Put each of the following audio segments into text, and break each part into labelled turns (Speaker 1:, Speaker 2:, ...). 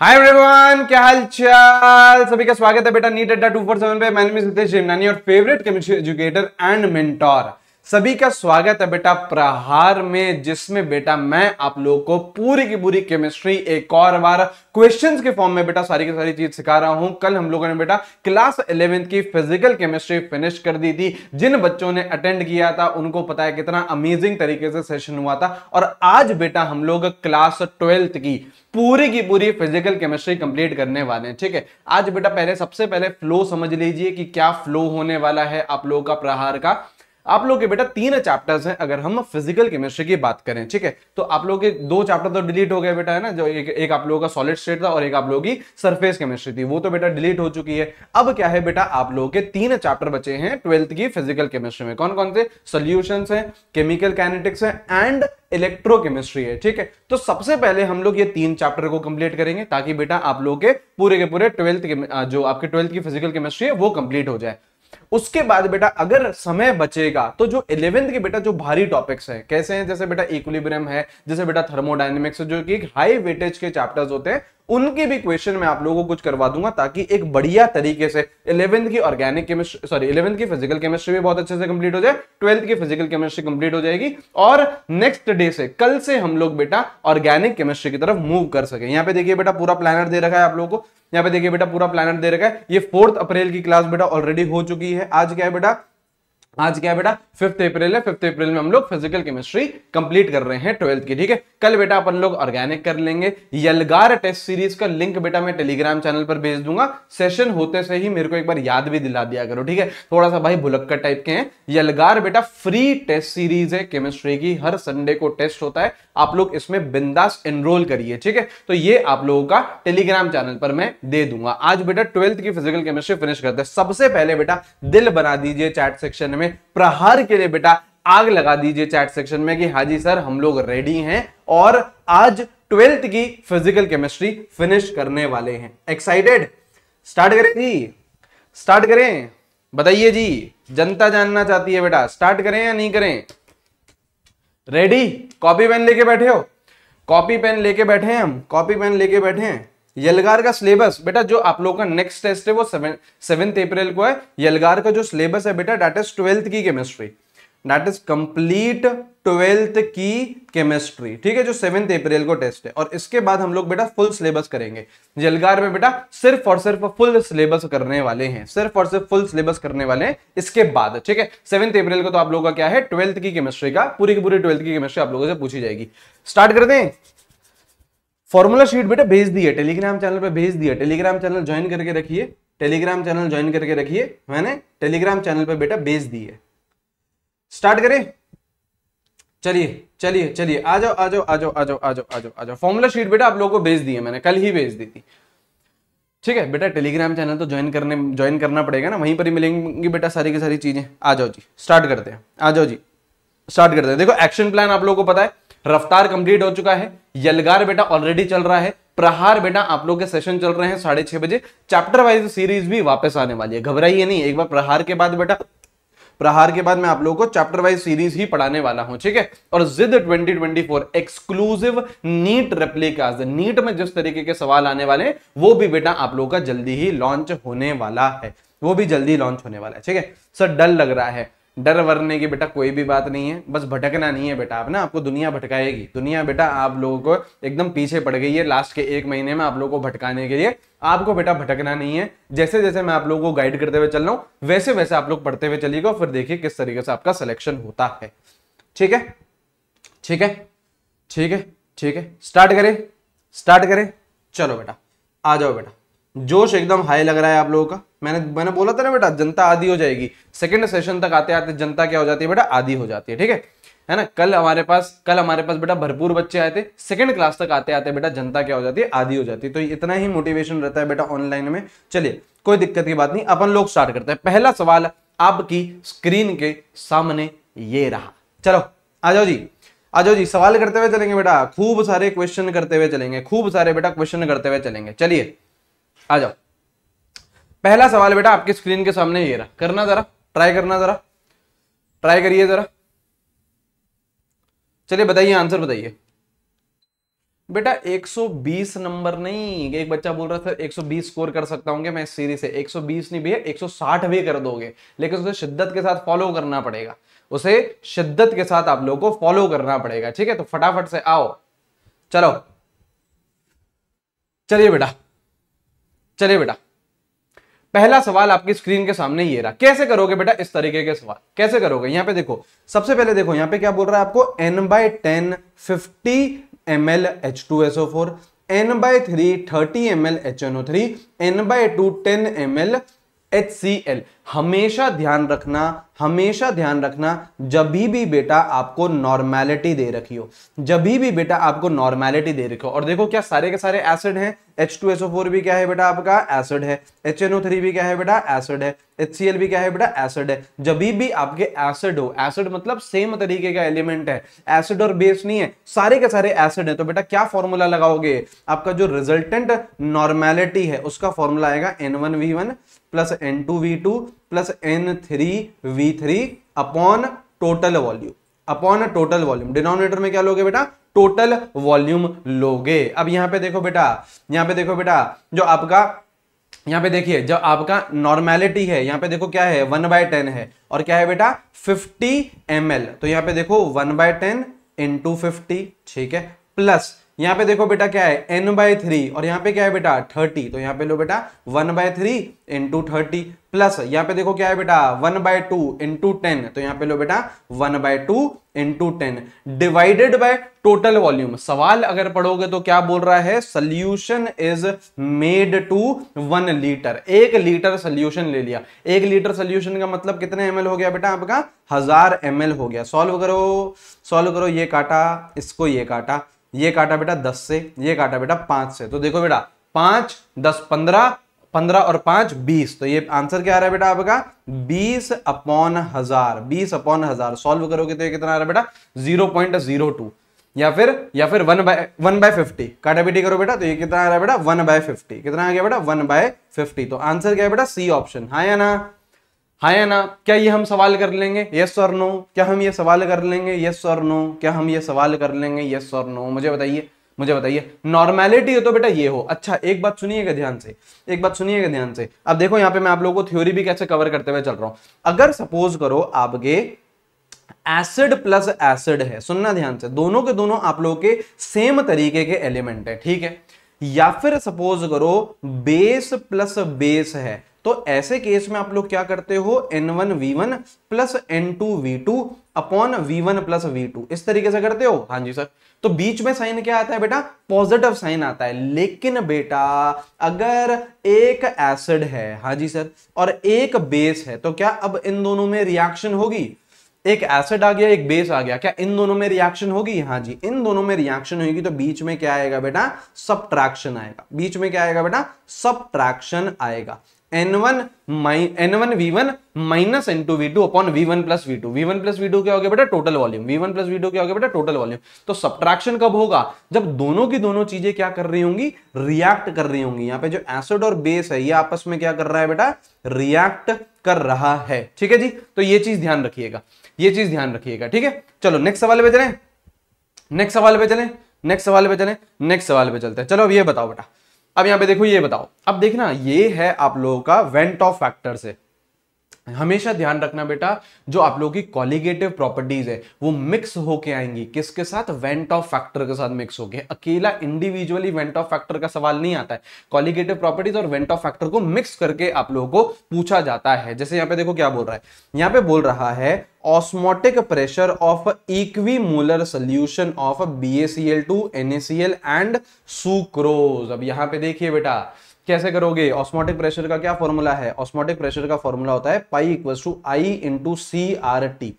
Speaker 1: Hi everyone क्या हाल चाल सभी का स्वागत है बेटा नीट अड्डा टू फोर सेवन पे मैंने मिस नितेश और favourite chemistry educator and mentor सभी का स्वागत है बेटा प्रहार में जिसमें बेटा मैं आप लोगों को पूरी की पूरी केमिस्ट्री एक और बार क्वेश्चंस के फॉर्म में बेटा सारी की सारी चीज सिखा रहा हूं कल हम लोगों ने बेटा क्लास इलेवेंथ की फिजिकल केमिस्ट्री फिनिश कर दी थी जिन बच्चों ने अटेंड किया था उनको पता है कितना अमेजिंग तरीके से सेशन हुआ था और आज बेटा हम लोग क्लास ट्वेल्थ की पूरी की पूरी फिजिकल केमिस्ट्री कंप्लीट करने वाले हैं ठीक है आज बेटा पहले सबसे पहले फ्लो समझ लीजिए कि क्या फ्लो होने वाला है आप लोगों का प्रहार का आप लोग के बेटा तीन चैप्टर्स हैं अगर हम फिजिकल केमिस्ट्री की बात करें ठीक है तो आप लोग के दो चैप्टर तो डिलीट हो गए बेटा है ना जो एक, एक आप लोगों का सॉलिड स्टेट था और एक आप लोगों की सरफेस केमिस्ट्री थी वो तो बेटा डिलीट हो चुकी है अब क्या है बेटा आप लोगों के तीन चैप्टर बचे हैं ट्वेल्थ की फिजिकल केमिस्ट्री में कौन कौन से सोल्यूशन है केमिकल कैनेटिक्स है एंड इलेक्ट्रोकेमिस्ट्री है ठीक है तो सबसे पहले हम लोग ये तीन चैप्टर को कंप्लीट करेंगे ताकि बेटा आप लोग के पूरे के पूरे ट्वेल्थ के जो आपके ट्वेल्थ की फिजिकल केमिस्ट्री है वो कंप्लीट हो जाए उसके बाद बेटा अगर समय बचेगा तो जो इलेवेंथ के बेटा जो भारी टॉपिक्स है कैसे हैं जैसे बेटा इक्विलिब्रियम है जैसे बेटा थर्मोडाइनमिक्स जो कि हाई वेटेज के चैप्टर्स होते हैं उनकी भी क्वेश्चन में आप लोगों को कुछ करवा दूंगा ताकि एक बढ़िया तरीके से इलेवंथ की ऑर्गेनिक केमिस्ट्री सॉरी इलेवंथ की फिजिकल केमिस्ट्री भी बहुत अच्छे से कंप्लीट हो जाए ट्वेल्थ की फिजिकल केमिस्ट्री कंप्लीट हो जाएगी और नेक्स्ट डे से कल से हम लोग बेटा ऑर्गेनिक केमिस्ट्री की तरफ मूव कर सके यहाँ पे देखिए बेटा पूरा प्लानर दे रखा है आप लोगों को यहाँ पे देखिए बेटा पूरा प्लानर दे रखा है ये फोर्थ अप्रैल की क्लास बेटा ऑलरेडी हो चुकी है आज क्या है बेटा आज क्या है बेटा फिफ्थ अप्रैल है फिफ्थ अप्रैल में हम लोग फिजिकल केमिस्ट्री कंप्लीट कर रहे हैं ट्वेल्थ की ठीक है कल बेटा अपन लोग ऑर्गेनिक कर लेंगे यलगार टेस्ट सीरीज का लिंक बेटा मैं टेलीग्राम चैनल पर भेज दूंगा सेशन होते से ही मेरे को एक बार याद भी दिला दिया करो ठीक है थोड़ा सा भाई भुलक्कर टाइप के हैं यलगार बेटा फ्री टेस्ट सीरीज है केमिस्ट्री की हर संडे को टेस्ट होता है आप लोग इसमें बिंदास एनरोल करिए ठीक है तो ये आप लोगों का टेलीग्राम चैनल पर मैं दे दूंगा आज बेटा ट्वेल्थ की फिजिकल केमिस्ट्री फिनिश करते हैं सबसे पहले बेटा दिल बना दीजिए चैट सेक्शन में में प्रहार के लिए बेटा आग लगा दीजिए चैट सेक्शन में कि हाजी सर हम लोग रेडी हैं और आज ट्वेल्थ की फिजिकल केमिस्ट्री फिनिश करने वाले हैं एक्साइटेड स्टार्ट करें जी स्टार्ट करें बताइए जी जनता जानना चाहती है बेटा स्टार्ट करें या नहीं करें रेडी कॉपी पेन लेके बैठे हो कॉपी पेन लेके बैठे हैं हम कॉपी पेन लेके बैठे हैं यलगार का सिलेबस बेटा जो आप लोगों का नेक्स्ट टेस्ट है वो सेवन अप्रैल को है यलगार का जो सिलेबस है बेटा डेट इज ट्वेल्थ की chemistry that is complete twelfth की केमिस्ट्री ठीक है जो सेवेंथ अप्रैल को टेस्ट है और इसके बाद हम लोग बेटा फुल सिलेबस करेंगे जलगार में बेटा सिर्फ और सिर्फ फुल सिलेबस करने वाले हैं सिर्फ और सिर्फ फुल सिलेबस करने वाले हैं इसके बाद ठीक है सेवेंथ अप्रैल को तो आप लोगों का क्या है ट्वेल्थ की केमिस्ट्री का पूरी की पूरी ट्वेल्थ की केमिस्ट्री आप लोगों से पूछी जाएगी स्टार्ट कर दें फॉर्मूला शीट बेटा भेज दिए टेलीग्राम चैनल पे भेज दिए टेलीग्राम चैनल ज्वाइन करके रखिए टेलीग्राम चैनल ज्वाइन करके रखिए मैंने टेलीग्राम चैनल पे बेटा भेज दिए स्टार्ट करें चलिए चलिए चलिए आ जाओ आ जाओ आ जाओ आ जाओ आ जाओ आ जाओ आ जाओ फॉर्मूला शीट बेटा आप लोगों को भेज दी है मैंने कल ही भेज दी थी ठीक है बेटा टेलीग्राम चैनल तो ज्वाइन करने ज्वाइन करना पड़ेगा ना वहीं पर ही मिलेंगी बेटा सारी की सारी चीजें आ जाओ जी स्टार्ट करते हैं आ जाओ जी स्टार्ट करते हैं देखो एक्शन प्लान आप लोगों को पता है रफ्तार कंप्लीट हो चुका है यलगार बेटा ऑलरेडी चल रहा है प्रहार बेटा आप लोग के सेशन चल रहे हैं साढ़े छह बजे चैप्टर वाइज सीरीज भी वापस आने वाली है घबराइए नहीं एक बार प्रहार के बाद बेटा प्रहार के बाद मैं आप लोगों को चैप्टर वाइज सीरीज ही पढ़ाने वाला हूं ठीक है और जिद 2024 एक्सक्लूसिव नीट रेप्लिकाज नीट में जिस तरीके के सवाल आने वाले हैं वो भी बेटा आप लोगों का जल्दी ही लॉन्च होने वाला है वो भी जल्दी लॉन्च होने वाला है ठीक है सर डर लग रहा है डर वरने की बेटा कोई भी बात नहीं है बस भटकना नहीं है बेटा आप ना आपको दुनिया भटकाएगी दुनिया बेटा आप लोगों को एकदम पीछे पड़ गई है लास्ट के एक महीने में आप लोगों को भटकाने के लिए आपको बेटा भटकना नहीं है जैसे जैसे मैं आप लोगों को गाइड करते हुए चल रहा हूँ वैसे वैसे आप लोग पढ़ते हुए चलिएगा फिर देखिए किस तरीके से आपका सिलेक्शन होता है ठीक है ठीक है ठीक है ठीक है स्टार्ट करें स्टार्ट करें चलो बेटा आ जाओ बेटा जोश एकदम हाई लग रहा है आप लोगों का मैंने मैंने बोला था ना बेटा जनता आदि हो जाएगी सेकंड सेशन तक आते आते जनता क्या हो जाती है बेटा आदि हो जाती है ठीक है है ना कल हमारे पास कल हमारे पास बेटा भरपूर बच्चे आए थे सेकंड क्लास तक आते आते बेटा जनता क्या हो जाती है आधी हो जाती है तो इतना ही मोटिवेशन रहता है बेटा ऑनलाइन में चलिए कोई दिक्कत की बात नहीं अपन लोग स्टार्ट करते हैं पहला सवाल आपकी स्क्रीन के सामने ये रहा चलो आ जाओ जी आ जाओ जी सवाल करते हुए चलेंगे बेटा खूब सारे क्वेश्चन करते हुए चलेंगे खूब सारे बेटा क्वेश्चन करते हुए चलेंगे चलिए आ जाओ पहला सवाल बेटा आपकी स्क्रीन के सामने ये रहा करना जरा ट्राई करना जरा ट्राई करिए जरा चलिए बताइए आंसर बताइए बेटा 120 नंबर नहीं एक बच्चा बोल रहा था 120 स्कोर कर सकता हूँ मैं सीरीज से 120 नहीं भैया 160 भी कर दोगे लेकिन उसे शिद्दत के साथ फॉलो करना पड़ेगा उसे शिद्दत के साथ आप लोगों को फॉलो करना पड़ेगा ठीक है तो फटाफट से आओ चलो चलिए बेटा चलिए बेटा पहला सवाल आपकी स्क्रीन के सामने ये रहा कैसे करोगे बेटा इस तरीके के सवाल कैसे करोगे यहां पे देखो सबसे पहले देखो यहां पे क्या बोल रहा है आपको N by ten fifty M L H two S O four N by three thirty M L H N O three N by two ten M L H C L हमेशा ध्यान रखना हमेशा ध्यान रखना जब भी भी बेटा आपको नॉर्मैलिटी दे रखी हो जब भी भी बेटा आपको नॉर्मैलिटी दे रखी हो और देखो क्या सारे के सारे एसिड हैं H2SO4 भी क्या है बेटा आपका एसिड है HNO3 भी क्या है बेटा एसिड है HCl भी क्या है बेटा एसिड है जब भी भी आपके एसिड हो एसिड मतलब सेम तरीके का एलिमेंट है एसिड और बेस नहीं है सारे के सारे एसिड है तो बेटा क्या फॉर्मूला लगाओगे आपका जो रिजल्टेंट नॉर्मैलिटी है उसका फॉर्मूला आएगा N one V one plus N two V two plus N three V three upon total volume upon total volume denominator में क्या लोगे बेटा टोटल वॉल्यूम लोगे अब यहां पे देखो बेटा यहां पे देखो बेटा जो आपका यहां पे देखिए जो आपका नॉर्मेलिटी है यहां पे देखो क्या है वन बाय टेन है और क्या है बेटा फिफ्टी एम तो यहां पे देखो one by ten into fifty ठीक है प्लस यहाँ पे देखो बेटा क्या है एन बाय थ्री और यहाँ पे क्या है बेटा थर्टी तो यहाँ पे लो बेटा one by three into thirty plus यहाँ पे देखो क्या है बेटा one by two into ten तो यहाँ पे लो बेटा one by two into ten divided by total volume सवाल अगर पढ़ोगे तो क्या बोल रहा है solution is made to one litre एक लीटर सोल्यूशन ले लिया एक लीटर सोल्यूशन का मतलब कितने एम हो गया बेटा आपका हजार एम हो गया सॉल्व करो सॉल्व करो ये काटा इसको ये काटा ये काटा बेटा दस से ये काटा बेटा पांच से तो देखो बेटा पांच दस पंद्रह पंद्रह और पांच बीस तो ये आंसर क्या आ रहा है बेटा आपका बीस अपॉन हजार बीस अपॉन हजार सॉल्व करोगे तो ये कितना आ रहा है बेटा जीरो पॉइंट जीरो टू या फिर या फिर one by one by fifty काटापिटी करो बेटा तो ये कितना आ रहा है बेटा वन बाय फिफ्टी कितना आ गया बेटा वन बाय फिफ्टी तो आंसर क्या है बेटा सी ऑप्शन हाँ या ना हाँ या ना क्या ये हम सवाल कर लेंगे यस और नो क्या हम ये सवाल कर लेंगे यस और नो क्या हम ये सवाल कर लेंगे यस और नो मुझे बताइए मुझे बताइए नॉर्मैलिटी हो तो बेटा ये हो अच्छा एक बात सुनिएगा ध्यान से एक बात सुनिएगा ध्यान से अब देखो यहाँ पे मैं आप लोगों को थ्योरी भी कैसे कवर करते हुए चल रहा हूं अगर सपोज करो आपके एसिड प्लस एसिड है सुनना ध्यान से दोनों के दोनों आप लोगों के सेम तरीके के एलिमेंट है ठीक है या फिर सपोज करो बेस प्लस बेस है तो ऐसे केस में आप लोग क्या करते हो N one V one plus N two V two upon V one plus V two इस तरीके से करते हो हाँ जी सर तो बीच में साइन क्या आता है बेटा पॉजिटिव साइन आता है लेकिन बेटा अगर एक एसिड है हाँ जी सर और एक बेस है तो क्या अब इन दोनों में रिएक्शन होगी एक एसिड आ गया एक बेस आ गया क्या इन दोनों में रिएक्शन होगी हाँ जी इन दोनों में रिएक्शन होगी तो बीच में क्या आएगा बेटा सब आएगा बीच में क्या आएगा बेटा सब आएगा N one N one V one minus N two V two upon V one plus V two V one plus V two क्या हो गया बेटा total volume V one plus V two क्या हो गया बेटा टोटल वॉल्यूम तो subtraction कब होगा जब दोनों की दोनों चीजें क्या कर रही होंगी रिएक्ट कर रही होंगी यहाँ पे जो एसिड और बेस है ये आपस में क्या कर रहा है बेटा रिएक्ट कर रहा है ठीक है जी तो ये चीज ध्यान रखिएगा ये चीज ध्यान रखिएगा ठीक है चलो नेक्स्ट सवाल पे चले नेक्स्ट सवाल पे चले नेक्स्ट सवाल पे चले नेक्स्ट सवाल पे चलते हैं चलो अब ये बताओ बेटा अब यहां पे देखो ये बताओ अब देखना ये है आप लोगों का वेंट ऑफ फैक्टर से हमेशा ध्यान रखना बेटा जो आप लोगों की कॉलिगेटिव प्रॉपर्टीज है वो मिक्स होके आएंगी किसके साथ वेंट ऑफ फैक्टर के साथ मिक्स होके अकेला इंडिविजुअली वेंट ऑफ फैक्टर का सवाल नहीं आता है कॉलिगेटिव प्रॉपर्टीज और वेंट ऑफ फैक्टर को मिक्स करके आप लोगों को पूछा जाता है जैसे यहाँ पे देखो क्या बोल रहा है यहाँ पे बोल रहा है osmotic pressure of equimolar solution of B two and sucrose अब यहां पे देखिए बेटा कैसे करोगे ऑस्मोटिक प्रेशर का क्या फॉर्मूला है ऑस्मोटिक प्रेशर का फॉर्मूला होता है pi equal to I into C R T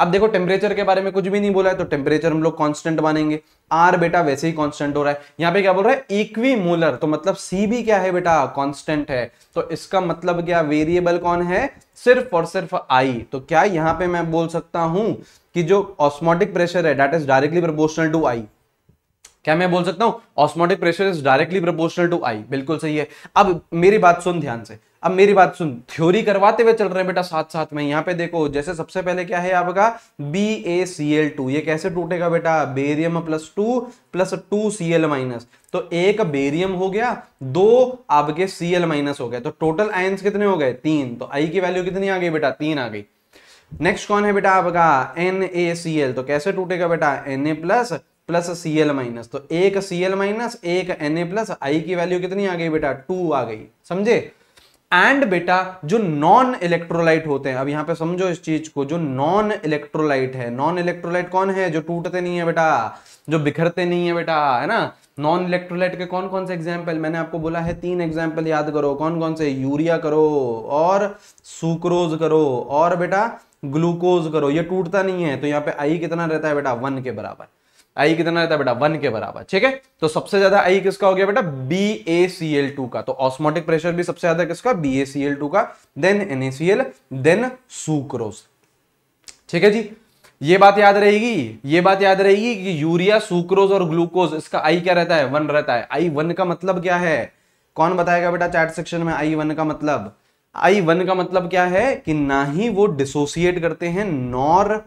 Speaker 1: अब देखो टेम्परेचर के बारे में कुछ भी नहीं बोला है तो टेम्परेचर हम लोग कांस्टेंट मानेंगे आर बेटा वैसे ही कांस्टेंट हो रहा है यहाँ पे क्या बोल रहा है इक्वी मोलर तो मतलब सी भी क्या है बेटा कांस्टेंट है तो इसका मतलब क्या वेरिएबल कौन है सिर्फ और सिर्फ आई तो क्या यहाँ पे मैं बोल सकता हूं कि जो ऑस्मोटिक प्रेशर है that is directly proportional to I क्या मैं बोल सकता हूं osmotic pressure is directly proportional to I बिल्कुल सही है अब मेरी बात सुन ध्यान से अब मेरी बात सुन थ्योरी करवाते हुए चल रहे हैं बेटा साथ साथ में यहां पे देखो जैसे सबसे पहले क्या है आपका B A C L two ये कैसे टूटेगा बेटा barium plus two plus two C L minus तो एक बेरियम हो गया दो आपके सी एल माइनस हो गए तो टोटल आयंस कितने हो गए तीन तो आई की वैल्यू कितनी आ गई बेटा तीन आ गई नेक्स्ट कौन है बेटा आपका एन ए सी एल तो कैसे टूटेगा बेटा N A plus plus C L minus तो एक सी एल माइनस एक एन ए प्लस आई की वैल्यू कितनी आ गई बेटा टू आ गई समझे एंड बेटा जो नॉन इलेक्ट्रोलाइट होते हैं अब यहां पे समझो इस चीज को जो नॉन इलेक्ट्रोलाइट है नॉन इलेक्ट्रोलाइट कौन है जो टूटते नहीं है बेटा जो बिखरते नहीं है बेटा है ना नॉन इलेक्ट्रोलाइट के कौन कौन से एग्जाम्पल मैंने आपको बोला है तीन एग्जाम्पल याद करो कौन कौन से यूरिया करो और सुक्रोज करो और बेटा ग्लूकोज करो ये टूटता नहीं है तो यहाँ पे आई कितना रहता है बेटा वन के बराबर आई कितना रहता है बेटा वन के बराबर ठीक है तो सबसे ज्यादा आई किसका हो गया बेटा B A C L two का तो ऑस्मोटिक प्रेशर भी सबसे ज्यादा किसका B A C L two का देन एल देन सुक्रोज ठीक है जी ये बात याद रहेगी ये बात याद रहेगी कि यूरिया सुक्रोज और ग्लूकोज इसका आई क्या रहता है वन रहता है आई वन का मतलब क्या है कौन बताएगा बेटा चैट सेक्शन में आई वन का मतलब आई वन का मतलब क्या है कि ना ही वो डिसोसिएट करते हैं नॉर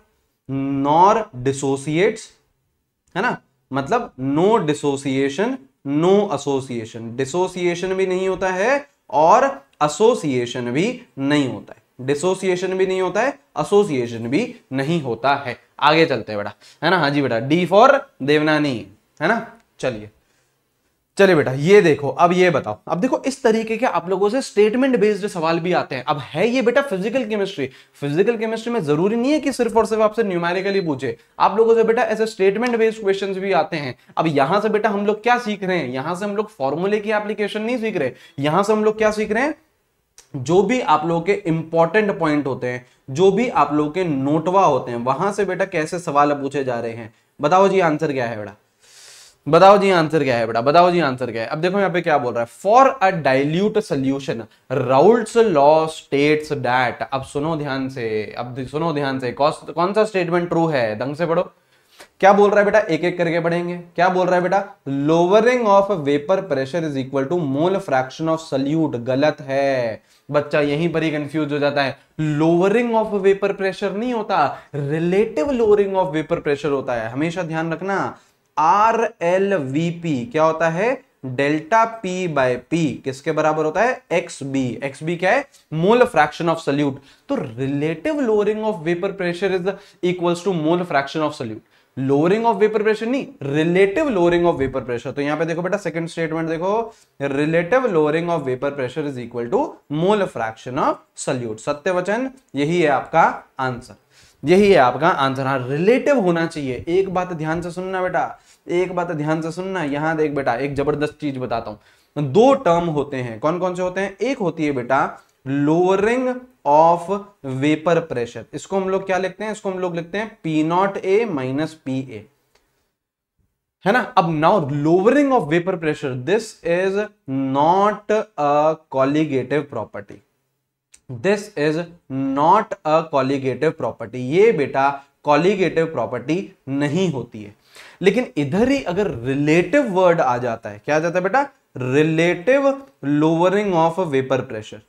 Speaker 1: नॉर डिसोसिएट्स है ना मतलब no dissociation no association dissociation भी नहीं होता है और एसोसिएशन भी नहीं होता है डिसोसिएशन भी नहीं होता है एसोसिएशन भी नहीं होता है आगे चलते हैं बेटा है ना हाँ जी बेटा डी फॉर देवनानी है ना चलिए चलिए बेटा ये देखो अब ये बताओ अब देखो इस तरीके के आप लोगों से स्टेटमेंट बेस्ड सवाल भी आते हैं अब है ये बेटा फिजिकल केमिस्ट्री फिजिकल केमिस्ट्री में जरूरी नहीं है कि सिर्फ और सिर्फ आपसे न्यूमेरिकली पूछे आप लोगों से बेटा ऐसे स्टेटमेंट बेस्ड क्वेश्चंस भी आते हैं अब यहां से बेटा हम लोग क्या सीख रहे हैं यहां से हम लोग फॉर्मूले की एप्लीकेशन नहीं सीख रहे यहां से हम लोग क्या सीख रहे हैं जो भी आप लोगों के इंपॉर्टेंट पॉइंट होते हैं जो भी आप लोगों के नोटवा होते हैं वहां से बेटा कैसे सवाल पूछे जा रहे हैं बताओ जी आंसर क्या है बेटा बताओ जी आंसर क्या है बेटा बताओ जी आंसर क्या है अब देखो यहाँ पे क्या बोल रहा है for a dilute solution Raoult's law states that अब सुनो ध्यान से अब सुनो ध्यान से कौन सा स्टेटमेंट ट्रू है दंग से पढ़ो क्या बोल रहा है बेटा एक एक करके पढ़ेंगे क्या बोल रहा है बेटा lowering of vapour pressure is equal to mole fraction of solute गलत है बच्चा यहीं पर ही कंफ्यूज हो जाता है लोअरिंग ऑफ वेपर प्रेशर नहीं होता relative lowering of vapour pressure होता है हमेशा ध्यान रखना आर एल वी पी क्या होता है डेल्टा पी बाय पी किसके बराबर होता है एक्स बी एक्स बी क्या है मोल फ्रैक्शन ऑफ सल्यूट तो relative lowering of vapour pressure is equals to mole fraction of solute lowering of vapour pressure नहीं relative lowering of vapour pressure तो यहां पे देखो बेटा सेकंड स्टेटमेंट देखो relative lowering of vapour pressure is equal to mole fraction of solute सत्य वचन यही है आपका आंसर यही है आपका आंसर हाँ रिलेटिव होना चाहिए एक बात ध्यान से सुनना बेटा एक बात ध्यान से सुनना यहां देख बेटा एक जबरदस्त चीज बताता हूं दो टर्म होते हैं कौन कौन से होते हैं एक होती है बेटा लोअरिंग ऑफ वेपर प्रेशर इसको हम लोग क्या लिखते हैं इसको हम लोग लिखते हैं P not A minus P A है ना अब now lowering of vapour pressure this is not a colligative property this is not a colligative property ये बेटा कॉलिगेटिव प्रॉपर्टी नहीं होती है लेकिन इधर ही अगर रिलेटिव वर्ड आ जाता है क्या आ जाता है बेटा relative lowering of vapour pressure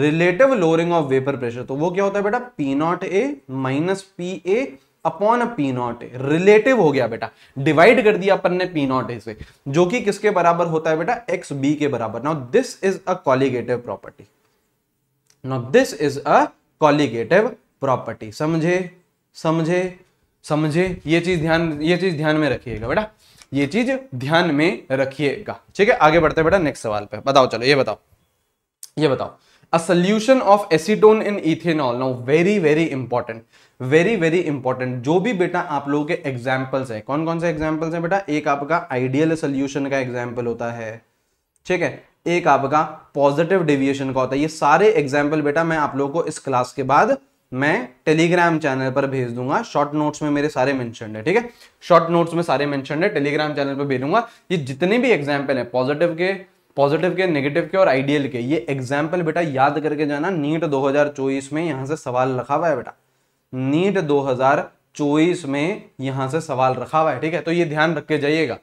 Speaker 1: relative lowering of vapour pressure तो वो क्या होता है बेटा P not A minus P A upon P not A relative हो गया बेटा डिवाइड कर दिया अपन ने पी नॉट ए से जो कि किसके बराबर होता है बेटा एक्स बी के बराबर now this is a colligative property now this is a colligative property समझे समझे समझे ये चीज ध्यान ये चीज ध्यान में रखिएगा बेटा ये चीज ध्यान में रखिएगा ठीक है आगे बढ़ते बेटा नेक्स्ट सवाल पे बताओ चलो ये बताओ ये बताओ a solution of acetone in ethanol now very very important very very important जो भी बेटा आप लोगों के एग्जाम्पल्स है कौन कौन से एग्जाम्पल्स है बेटा एक आपका आइडियल सोल्यूशन का एग्जाम्पल होता है ठीक है एक आपका पॉजिटिव डेविएशन का होता है ये सारे एग्जाम्पल बेटा मैं आप लोगों को इस क्लास के बाद मैं टेलीग्राम चैनल पर भेज दूंगा शॉर्ट नोट्स में मेरे सारे मेंशन है ठीक है शॉर्ट नोट्स में सारे मेंशन है टेलीग्राम चैनल पर भेजूंगा ये जितने भी एग्जाम्पल है पॉजिटिव के पॉजिटिव के नेगेटिव के और आइडियल के ये एग्जाम्पल बेटा याद करके जाना नीट 2024 में यहां से सवाल रखा हुआ है बेटा नीट 2024 में यहां से सवाल रखा हुआ है ठीक है तो ये ध्यान रख के जाइएगा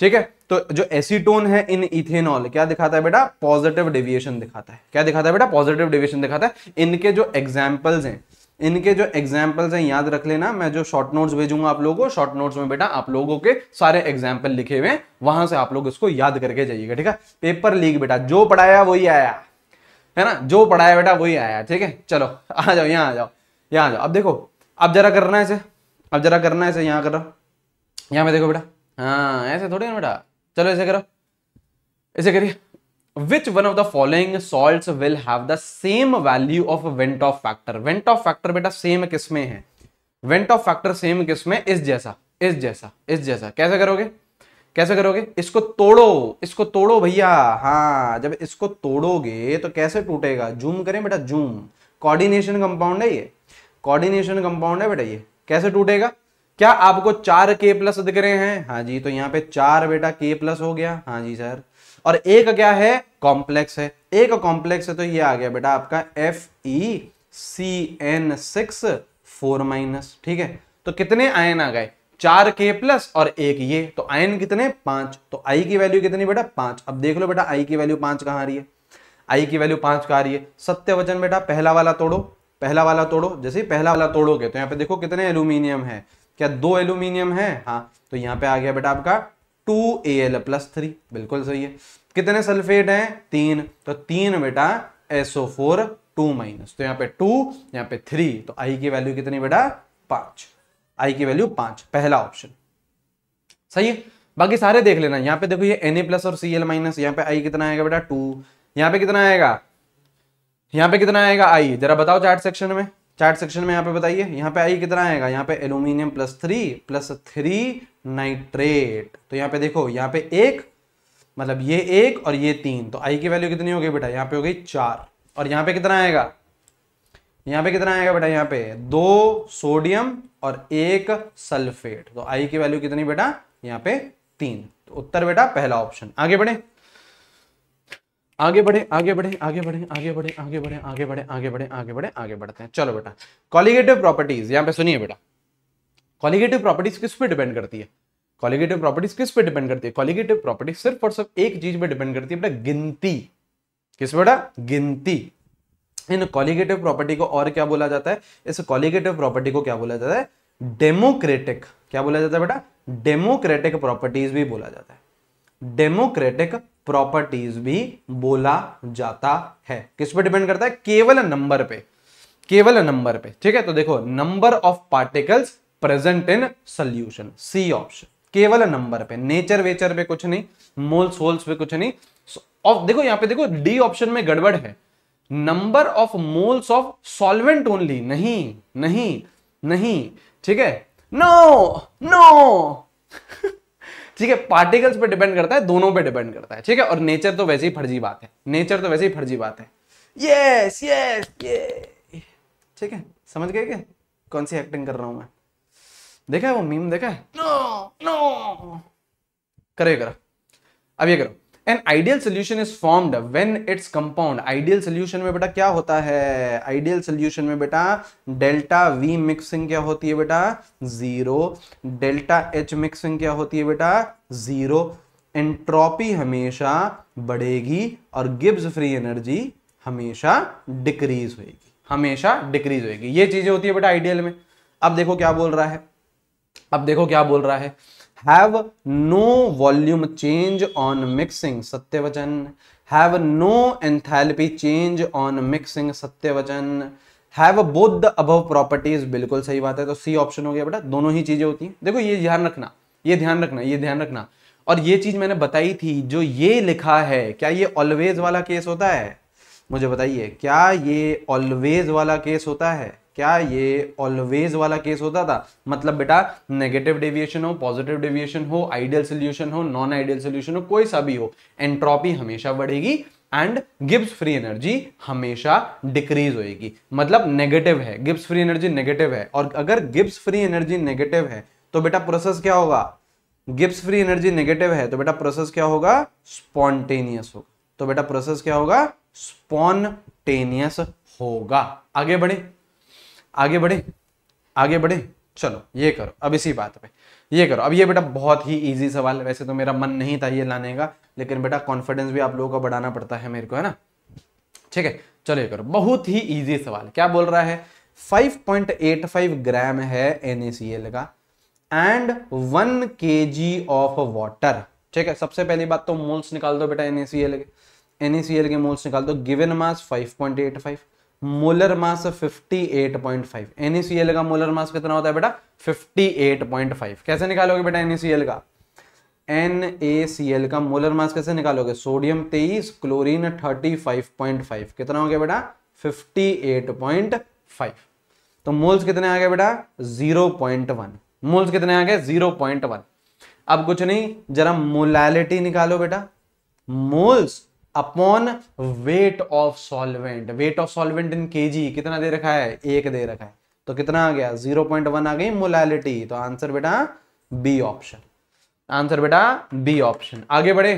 Speaker 1: ठीक है तो जो एसीटोन है इन इथेनॉल क्या दिखाता है बेटा पॉजिटिव डेविएशन दिखाता है क्या दिखाता है बेटा पॉजिटिव डेविएशन दिखाता है इनके जो एग्जाम्पल्स हैं इनके जो एग्जाम्पल्स हैं याद रख लेना मैं जो शॉर्ट नोट्स भेजूंगा आप लोगों को शॉर्ट नोट्स में बेटा आप लोगों के सारे एग्जाम्पल लिखे हुए वहां से आप लोग इसको याद करके जाइएगा ठीक है पेपर लीक बेटा जो पढ़ाया वही आया है ना जो पढ़ाया बेटा वही आया ठीक है चलो आ जाओ यहाँ आ जाओ यहाँ आ जाओ अब देखो अब जरा करना है इसे अब जरा करना है इसे यहाँ करो यहाँ पे देखो बेटा हाँ ऐसे थोड़ी ना बेटा चलो ऐसे करो ऐसे करिए which one of the following salt will have the same value of van't Hoff factor van't Hoff factor बेटा सेम किसमें है वेंट ऑफ फैक्टर सेम किसमें इस जैसा इस जैसा इस जैसा कैसे करोगे कैसे करोगे इसको तोड़ो इसको तोड़ो भैया हाँ जब इसको तोड़ोगे तो कैसे टूटेगा जूम करें बेटा जूम कोऑर्डिनेशन कंपाउंड है ये कोऑर्डिनेशन कंपाउंड है बेटा ये कैसे टूटेगा क्या आपको चार के प्लस दिख रहे हैं हाँ जी तो यहाँ पे चार बेटा के प्लस हो गया हाँ जी सर और एक क्या है कॉम्प्लेक्स है एक कॉम्प्लेक्स है तो ये आ गया बेटा आपका F E C N six four minus ठीक है तो कितने आयन आ गए चार के प्लस और एक ये तो आयन कितने पांच तो आई की वैल्यू कितनी बेटा पांच अब देख लो बेटा आई की वैल्यू पांच कहाँ आ रही है आई की वैल्यू पांच कहाँ आ रही है सत्य वचन बेटा पहला वाला तोड़ो पहला वाला तोड़ो जैसे पहला वाला तोड़ोगे तो यहाँ पे देखो कितने एल्यूमिनियम है क्या दो एल्यूमिनियम है हाँ तो यहाँ पे आ गया बेटा आपका two A L plus three बिल्कुल सही है कितने सल्फेट हैं तीन तो तीन बेटा एसओ फोर टू माइनस तो यहाँ पे टू यहाँ पे थ्री तो आई की वैल्यू कितनी बेटा पांच आई की वैल्यू पांच पहला ऑप्शन सही है बाकी सारे देख लेना यहाँ पे देखो ये एन प्लस और सी एल माइनस यहाँ पे आई कितना आएगा बेटा टू यहाँ पे कितना आएगा यहाँ पे कितना आएगा आई जरा बताओ चार्ट सेक्शन में चार्ट सेक्शन में यहाँ पे बताइए यहाँ पे आई कितना आएगा यहाँ पे aluminium plus three plus three nitrate तो यहाँ पे देखो यहाँ पे एक मतलब ये एक और ये तीन तो आई की वैल्यू कितनी हो गई बेटा यहाँ पे हो गई चार और यहाँ पे कितना आएगा यहाँ पे कितना आएगा बेटा यहाँ पे दो सोडियम और एक सल्फेट तो आई की वैल्यू कितनी बेटा यहाँ पे तीन तो उत्तर बेटा पहला ऑप्शन आगे बढ़े आगे बढ़े आगे बढ़े आगे बढ़े आगे बढ़े आगे बढ़े आगे बढ़े आगे बढ़े आगे बढ़े आगे बढ़ते हैं चलो बेटा कॉलिगेटिव प्रॉपर्टीज यहाँ पे सुनिए बेटा कॉलिगेटिव प्रॉपर्टीज किस पे डिपेंड करती है कॉलिगेटिव प्रॉपर्टीज किस पे डिपेंड करती है कॉलिगेटिव प्रॉपर्टी सिर्फ और सिर्फ एक चीज पे डिपेंड करती है बेटा गिनती किस बेटा गिनती इन कॉलिगेटिव प्रॉपर्टी को और क्या बोला जाता है इस कॉलिगेटिव प्रॉपर्टी को क्या बोला जाता है डेमोक्रेटिक क्या बोला जाता है बेटा डेमोक्रेटिक प्रॉपर्टीज भी बोला जाता है डेमोक्रेटिक प्रॉपर्टीज भी बोला जाता है किस पे डिपेंड करता है केवल नंबर पे केवल नंबर पे ठीक है तो देखो number of particles present in solution C option केवल नंबर पे नेचर वेचर पे कुछ नहीं मोल्स होल्स पे कुछ नहीं और देखो यहां पे देखो डी ऑप्शन में गड़बड़ है number of moles of solvent only नहीं नहीं नहीं ठीक है नो नो ठीक है पार्टिकल्स पे डिपेंड करता है दोनों पे डिपेंड करता है ठीक है और नेचर तो वैसे ही फर्जी बात है नेचर तो वैसे ही फर्जी बात है यस यस ये ठीक है समझ गए कौन सी एक्टिंग कर रहा हूं मैं देखा है वो मीम देखा है नो नो करे करो अब ये करो an ideal solution is formed when its compound ideal solution में बेटा क्या होता है आइडियल सोल्यूशन में बेटा डेल्टा वी मिक्सिंग क्या होती है बेटा जीरो डेल्टा एच मिक्सिंग क्या होती है बेटा जीरो एंट्रोपी हमेशा बढ़ेगी और गिब्स फ्री एनर्जी हमेशा डिक्रीज होगी हमेशा डिक्रीज होगी ये चीजें होती है बेटा आइडियल में अब देखो क्या बोल रहा है अब देखो क्या बोल रहा है have no volume change on mixing सत्य वचन have no enthalpy change on mixing सत्य वचन हैव बोथ अबव प्रॉपर्टीज बिल्कुल सही बात है तो सी ऑप्शन हो गया बेटा दोनों ही चीजें होती हैं देखो ये ध्यान रखना ये ध्यान रखना ये ध्यान रखना और ये चीज मैंने बताई थी जो ये लिखा है क्या ये ऑलवेज वाला केस होता है मुझे बताइए क्या ये ऑलवेज वाला केस होता है क्या ये ऑलवेज वाला केस होता था मतलब बेटा नेगेटिव डेविएशन हो पॉजिटिव डेविएशन हो आइडियल सोल्यूशन हो नॉन आइडियल सोल्यूशन हो कोई सा भी हो एंट्रॉपी हमेशा बढ़ेगी एंड गिब्स फ्री एनर्जी हमेशा डिक्रीज होएगी मतलब नेगेटिव है गिब्स फ्री एनर्जी नेगेटिव है और अगर गिब्स फ्री एनर्जी नेगेटिव है तो बेटा प्रोसेस क्या होगा गिब्स फ्री एनर्जी नेगेटिव है तो बेटा प्रोसेस क्या होगा स्पॉन्टेनियस हो तो बेटा प्रोसेस क्या होगा स्पॉन्टेनियस होगा आगे बढ़े आगे बढ़े आगे बढ़े चलो ये करो अब इसी बात पे ये करो अब ये बेटा बहुत ही इजी सवाल है वैसे तो मेरा मन नहीं था ये लाने का लेकिन बेटा कॉन्फिडेंस भी आप लोगों को बढ़ाना पड़ता है मेरे को है ना ठीक है चलो ये करो बहुत ही इजी सवाल क्या बोल रहा है 5.85 ग्राम है NaCl का एंड 1 के ऑफ वाटर ठीक है सबसे पहली बात तो मोल्स निकाल दो बेटा एन के एन के मोल्स निकाल दो given mass five molar mass 58.5 N A C L का मोलर मास कितना होता है बेटा 58.5 कैसे निकालोगे बेटा एनएसीएल का एनएसीएल का मोलर मास कैसे निकालोगे सोडियम 23 क्लोरीन 35.5 कितना हो गया बेटा 58.5 तो मोल्स कितने आ गए बेटा 0.1 मोल्स कितने आ गए 0.1 अब कुछ नहीं जरा मोलैलिटी निकालो बेटा moles upon weight of solvent weight of solvent in K कितना दे रखा है एक दे रखा है तो कितना आ गया जीरो पॉइंट वन आ गई मोलैलिटी तो आंसर बेटा बी ऑप्शन आंसर बेटा बी ऑप्शन आगे बढ़े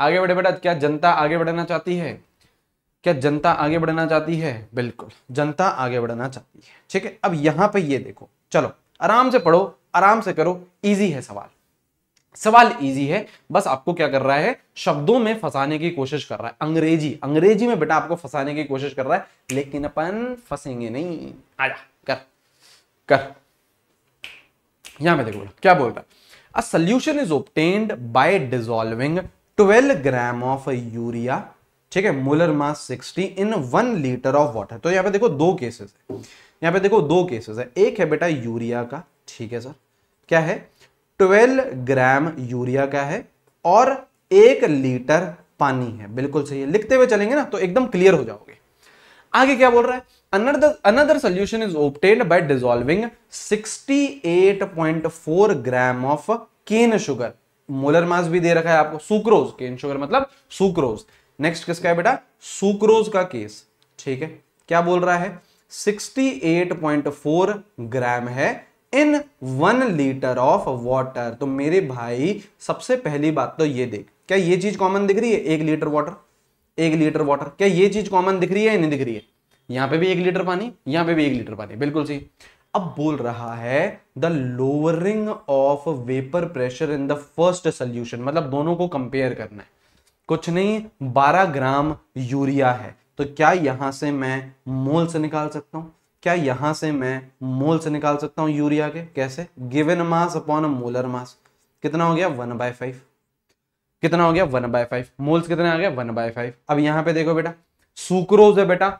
Speaker 1: आगे बढ़े बेटा क्या जनता आगे बढ़ना चाहती है क्या जनता आगे बढ़ना चाहती है बिल्कुल जनता आगे बढ़ना चाहती है ठीक है अब यहां पर यह देखो चलो आराम से पढ़ो आराम से करो इजी है सवाल सवाल इजी है बस आपको क्या कर रहा है शब्दों में फंसाने की कोशिश कर रहा है अंग्रेजी अंग्रेजी में बेटा आपको फंसाने की कोशिश कर रहा है लेकिन अपन फंसेंगे नहीं आजा कर कर यहां पर देखो क्या बोल रहा है solution is obtained by dissolving 12 gram of urea ठीक है molar mass 60 in one litre of water तो यहां पे देखो दो केसेस है यहां पे देखो दो केसेस है एक है बेटा यूरिया का ठीक है सर क्या है 12 ग्राम यूरिया का है और एक लीटर पानी है बिल्कुल सही है लिखते हुए चलेंगे ना तो एकदम क्लियर हो जाओगे आगे क्या बोल रहा है another another solution is obtained by dissolving 68.4 gram of cane sugar molar mass भी दे रखा है आपको सुक्रोज केन शुगर मतलब सुक्रोज नेक्स्ट किसका है बेटा सुक्रोज का केस ठीक है क्या बोल रहा है 68.4 ग्राम है in one litre of water तो मेरे भाई सबसे पहली बात तो ये देख क्या ये चीज कॉमन दिख रही है एक लीटर वाटर एक लीटर वाटर क्या ये चीज कॉमन दिख रही है नहीं दिख रही है यहां पे भी एक लीटर पानी यहां पे भी एक लीटर पानी बिल्कुल सही अब बोल रहा है the lowering of vapour pressure in the first solution मतलब दोनों को कंपेयर करना है कुछ नहीं बारह ग्राम यूरिया है तो क्या यहां से मैं मोल से निकाल सकता हूं क्या यहां से मैं मोल से निकाल सकता हूँ यूरिया के कैसे given mass upon molar mass कितना हो गया वन बाय फाइव कितना हो गया वन बाय फाइव मोल्स कितने आ गया वन बाय फाइव अब यहां पे देखो बेटा सुक्रोज है बेटा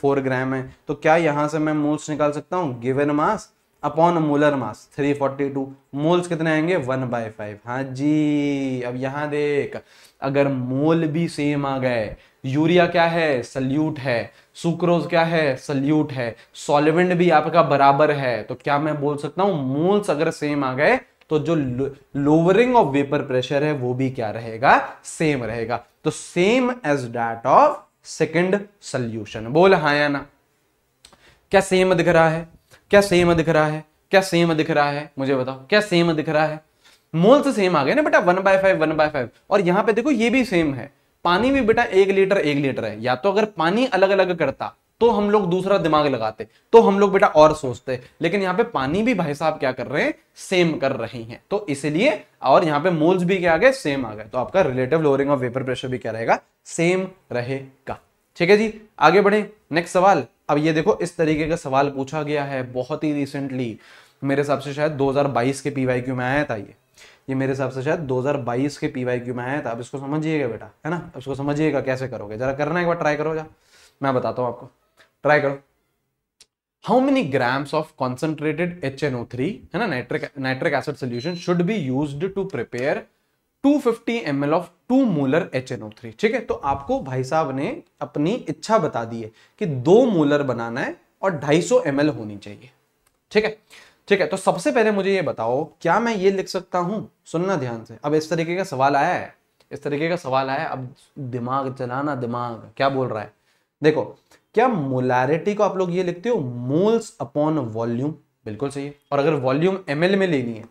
Speaker 1: फोर ग्राम है तो क्या यहां से मैं मोल्स निकाल सकता हूँ given mass upon molar mass three forty two moles कितने आएंगे वन बाय फाइव हाँ जी अब यहाँ देख अगर मोल भी सेम आ गए यूरिया क्या है सल्यूट है सुक्रोज क्या है सल्यूट है सॉल्वेंट भी आपका बराबर है तो क्या मैं बोल सकता हूं मोल्स अगर सेम आ गए तो जो लोअरिंग ऑफ वेपर प्रेशर है वो भी क्या रहेगा सेम रहेगा तो same as that of second solution बोल हाया या ना क्या सेम दिख रहा है क्या सेम दिख रहा है क्या सेम दिख रहा है मुझे बताओ क्या सेम दिख रहा है मोल्स सेम आ गए ना बेटा one by five one by five और यहां पे देखो ये भी सेम है पानी भी बेटा एक लीटर एक लीटर है या तो अगर पानी अलग अलग करता तो हम लोग दूसरा दिमाग लगाते तो हम लोग बेटा और सोचते लेकिन यहाँ पे पानी भी भाई साहब क्या कर रहे हैं सेम कर रही हैं तो इसलिए और यहाँ पे मोल्स भी क्या आ गए सेम आ गए तो आपका relative lowering of vapour pressure भी क्या रहेगा सेम रहेगा ठीक है जी आगे बढ़े नेक्स्ट सवाल अब ये देखो इस तरीके का सवाल पूछा गया है बहुत ही रिसेंटली मेरे हिसाब से शायद 2022 के पीवाईक्यू में आया था ये ये मेरे हिसाब से शायद 2022 के पी वाई क्यू में आया था अब तो इसको समझिएगा बेटा है ना इसको समझिएगा कैसे करोगे जरा करना एक बार ट्राई करो जा मैं बताता हूँ आपको ट्राई करो how many grams of concentrated H N O three है ना nitric nitric acid solution should be use to prepare 250 fifty M L of two molar H N O three ठीक है तो आपको भाई साहब ने अपनी इच्छा बता दी है कि दो मोलर बनाना है और 250 सौ एम एल होनी चाहिए ठीक है ठीक है तो सबसे पहले मुझे ये बताओ क्या मैं ये लिख सकता हूँ सुनना ध्यान से अब इस तरीके का सवाल आया है इस तरीके का सवाल आया अब दिमाग चलाना दिमाग क्या बोल रहा है देखो क्या मोलारिटी को आप लोग ये लिखते हो मोल्स अपॉन वॉल्यूम बिल्कुल सही है और अगर वॉल्यूम एम में लेनी है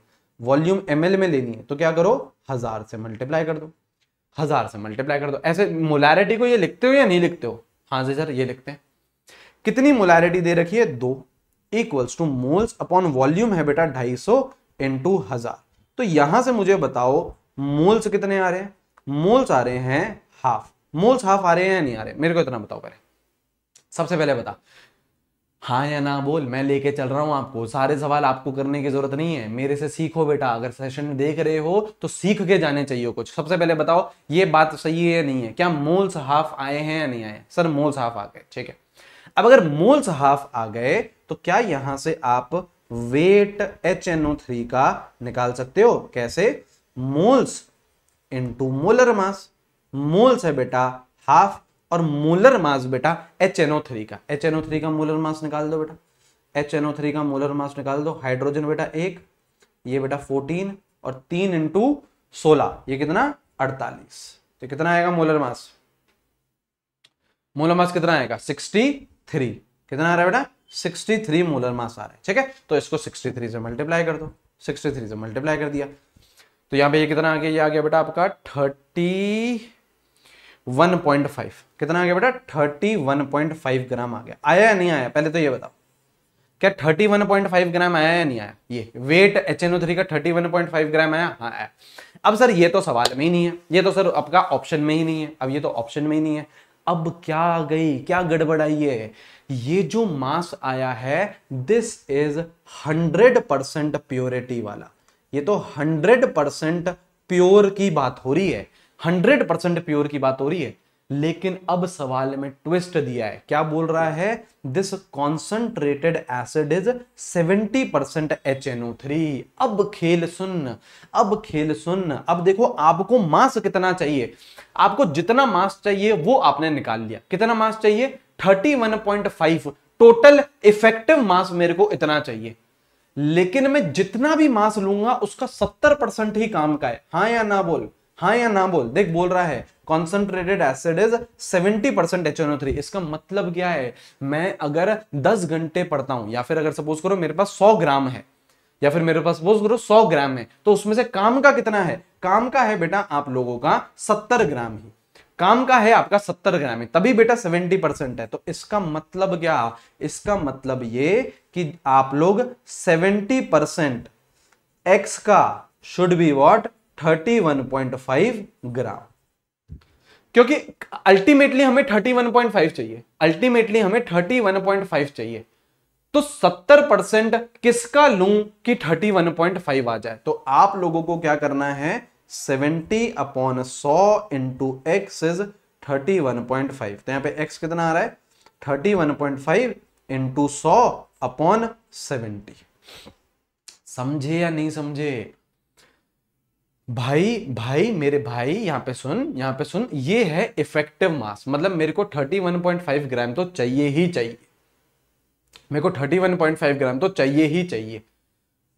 Speaker 1: वॉल्यूम एम में लेनी है तो क्या करो हजार से मल्टीप्लाई कर दो हजार से मल्टीप्लाई कर दो ऐसे मोलारिटी को ये लिखते हो या नहीं लिखते हो हाँ जी सर ये लिखते हैं कितनी मोलारिटी दे रखी है दो equals to moles upon volume है बेटा ढाई सौ टू हजार तो यहां से मुझे बताओ मोल्स कितने आ रहे हैं मोल्स आ रहे हैं हाफ मोल्स हाफ आ रहे हैं या नहीं आ रहे मेरे को इतना बताओ पहले सबसे पहले बता हाँ या ना बोल मैं लेके चल रहा हूं आपको सारे सवाल आपको करने की जरूरत नहीं है मेरे से सीखो बेटा अगर सेशन देख रहे हो तो सीख के जाने चाहिए कुछ सबसे पहले बताओ ये बात सही है या नहीं है क्या मोल्स हाफ आए हैं या नहीं आए सर मोल्स हाफ आ गए ठीक है अब अगर मोल्स हाफ आ गए तो क्या यहां से आप weight H N O three का निकाल सकते हो कैसे moles into molar mass moles है बेटा हाफ और मोलर मास बेटा एच थ्री का एच थ्री का मोलर मास निकाल दो बेटा एच एन ओ थ्री का मोलर मास निकाल दो हाइड्रोजन बेटा एक ये बेटा फोर्टीन और तीन इंटू सोलह ये कितना अड़तालीस तो कितना आएगा मोलर मास मोलर मास कितना आएगा सिक्सटी थ्री कितना आ रहा है बेटा 63 मोलर मास आ रहा है ठीक है तो इसको 63 से मल्टीप्लाई कर दो 63 से मल्टीप्लाई कर दिया तो यहाँ पे ये कितना आ गया ये आ गया बेटा आपका 31.5 कितना आ गया बेटा 31.5 ग्राम आ गया आया या नहीं आया पहले तो ये बताओ क्या 31.5 ग्राम आया या नहीं आया ये वेट एच एन का 31.5 ग्राम आया हाँ आया अब सर ये तो सवाल में ही नहीं है ये तो सर आपका ऑप्शन में ही नहीं है अब ये तो ऑप्शन में ही नहीं है अब क्या आ गई क्या गड़बड़ाई है ये जो मास आया है this is hundred percent purity वाला ये तो हंड्रेड परसेंट प्योर की बात हो रही है हंड्रेड परसेंट प्योर की बात हो रही है लेकिन अब सवाल में ट्विस्ट दिया है क्या बोल रहा है this concentrated acid is 70 percent H अब खेल सुन अब खेल सुन अब देखो आपको मास कितना चाहिए आपको जितना मास चाहिए वो आपने निकाल लिया कितना मास चाहिए 31.5 टोटल इफेक्टिव मास मेरे को इतना चाहिए लेकिन मैं जितना भी मास लूंगा उसका 70 परसेंट ही काम का है हाँ या ना बोल हाँ या ना बोल देख बोल रहा है concentrated acid is 70 percent H इसका मतलब क्या है मैं अगर 10 घंटे पढ़ता हूं या फिर अगर सपोज करो मेरे पास 100 ग्राम है या फिर मेरे पास सपोज करो 100 ग्राम है तो उसमें से काम का कितना है काम का है बेटा आप लोगों का 70 ग्राम ही काम का है आपका 70 ग्राम है तभी बेटा 70 परसेंट है तो इसका मतलब क्या इसका मतलब ये कि आप लोग 70 परसेंट एक्स का शुड बी वॉट 31.5 ग्राम क्योंकि अल्टीमेटली हमें 31.5 चाहिए अल्टीमेटली हमें 31.5 चाहिए तो 70 परसेंट किसका लू कि 31.5 आ जाए तो आप लोगों को क्या करना है 70 अपॉन 100 इंटू एक्स इज 31.5 तो यहां पे x कितना आ रहा है 31.5 इंटू सौ अपॉन सेवेंटी समझे या नहीं समझे भाई भाई मेरे भाई यहाँ पे सुन यहाँ पे सुन ये है इफेक्टिव मास मतलब मेरे को 31.5 ग्राम तो चाहिए ही चाहिए मेरे को 31.5 ग्राम तो चाहिए ही चाहिए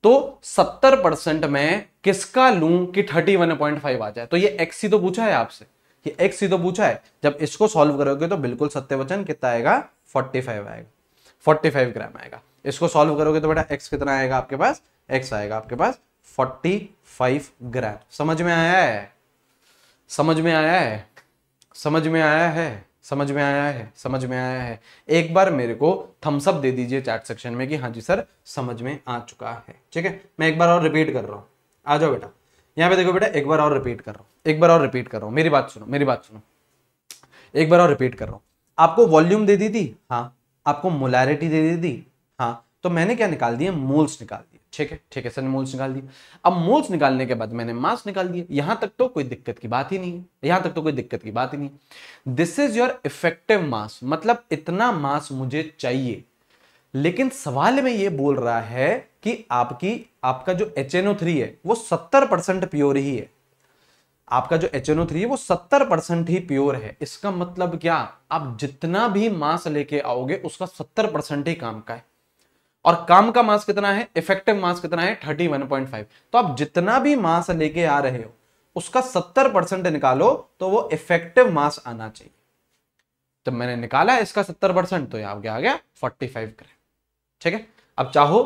Speaker 1: तो 70 परसेंट मैं किसका लू कि 31.5 आ जाए तो ये एक्स ही तो पूछा है आपसे ये एक्स ही तो पूछा है जब इसको सॉल्व करोगे तो बिल्कुल सत्य वचन कितना आएगा फोर्टी आएगा फोर्टी ग्राम आएगा इसको सॉल्व करोगे तो बेटा एक्स कितना आएगा आपके पास एक्स आएगा आपके पास फोर्टी फाइव ग्राम समझ में आया है समझ में आया है समझ में आया है समझ में आया है समझ में आया है एक बार मेरे को थम्सअप दे दीजिए चैट सेक्शन में कि हाँ जी सर समझ में आ चुका है ठीक है मैं एक बार और रिपीट कर रहा हूँ आ जाओ बेटा यहाँ पे देखो बेटा एक बार और रिपीट कर रहा हूँ एक बार और रिपीट कर रहा हूँ मेरी बात सुनो मेरी बात सुनो एक बार और रिपीट कर रहा हूँ आपको वॉल्यूम दे दी थी हाँ आपको मोलैरिटी दे दी थी हाँ तो मैंने क्या निकाल दिया मोल्स निकाल दिए ठीक है ठीक है सर ने मोल्स निकाल दिए अब मोल्स निकालने के बाद मैंने मास निकाल दिया यहां तक तो कोई दिक्कत की बात ही नहीं है यहां तक तो कोई दिक्कत की बात ही नहीं this is your effective mass मतलब इतना मास मुझे चाहिए लेकिन सवाल में ये बोल रहा है कि आपकी आपका जो एच है वो सत्तर परसेंट प्योर ही है आपका जो एच है वो सत्तर परसेंट ही प्योर है इसका मतलब क्या आप जितना भी मास लेके आओगे उसका सत्तर परसेंट ही काम का है और काम का मास कितना है इफेक्टिव मास कितना है थर्टी वन पॉइंट फाइव तो आप जितना भी मास लेके आ रहे हो उसका सत्तर परसेंट निकालो तो वो इफेक्टिव मास आना चाहिए जब मैंने निकाला इसका सत्तर परसेंट तो यहाँ आ गया, फोर्टी फाइव ग्राम ठीक है अब चाहो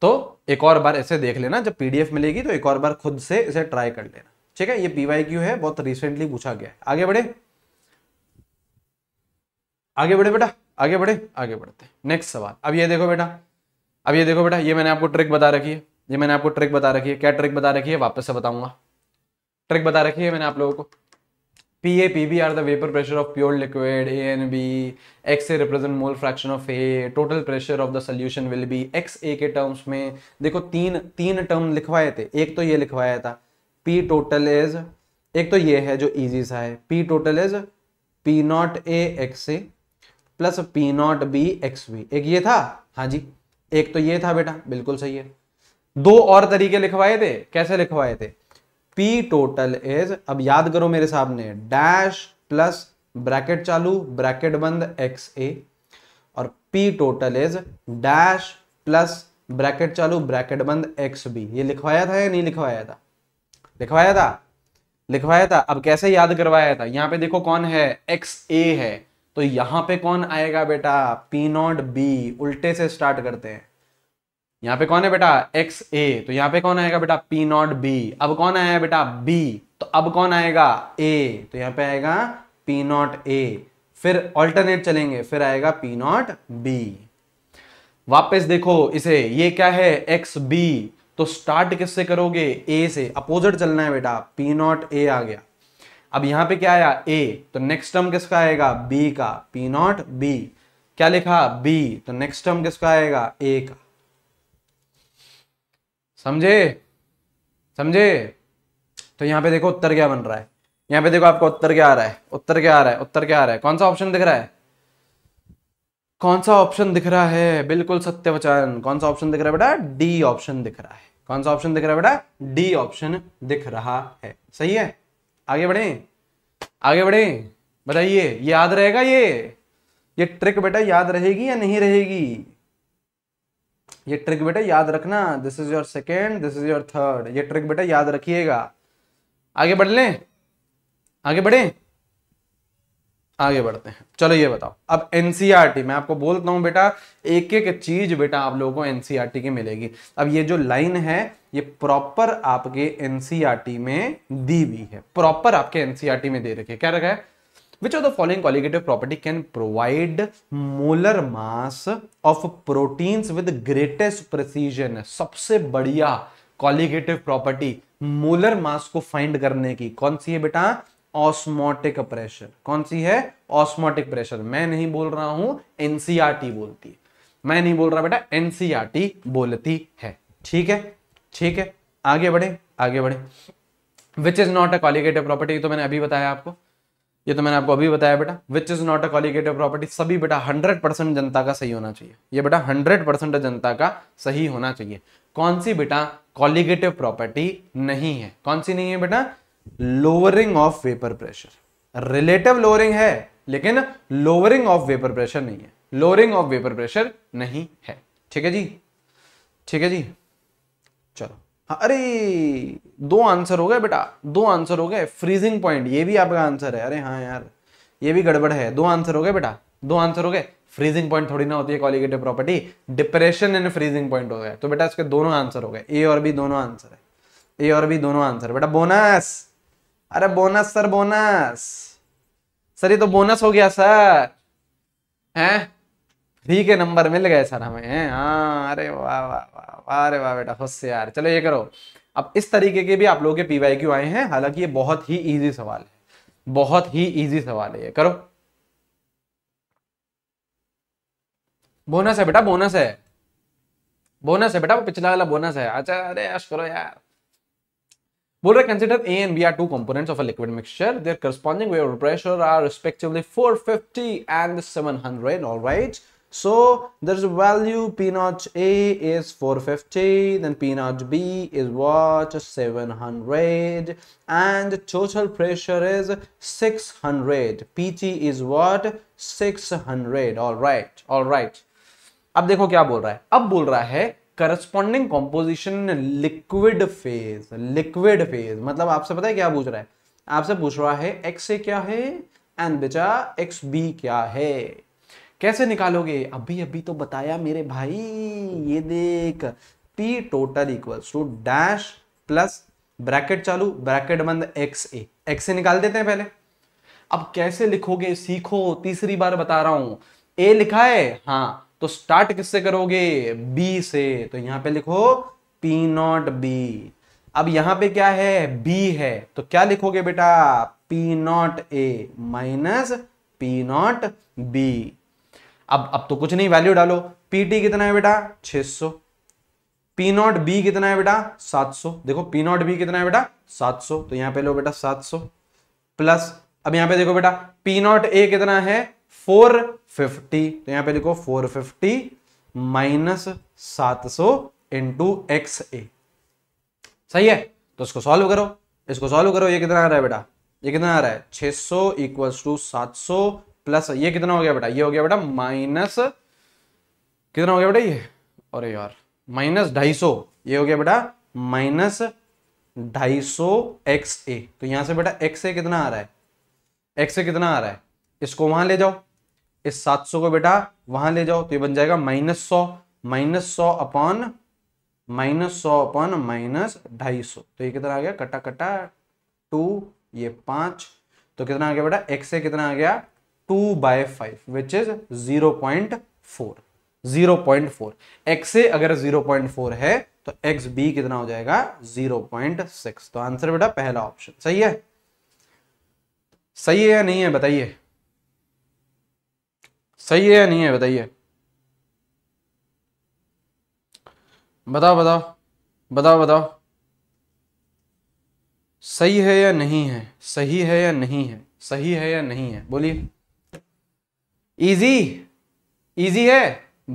Speaker 1: तो एक और बार ऐसे देख लेना जब पीडीएफ मिलेगी तो एक और बार खुद से इसे ट्राई कर लेना ठीक है ये पीवाई क्यू है बहुत रिसेंटली पूछा गया है आगे बढ़े आगे बढ़े बेटा आगे बढ़े आगे बढ़ते नेक्स्ट सवाल अब ये देखो बेटा अब ये देखो बेटा ये मैंने आपको ट्रिक बता रखी है ये मैंने आपको ट्रिक बता रखी है क्या ट्रिक बता रखी है वापस से बताऊंगा ट्रिक बता रखी है मैंने आप लोगों को P A P B are the vapour pressure of pure liquid A and B X A represent mole fraction of A total pressure of the solution will be X A के टर्म्स में देखो तीन तीन टर्म लिखवाए थे एक तो ये लिखवाया था पी टोटल इज एक तो ये है जो इजी सा है P total is P not A X A plus P not B X B एक ये था हाँ जी एक तो ये था बेटा बिल्कुल सही है दो और तरीके लिखवाए थे कैसे लिखवाए थे पी टोटल इज अब याद करो मेरे सामने डैश प्लस ब्रैकेट चालू ब्रैकेट बंद एक्स ए और P total is dash plus bracket चालू ब्रैकेट बंद एक्स बी ये लिखवाया था या नहीं लिखवाया था लिखवाया था लिखवाया था अब कैसे याद करवाया था यहाँ पे देखो कौन है एक्स ए है तो यहां पे कौन आएगा बेटा पी नॉट बी उल्टे से स्टार्ट करते हैं यहां पे कौन है बेटा एक्स ए तो यहां पे कौन आएगा बेटा पी नॉट बी अब कौन आया बेटा बी तो अब कौन आएगा ए तो यहां पे आएगा पी नॉट ए फिर ऑल्टरनेट चलेंगे फिर आएगा पी नॉट बी वापस देखो इसे ये क्या है एक्स बी तो स्टार्ट किससे करोगे ए से अपोजिट चलना है बेटा पी नॉट ए आ गया अब यहां पे क्या आया ए तो नेक्स्ट टर्म किसका आएगा बी का पी नॉट बी क्या लिखा बी तो नेक्स्ट टर्म किसका आएगा ए का समझे समझे तो यहां पे देखो उत्तर क्या बन रहा है यहां पे देखो आपका उत्तर क्या आ रहा है उत्तर क्या आ रहा है उत्तर क्या आ रहा है कौन सा ऑप्शन दिख रहा है कौन सा ऑप्शन दिख रहा है बिल्कुल सत्य वचन कौन सा ऑप्शन दिख रहा है बेटा डी ऑप्शन दिख रहा है कौन सा ऑप्शन दिख रहा है बेटा डी ऑप्शन दिख रहा है सही है आगे बढ़े आगे बढ़े बताइए याद रहेगा ये ये ट्रिक बेटा याद रहेगी या नहीं रहेगी ये ट्रिक बेटा याद रखना this is your second this is your third ये ट्रिक बेटा याद रखिएगा आगे बढ़ लें आगे बढ़े आगे बढ़ते हैं चलो ये बताओ अब एनसीईआरटी e मैं आपको बोलता हूं बेटा एक एक चीज बेटा आप लोगों को एनसीईआरटी e की मिलेगी अब ये जो लाइन है ये प्रॉपर आपके एनसीईआरटी e में दी हुई है प्रॉपर आपके एनसीईआरटी में दे रखे क्या रखा है which of the following colligative property can provide molar mass of proteins with greatest precision सबसे बढ़िया क्वालिगेटिव प्रॉपर्टी मोलर मास को फाइंड करने की कौन सी है बेटा ऑस्मोटिक प्रेशर कौन सी है ऑस्मोटिक प्रेशर मैं नहीं बोल रहा हूं एनसीआरटी e बोलती है मैं नहीं बोल रहा बेटा एनसीआरटी e बोलती है ठीक है ठीक है आगे बढ़े आगे बढ़े which is not a colligative property तो मैंने अभी बताया आपको ये तो मैंने आपको अभी बताया बेटा which is not a colligative property सभी बेटा 100 परसेंट जनता का सही होना चाहिए ये बेटा 100 परसेंट जनता का सही होना चाहिए कौन सी बेटा कॉलिगेटिव प्रॉपर्टी नहीं है कौन सी नहीं है बेटा lowering of vapour pressure relative lowering है लेकिन लोअरिंग ऑफ वेपर प्रेशर नहीं है लोअरिंग ऑफ वेपर प्रेशर नहीं है ठीक है जी ठीक है जी चलो हाँ अरे दो आंसर हो गए बेटा दो आंसर हो गए फ्रीजिंग पॉइंट ये भी आपका आंसर है अरे हाँ यार ये भी गड़बड़ है दो आंसर हो गए बेटा दो आंसर हो गए फ्रीजिंग पॉइंट थोड़ी ना होती है colligative property depression and freezing point हो गया तो बेटा इसके दोनों आंसर हो गए ए और बी दोनों आंसर है ए और बी दोनों आंसर बेटा बोनस अरे बोनस सर बोनस सर ये तो बोनस हो गया सर हैं फ्री के नंबर मिल गए सर हमें हैं हाँ अरे वाह वाह वाह वाह अरे वाह बेटा होशियार चलो ये करो अब इस तरीके के भी आप लोगों के पीवाई क्यू आए हैं हालांकि ये बहुत ही इजी सवाल है बहुत ही इजी सवाल है ये करो बोनस है बेटा बोनस है बोनस है बेटा पिछला वाला बोनस है अच्छा अरे यश करो यार बोल रहे consider A and B are two components of a liquid mixture their corresponding vapour pressure are respectively 450 and 700 alright so there's a value p notch a is 450 then p notch b is what 700 and total pressure is 600 pt is what 600 all right अब देखो क्या बोल रहा है अब बोल रहा है corresponding composition liquid phase liquid phase मतलब आपसे पता है क्या पूछ रहा है आपसे पूछ रहा है एक्स ए क्या है एंड बेचा एक्स बी क्या है कैसे निकालोगे अभी अभी तो बताया मेरे भाई ये देख P total equals to dash plus bracket चालू ब्रैकेट बंद एक्स ए एक्स ए निकाल देते हैं पहले अब कैसे लिखोगे सीखो तीसरी बार बता रहा हूं ए लिखा है हाँ तो स्टार्ट किससे करोगे बी से तो यहां पे लिखो पी नॉट बी अब यहां पे क्या है बी है तो क्या लिखोगे बेटा P not A minus P not B अब अब तो कुछ नहीं वैल्यू डालो पीटी कितना है बेटा 600 पी नॉट बी कितना है बेटा 700 देखो पी नॉट बी कितना है बेटा 700 तो यहां पे लो बेटा 700 प्लस अब यहां पे देखो बेटा पी नॉट ए कितना है फोर फिफ्टी तो यहाँ पे देखो फोर फिफ्टी माइनस सात सौ एक्स ए सही है तो इसको सॉल्व करो इसको सॉल्व करो ये कितना आ रहा है बेटा ये कितना आ रहा है 600 सौ इक्वल टू सात सौ प्लस ये कितना हो गया बेटा ये हो गया बेटा माइनस कितना हो गया बेटा ये अरे यार माइनस ढाई सौ ये हो गया बेटा माइनस ढाई सौ एक्स ए तो यहां से बेटा एक्स ए कितना आ रहा है एक्स ए कितना आ रहा है इसको वहां ले जाओ इस 700 को बेटा वहां ले जाओ तो ये बन जाएगा माइनस सौ माइनस सौ अपॉन माइनस सौ अपॉन माइनस ढाई सौ तो ये कितना आ गया कटा कटा टू ये पांच तो कितना आ गया बेटा x से कितना आ गया two by five which is zero point four zero point four X से अगर जीरो पॉइंट फोर है तो एक्स बी कितना हो जाएगा जीरो पॉइंट सिक्स तो आंसर बेटा पहला ऑप्शन सही है सही है या नहीं है बताइए सही है या नहीं है बताइए बताओ बताओ बताओ बताओ सही है या नहीं है सही है या नहीं है सही है या नहीं है बोलिए इजी इजी है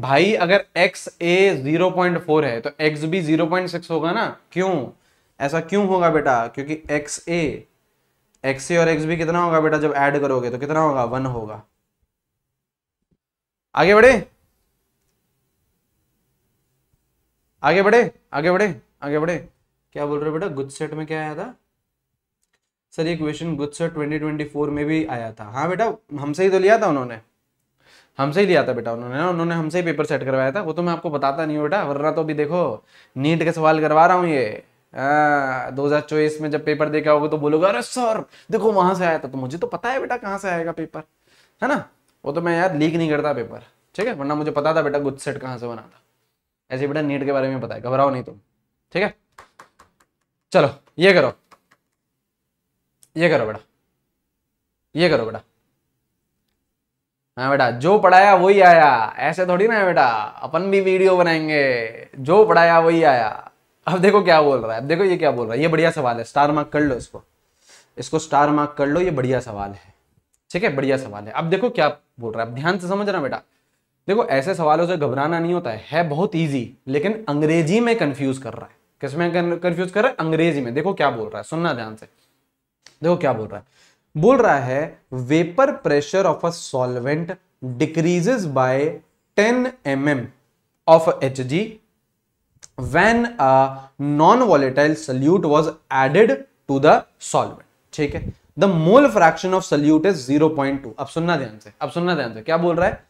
Speaker 1: भाई अगर X A zero point four है तो एक्स भी जीरो पॉइंट सिक्स होगा ना क्यों ऐसा क्यों होगा बेटा क्योंकि एक्स ए एक्स ए और एक्स बी कितना होगा बेटा जब ऐड करोगे तो कितना होगा वन होगा आगे बढ़े आगे बढ़े आगे बढ़े आगे बढ़े क्या बोल रहे हो बेटा सेट में क्या आया था सर ये क्वेश्चन ट्वेंटी फोर में भी आया था हाँ बेटा हमसे ही तो लिया था उन्होंने हमसे ही लिया था बेटा उन्होंने ना उन्होंने हमसे ही पेपर सेट करवाया था वो तो मैं आपको बताता नहीं हूँ बेटा वरना तो अभी देखो नीट के सवाल करवा रहा हूँ ये दो हजार चौबीस में जब पेपर देखा होगा तो बोलोगे अरे सर देखो वहां से आया था तो मुझे तो पता है बेटा कहाँ से आएगा पेपर है ना वो तो मैं यार लीक नहीं करता पेपर ठीक है वरना मुझे पता था बेटा गुड सेट कहाँ से बना था ऐसे बेटा नीट के बारे में पता है घबराओ नहीं तुम ठीक है चलो ये करो ये करो बेटा ये करो बेटा हाँ बेटा जो पढ़ाया वही आया ऐसे थोड़ी ना है बेटा अपन भी वीडियो बनाएंगे जो पढ़ाया वही आया अब देखो क्या बोल रहा है अब देखो ये क्या बोल रहा है ये बढ़िया सवाल है स्टार मार्क कर लो इसको इसको स्टार मार्क कर लो ये बढ़िया सवाल है ठीक है बढ़िया सवाल है अब देखो क्या बोल रहा है ध्यान से समझ रहा बेटा देखो ऐसे सवालों से घबराना नहीं होता है है बहुत ईजी लेकिन अंग्रेजी में कंफ्यूज कर रहा है किसमें कंफ्यूज कर रहा है अंग्रेजी में देखो क्या बोल रहा है सुनना ध्यान से देखो क्या बोल रहा है बोल रहा है vapour pressure of a solvent decreases by 10 M M of H G when non volatile solute was added to the solvent ठीक है the mole fraction of solute is zero point two अब सुनना ध्यान से अब सुनना ध्यान से क्या बोल रहा है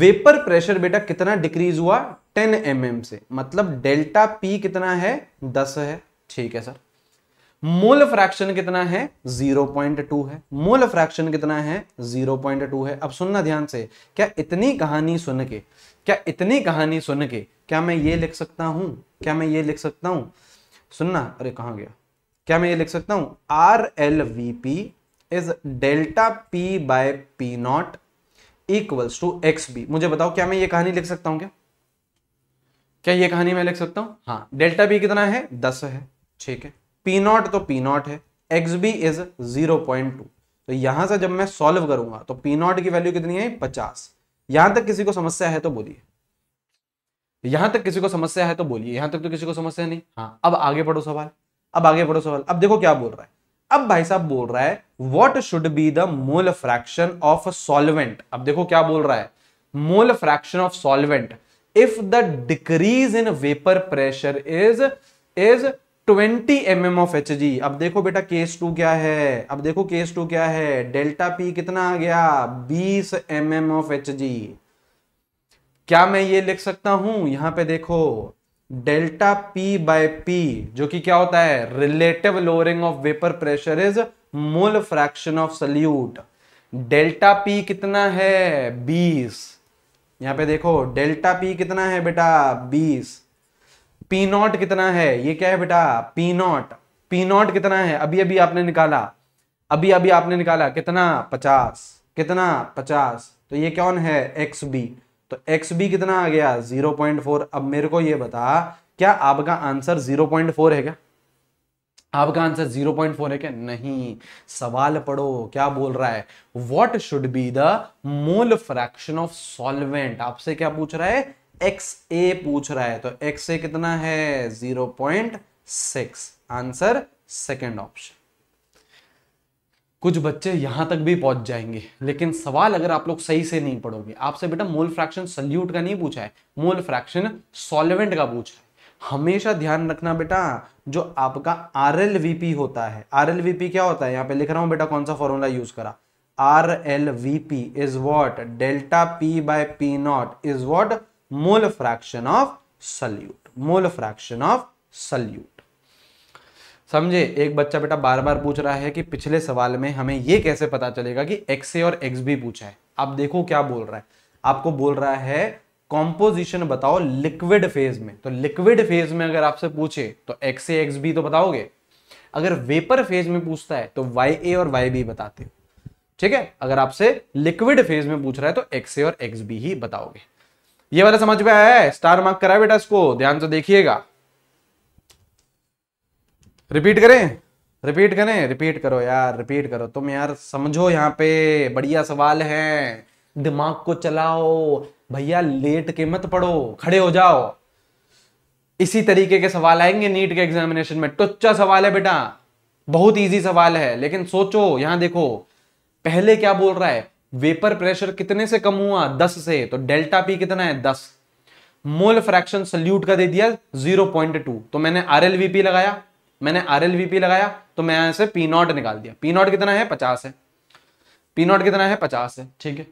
Speaker 1: वेपर प्रेशर बेटा कितना डिक्रीज हुआ 10 एम mm से मतलब डेल्टा पी कितना है 10 है ठीक है सर मोल फ्रैक्शन कितना है 0.2 है मोल फ्रैक्शन कितना है 0.2 है अब सुनना ध्यान से क्या इतनी कहानी सुन के क्या इतनी कहानी सुन के क्या मैं ये लिख सकता हूं क्या मैं ये लिख सकता हूं सुनना अरे कहा गया क्या मैं ये लिख सकता हूँ R L V P is delta P by P nought equals to X B मुझे बताओ क्या मैं ये कहानी लिख सकता हूं क्या क्या ये कहानी मैं लिख सकता हूं हाँ डेल्टा बी कितना है दस है ठीक है पी नॉट तो पी नॉट है X B is zero point two तो यहां से जब मैं सॉल्व करूंगा तो पी नॉट की वैल्यू कितनी है पचास यहां तक किसी को समस्या है तो बोलिए यहां तक किसी को समस्या है तो बोलिए यहां तक तो किसी को समस्या नहीं हाँ अब आगे पढ़ो सवाल अब आगे बढ़ो सवाल अब देखो क्या बोल रहा है अब भाई साहब बोल रहा है what should be the mole fraction of solvent अब देखो क्या बोल रहा है mole fraction of solvent if the decrease in vapour pressure is is 20 M M of H G अब देखो बेटा केस टू क्या है अब देखो केस टू क्या है डेल्टा पी कितना आ गया 20 M M of H G क्या मैं ये लिख सकता हूं यहां पे देखो डेल्टा पी बाय पी जो कि क्या होता है relative lowering of vapour pressure is mole fraction of solute delta P कितना है 20 यहां पे देखो डेल्टा पी कितना है बेटा 20 पी नॉट कितना है ये क्या है बेटा पी नॉट पी नॉट कितना है अभी अभी आपने निकाला अभी अभी आपने निकाला कितना 50 कितना 50 तो ये कौन है एक्स बी तो एक्स भी कितना आ गया 0.4 अब मेरे को ये बता क्या आपका आंसर 0.4 है क्या आपका आंसर 0.4 है क्या नहीं सवाल पढ़ो क्या बोल रहा है what should be the mole fraction of solvent आपसे क्या पूछ रहा है एक्स ए पूछ रहा है तो एक्स ए कितना है 0.6 आंसर सेकेंड ऑप्शन कुछ बच्चे यहाँ तक भी पहुँच जाएंगे लेकिन सवाल अगर आप लोग सही से नहीं पढ़ोगे आपसे बेटा मोल फ्रैक्शन सल्यूट का नहीं पूछा है मोल फ्रैक्शन सॉल्वेंट का पूछा है हमेशा ध्यान रखना बेटा जो आपका आर एल वी पी होता है आर एल वी पी क्या होता है यहाँ पे लिख रहा हूँ बेटा कौन सा फॉर्मूला यूज करा R L V P is what delta P by P nought is what mole fraction of solute mole fraction of solute समझे एक बच्चा बेटा बार बार पूछ रहा है कि पिछले सवाल में हमें ये कैसे पता चलेगा कि एक्स ए और एक्स बी पूछा है आप देखो क्या बोल रहा है आपको बोल रहा है कॉम्पोजिशन बताओ लिक्विड फेज में तो लिक्विड फेज में अगर आपसे पूछे तो एक्स ए एक्स बी तो बताओगे अगर वेपर फेज में पूछता है तो वाई ए और वाई बी बताते हो ठीक है अगर आपसे लिक्विड फेज में पूछ रहा है तो एक्स ए और एक्स बी ही बताओगे ये वाला समझ में आया है स्टार मार्क करा बेटा इसको ध्यान से देखिएगा रिपीट करें रिपीट करें रिपीट करो यार रिपीट करो तुम यार समझो यहाँ पे बढ़िया सवाल है दिमाग को चलाओ भैया लेट के मत पढ़ो खड़े हो जाओ इसी तरीके के सवाल आएंगे नीट के एग्जामिनेशन में टुच्चा सवाल है बेटा बहुत इजी सवाल है लेकिन सोचो यहां देखो पहले क्या बोल रहा है वेपर प्रेशर कितने से कम हुआ दस से तो डेल्टा पी कितना है दस मोल फ्रैक्शन सल्यूट का दे दिया जीरो पॉइंट टू तो मैंने आर लगाया मैंने आर लगाया तो मैं यहां से पी नॉट निकाल दिया पी नॉट कितना है पचास है पी नॉट कितना है पचास है ठीक है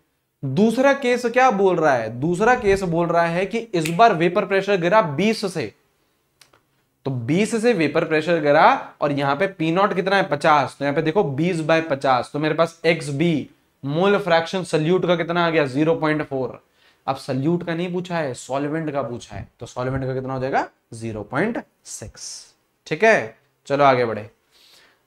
Speaker 1: दूसरा केस क्या बोल रहा है दूसरा केस बोल रहा है कि इस बार वेपर प्रेशर गिरा 20 से तो 20 से वेपर प्रेशर गिरा और यहां पे पी नॉट कितना है 50 तो यहां पे देखो 20 बाय पचास तो मेरे पास X B mole fraction solute का कितना आ गया 0.4 अब सल्यूट का नहीं पूछा है सॉल्वेंट का पूछा है तो सॉल्वेंट का कितना हो जाएगा सिक्स ठीक है चलो आगे बढ़े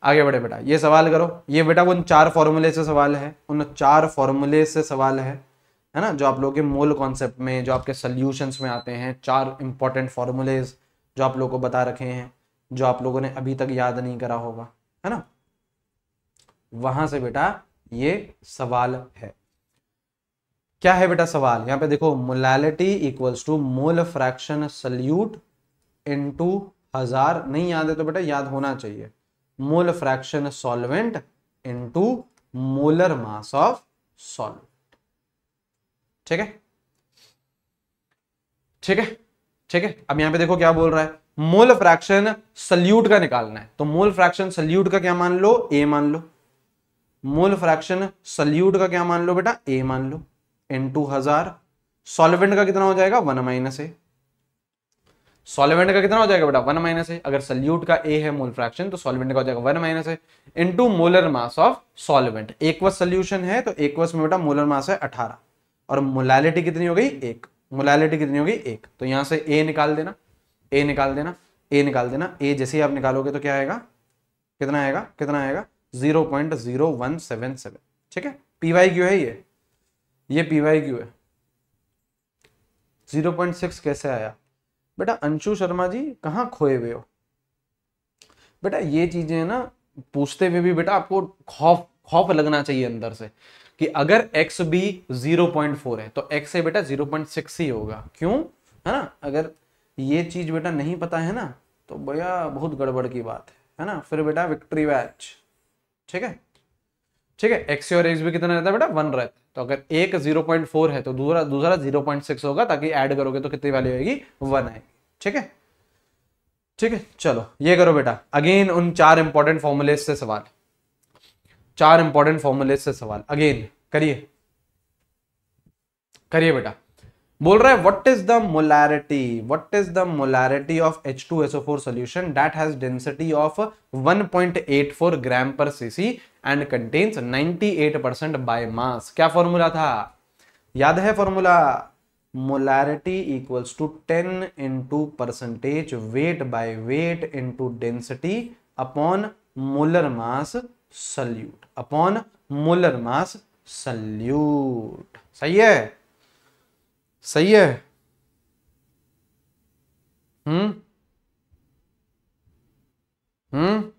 Speaker 1: आगे बढ़े बेटा ये सवाल करो ये बेटा उन चार फॉर्मूले से सवाल है उन चार फॉर्मूले से सवाल है है ना जो आप लोगों के मोल कॉन्सेप्ट में जो आपके सल्यूशंस में आते हैं चार इंपॉर्टेंट फार्मूलेज जो आप लोगों को बता रखे हैं जो आप लोगों ने अभी तक याद नहीं करा होगा है ना वहां से बेटा ये सवाल है क्या है बेटा सवाल यहाँ पे देखो molality equals to mole fraction solute into हजार नहीं याद है तो बेटा याद होना चाहिए mole fraction solvent into molar mass of solvent ठीक है ठीक है ठीक है अब यहां पे देखो क्या बोल रहा है मोल फ्रैक्शन सल्यूट का निकालना है तो मोल फ्रैक्शन सल्यूट का क्या मान लो ए मान लो मोल फ्रैक्शन सल्यूट का क्या मान लो बेटा ए मान लो इन टू हजार सॉल्वेंट का कितना हो जाएगा वन माइनस ए सॉल्वेंट का कितना हो जाएगा बेटा वन माइनस है अगर सल्यूट का ए है मोल फ्रैक्शन तो सॉल्वेंट का हो जाएगा वन माइनस है इनटू मोलर मास ऑफ एक वस सोल्यूशन है तो एक वस में बेटा मोलर मास है अठारह और मोलैलिटी कितनी हो गई एक मोलैलिटी कितनी हो गई एक तो यहां से ए निकाल देना ए निकाल देना ए निकाल देना ए जैसे ही आप निकालोगे तो क्या आएगा कितना आएगा कितना आएगा zero point zero one seven seven ठीक है पीवाई क्यू है ये ये पीवाई क्यू है जीरो पॉइंट सिक्स कैसे आया बेटा अंशु शर्मा जी कहाँ खोए हुए हो बेटा ये चीजें है ना पूछते हुए भी बेटा आपको खौफ खौफ लगना चाहिए अंदर से कि अगर x भी फोर है तो x है बेटा जीरो पॉइंट सिक्स ही होगा क्यों है ना अगर ये चीज बेटा नहीं पता है ना तो भैया बहुत गड़बड़ की बात है है ना फिर बेटा विक्ट्री वैच ठीक है ठीक है एक्स और एक्स भी कितना रहता है बेटा वन रहता है तो अगर एक 0.4 है तो दूसरा दूसरा 0.6 होगा ताकि ऐड करोगे तो कितनी वैल्यू आएगी वन आएगी ठीक है ठीक है चलो ये करो बेटा अगेन उन चार इंपॉर्टेंट फॉर्मुलेज से सवाल चार इंपॉर्टेंट फॉर्मुलेज से सवाल अगेन करिए करिए बेटा बोल रहा है what is the molarity what is the molarity of H two SO four solution that has density of 1.84 gram per CC and contains 98 percent by mass क्या फॉर्मूला था याद है formula molarity equals to 10 into percentage weight by weight into density upon molar mass solute upon molar mass solute सही है सही है हम्म हम्म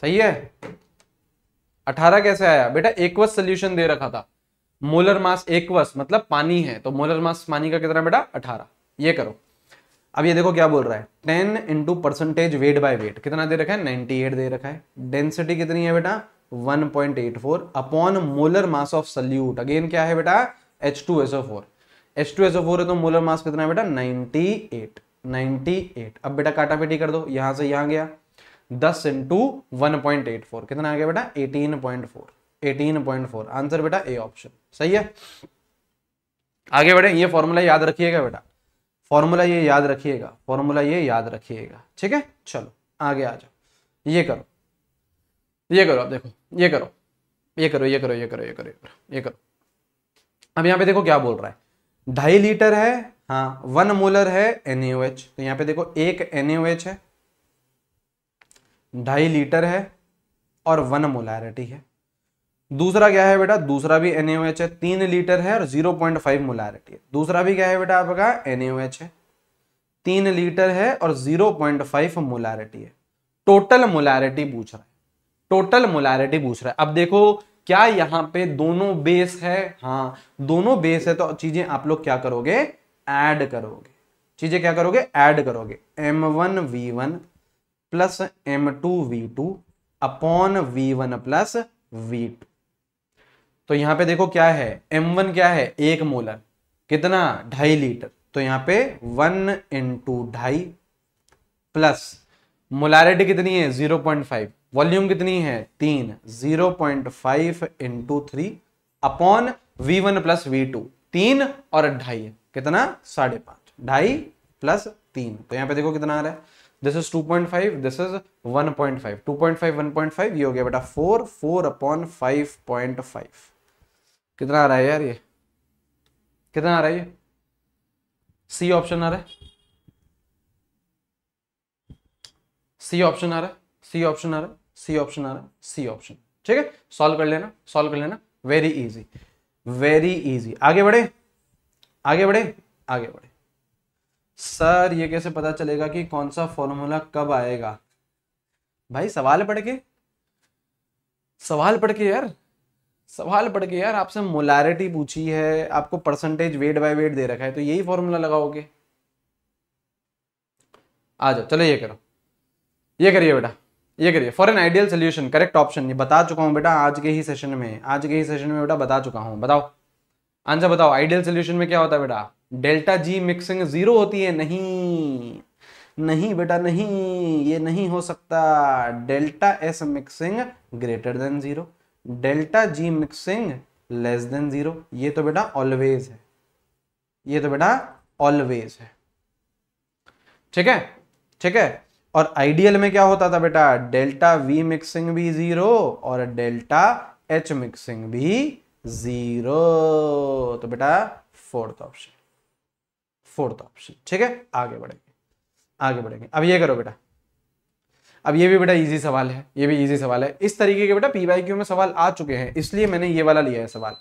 Speaker 1: सही है अठारह कैसे आया बेटा एकवस सोल्यूशन दे रखा था मोलर मास एकवस मतलब पानी है तो मोलर मास पानी का कितना बेटा अठारह ये करो अब ये देखो क्या बोल रहा है ten into percentage weight by weight कितना दे रखा है नाइनटी एट दे रखा है डेंसिटी कितनी है बेटा one point eight four upon molar mass of solute again क्या है बेटा H H two two SO four SO four है तो मोलर मास कितना है बेटा नाइनटी एट नाइनटी एट अब बेटा काटा पेटी कर दो यहां से यहां गया दस into one point eight four कितना आ गया बेटा eighteen eighteen point four point four answer बेटा ए ऑप्शन सही है आगे बढ़े ये फॉर्मूला याद रखिएगा बेटा फॉर्मूला ये याद रखिएगा फॉर्मूला ये याद रखिएगा ठीक है चलो आगे आ जाओ ये करो ये करो आप देखो ये करो ये करो ये करो ये करो ये करो ये करो ये करो अब यहाँ पे देखो क्या बोल रहा है ढाई लीटर है हाँ वन मोलर है एन तो यहाँ पे देखो एक एन है ढाई लीटर है और वन मोलारिटी है दूसरा क्या है बेटा दूसरा भी एन है तीन लीटर है और जीरो पॉइंट फाइव मोलारिटी है दूसरा भी क्या है बेटा आपका एन है तीन लीटर है और जीरो पॉइंट फाइव मोलारिटी है टोटल मोलारिटी पूछ रहा है टोटल मोलारिटी पूछ रहा है अब देखो क्या यहाँ पे दोनों बेस है हाँ दोनों बेस है तो चीजें आप लोग क्या करोगे एड करोगे चीजें क्या करोगे एड करोगे M one V one plus M two V two upon V one plus V two तो यहाँ पे देखो क्या है M1 क्या है एक मोलर कितना ढाई लीटर तो यहाँ पे वन इंटू ढाई प्लस मोलारिटी कितनी है जीरो पॉइंट फाइव वॉल्यूम कितनी है तीन zero point five into three upon V one plus V two तीन और ढाई कितना साढ़े पांच ढाई प्लस तीन तो यहाँ पे देखो कितना आ रहा है this is two point five this is one point five two point five one point five ये हो गया बेटा four four upon five point five कितना आ रहा है यार ये कितना आ रहा है ये सी ऑप्शन आ रहा है सी ऑप्शन आ रहा है सी ऑप्शन आ रहा है सी ऑप्शन आ रहा है सी ऑप्शन ठीक है सॉल्व कर लेना सॉल्व कर लेना वेरी इजी वेरी इजी आगे बढ़े आगे बढ़े आगे बढ़े सर ये कैसे पता चलेगा कि कौन सा फॉर्मूला कब आएगा भाई सवाल पढ़ के सवाल पढ़ के यार सवाल पड़ गया यार आपसे मोलैरिटी पूछी है आपको परसेंटेज वेट बाय वेट दे रखा है तो यही फॉर्मूला लगाओगे आ जाओ चलो ये करो ये करिए बेटा ये करिए for an ideal solution correct option ये बता चुका हूँ बेटा आज के ही सेशन में आज के ही सेशन में बेटा बता चुका हूँ बताओ आंसर बताओ आइडियल सोल्यूशन में क्या होता है बेटा डेल्टा जी मिक्सिंग जीरो होती है नहीं नहीं बेटा नहीं ये नहीं हो सकता delta S mixing greater than zero delta G mixing less than zero ये तो बेटा ऑलवेज है ये तो बेटा ऑलवेज है ठीक है ठीक है और आइडियल में क्या होता था बेटा डेल्टा वी मिक्सिंग भी जीरो और डेल्टा एच मिक्सिंग भी जीरो तो बेटा फोर्थ ऑप्शन फोर्थ ऑप्शन ठीक है आगे बढ़ेंगे आगे बढ़ेंगे अब ये करो बेटा अब ये भी बेटा इजी सवाल है ये भी इजी सवाल है इस तरीके के बेटा पी वाई क्यू में सवाल आ चुके हैं इसलिए मैंने ये वाला लिया है सवाल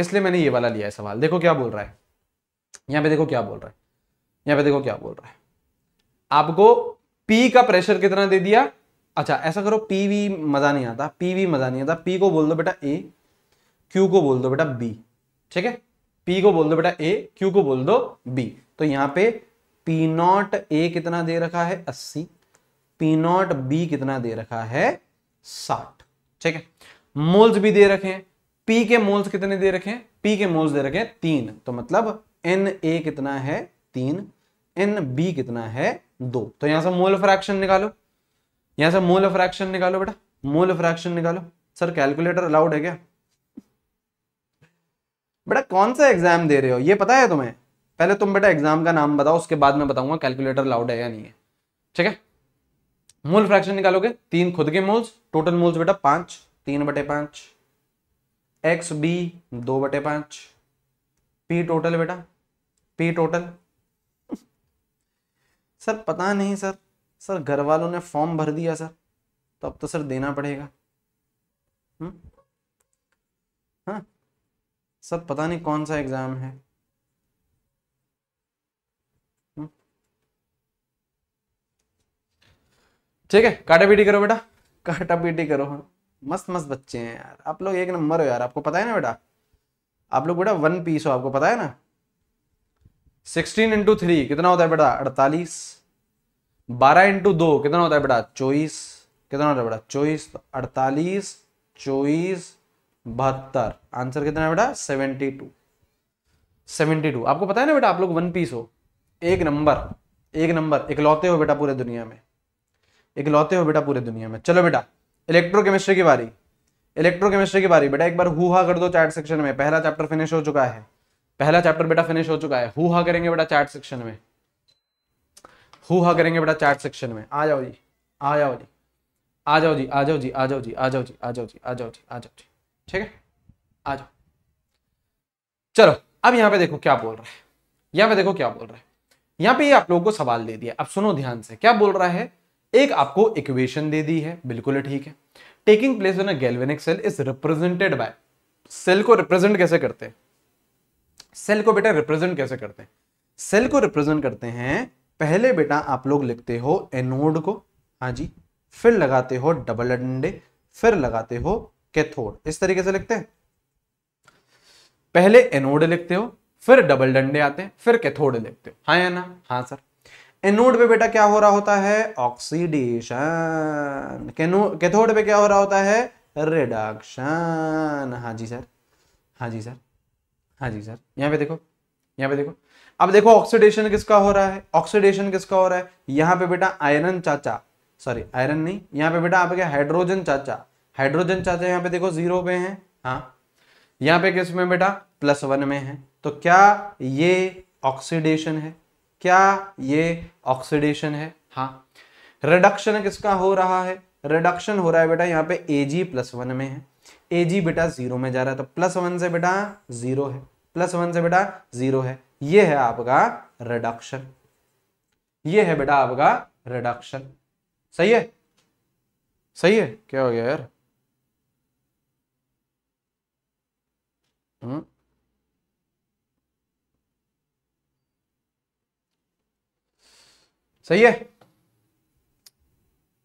Speaker 1: इसलिए मैंने ये वाला लिया है सवाल देखो क्या बोल रहा है यहाँ पे देखो क्या बोल रहा है यहाँ पे देखो क्या बोल रहा है आपको पी का प्रेशर कितना दे दिया अच्छा ऐसा करो पी वी मजा नहीं आता पी वी मजा नहीं आता पी को बोल दो बेटा ए क्यू को बोल दो बेटा बी ठीक है पी को बोल दो बेटा ए क्यू को बोल दो बी तो यहाँ पे पी नॉट ए कितना दे रखा है अस्सी पी नॉट बी कितना दे रखा है साठ ठीक है मोल्स भी दे रखे हैं पी के मोल्स कितने दे रखे हैं पी के मोल्स दे रखे हैं तीन तो मतलब एन ए कितना है तीन एन बी कितना है दो तो यहां से मोल फ्रैक्शन निकालो यहां से मोल फ्रैक्शन निकालो बेटा मोल फ्रैक्शन निकालो सर कैलकुलेटर अलाउड है क्या बेटा कौन सा एग्जाम दे रहे हो ये पता है तुम्हें पहले तुम बेटा एग्जाम का नाम बताओ उसके बाद में बताऊंगा कैलकुलेटर अलाउड है या नहीं है ठीक है मूल फ्रैक्शन निकालोगे तीन खुद के मूल्स टोटल मूल्स बेटा पांच तीन बटे पांच एक्स बी दो बटे पांच पी टोटल बेटा पी टोटल सर पता नहीं सर सर घर वालों ने फॉर्म भर दिया सर तो अब तो सर देना पड़ेगा हम्म हाँ सर पता नहीं कौन सा एग्जाम है ठीक है काटा पीटी करो बेटा काटा पीटी करो हाँ। मस्त मस्त बच्चे हैं यार आप लोग एक नंबर हो यार आपको पता है ना बेटा आप लोग बेटा वन पीस हो आपको पता है ना सिक्सटीन इंटू थ्री कितना होता है बेटा अड़तालीस बारह इंटू दो कितना होता है बेटा चौबीस कितना होता है बेटा चौबीस तो अड़तालीस चौबीस बहत्तर आंसर कितना है बेटा सेवेंटी टू सेवेंटी टू आपको पता है ना बेटा आप लोग वन पीस हो एक नंबर एक नंबर इकलौते हो बेटा पूरे दुनिया में इकलौते हो बेटा पूरे दुनिया में चलो बेटा इलेक्ट्रोकेमिस्ट्री की बारी इलेक्ट्रोकेमिस्ट्री की बारी बेटा एक बार हु हा कर दो चैट सेक्शन में पहला चैप्टर फिनिश हो चुका है पहला चैप्टर बेटा फिनिश हो चुका है हु हा करेंगे बेटा चैट सेक्शन में हु हा करेंगे बेटा चैट सेक्शन में आ जाओ जी आ जाओ जी आ जाओ जी आ जाओ जी आ जाओ जी आ जाओ जी आ जाओ जी आ जाओ जी आ जाओ जी ठीक है आ जाओ चलो अब यहाँ पे देखो क्या बोल रहा है यहाँ पे देखो क्या बोल रहा है यहाँ पे आप लोगों को सवाल दे दिया अब सुनो ध्यान से क्या बोल रहा है एक आपको इक्वेशन दे दी है बिल्कुल ठीक है taking place on a galvanic cell is represented by cell को रिप्रेजेंट कैसे करते हैं सेल को बेटा रिप्रेजेंट कैसे करते हैं सेल को रिप्रेजेंट करते हैं पहले बेटा आप लोग लिखते हो एनोड को हाँ जी फिर लगाते हो डबल अंडे फिर लगाते हो कैथोड इस तरीके से लिखते हैं पहले एनोड लिखते हो फिर डबल डंडे आते हैं फिर कैथोड लिखते हो हाँ या ना हाँ सर एनोड पे बेटा क्या हो रहा होता है ऑक्सीडेशन कैथोड पे क्या हो रहा होता है रिडक्शन हाँ जी सर हाँ जी सर हाँ जी सर यहाँ पे देखो यहाँ पे देखो अब देखो ऑक्सीडेशन किसका हो रहा है ऑक्सीडेशन किसका हो रहा है यहाँ पे बेटा आयरन चाचा सॉरी आयरन नहीं यहाँ पे बेटा आप हाइड्रोजन चाचा हाइड्रोजन चाचा यहाँ पे देखो जीरो पे है हाँ यहाँ पे किस में बेटा प्लस वन में है तो क्या ये ऑक्सीडेशन है क्या ये ऑक्सीडेशन है हाँ रिडक्शन किसका हो रहा है रिडक्शन हो रहा है बेटा यहाँ पे ए जी प्लस वन में है ए जी बेटा जीरो में जा रहा है तो प्लस वन से बेटा जीरो है प्लस वन से बेटा जीरो है ये है आपका रिडक्शन ये है बेटा आपका रिडक्शन सही है सही है क्या हो गया यार हुँ? हम्म। सही है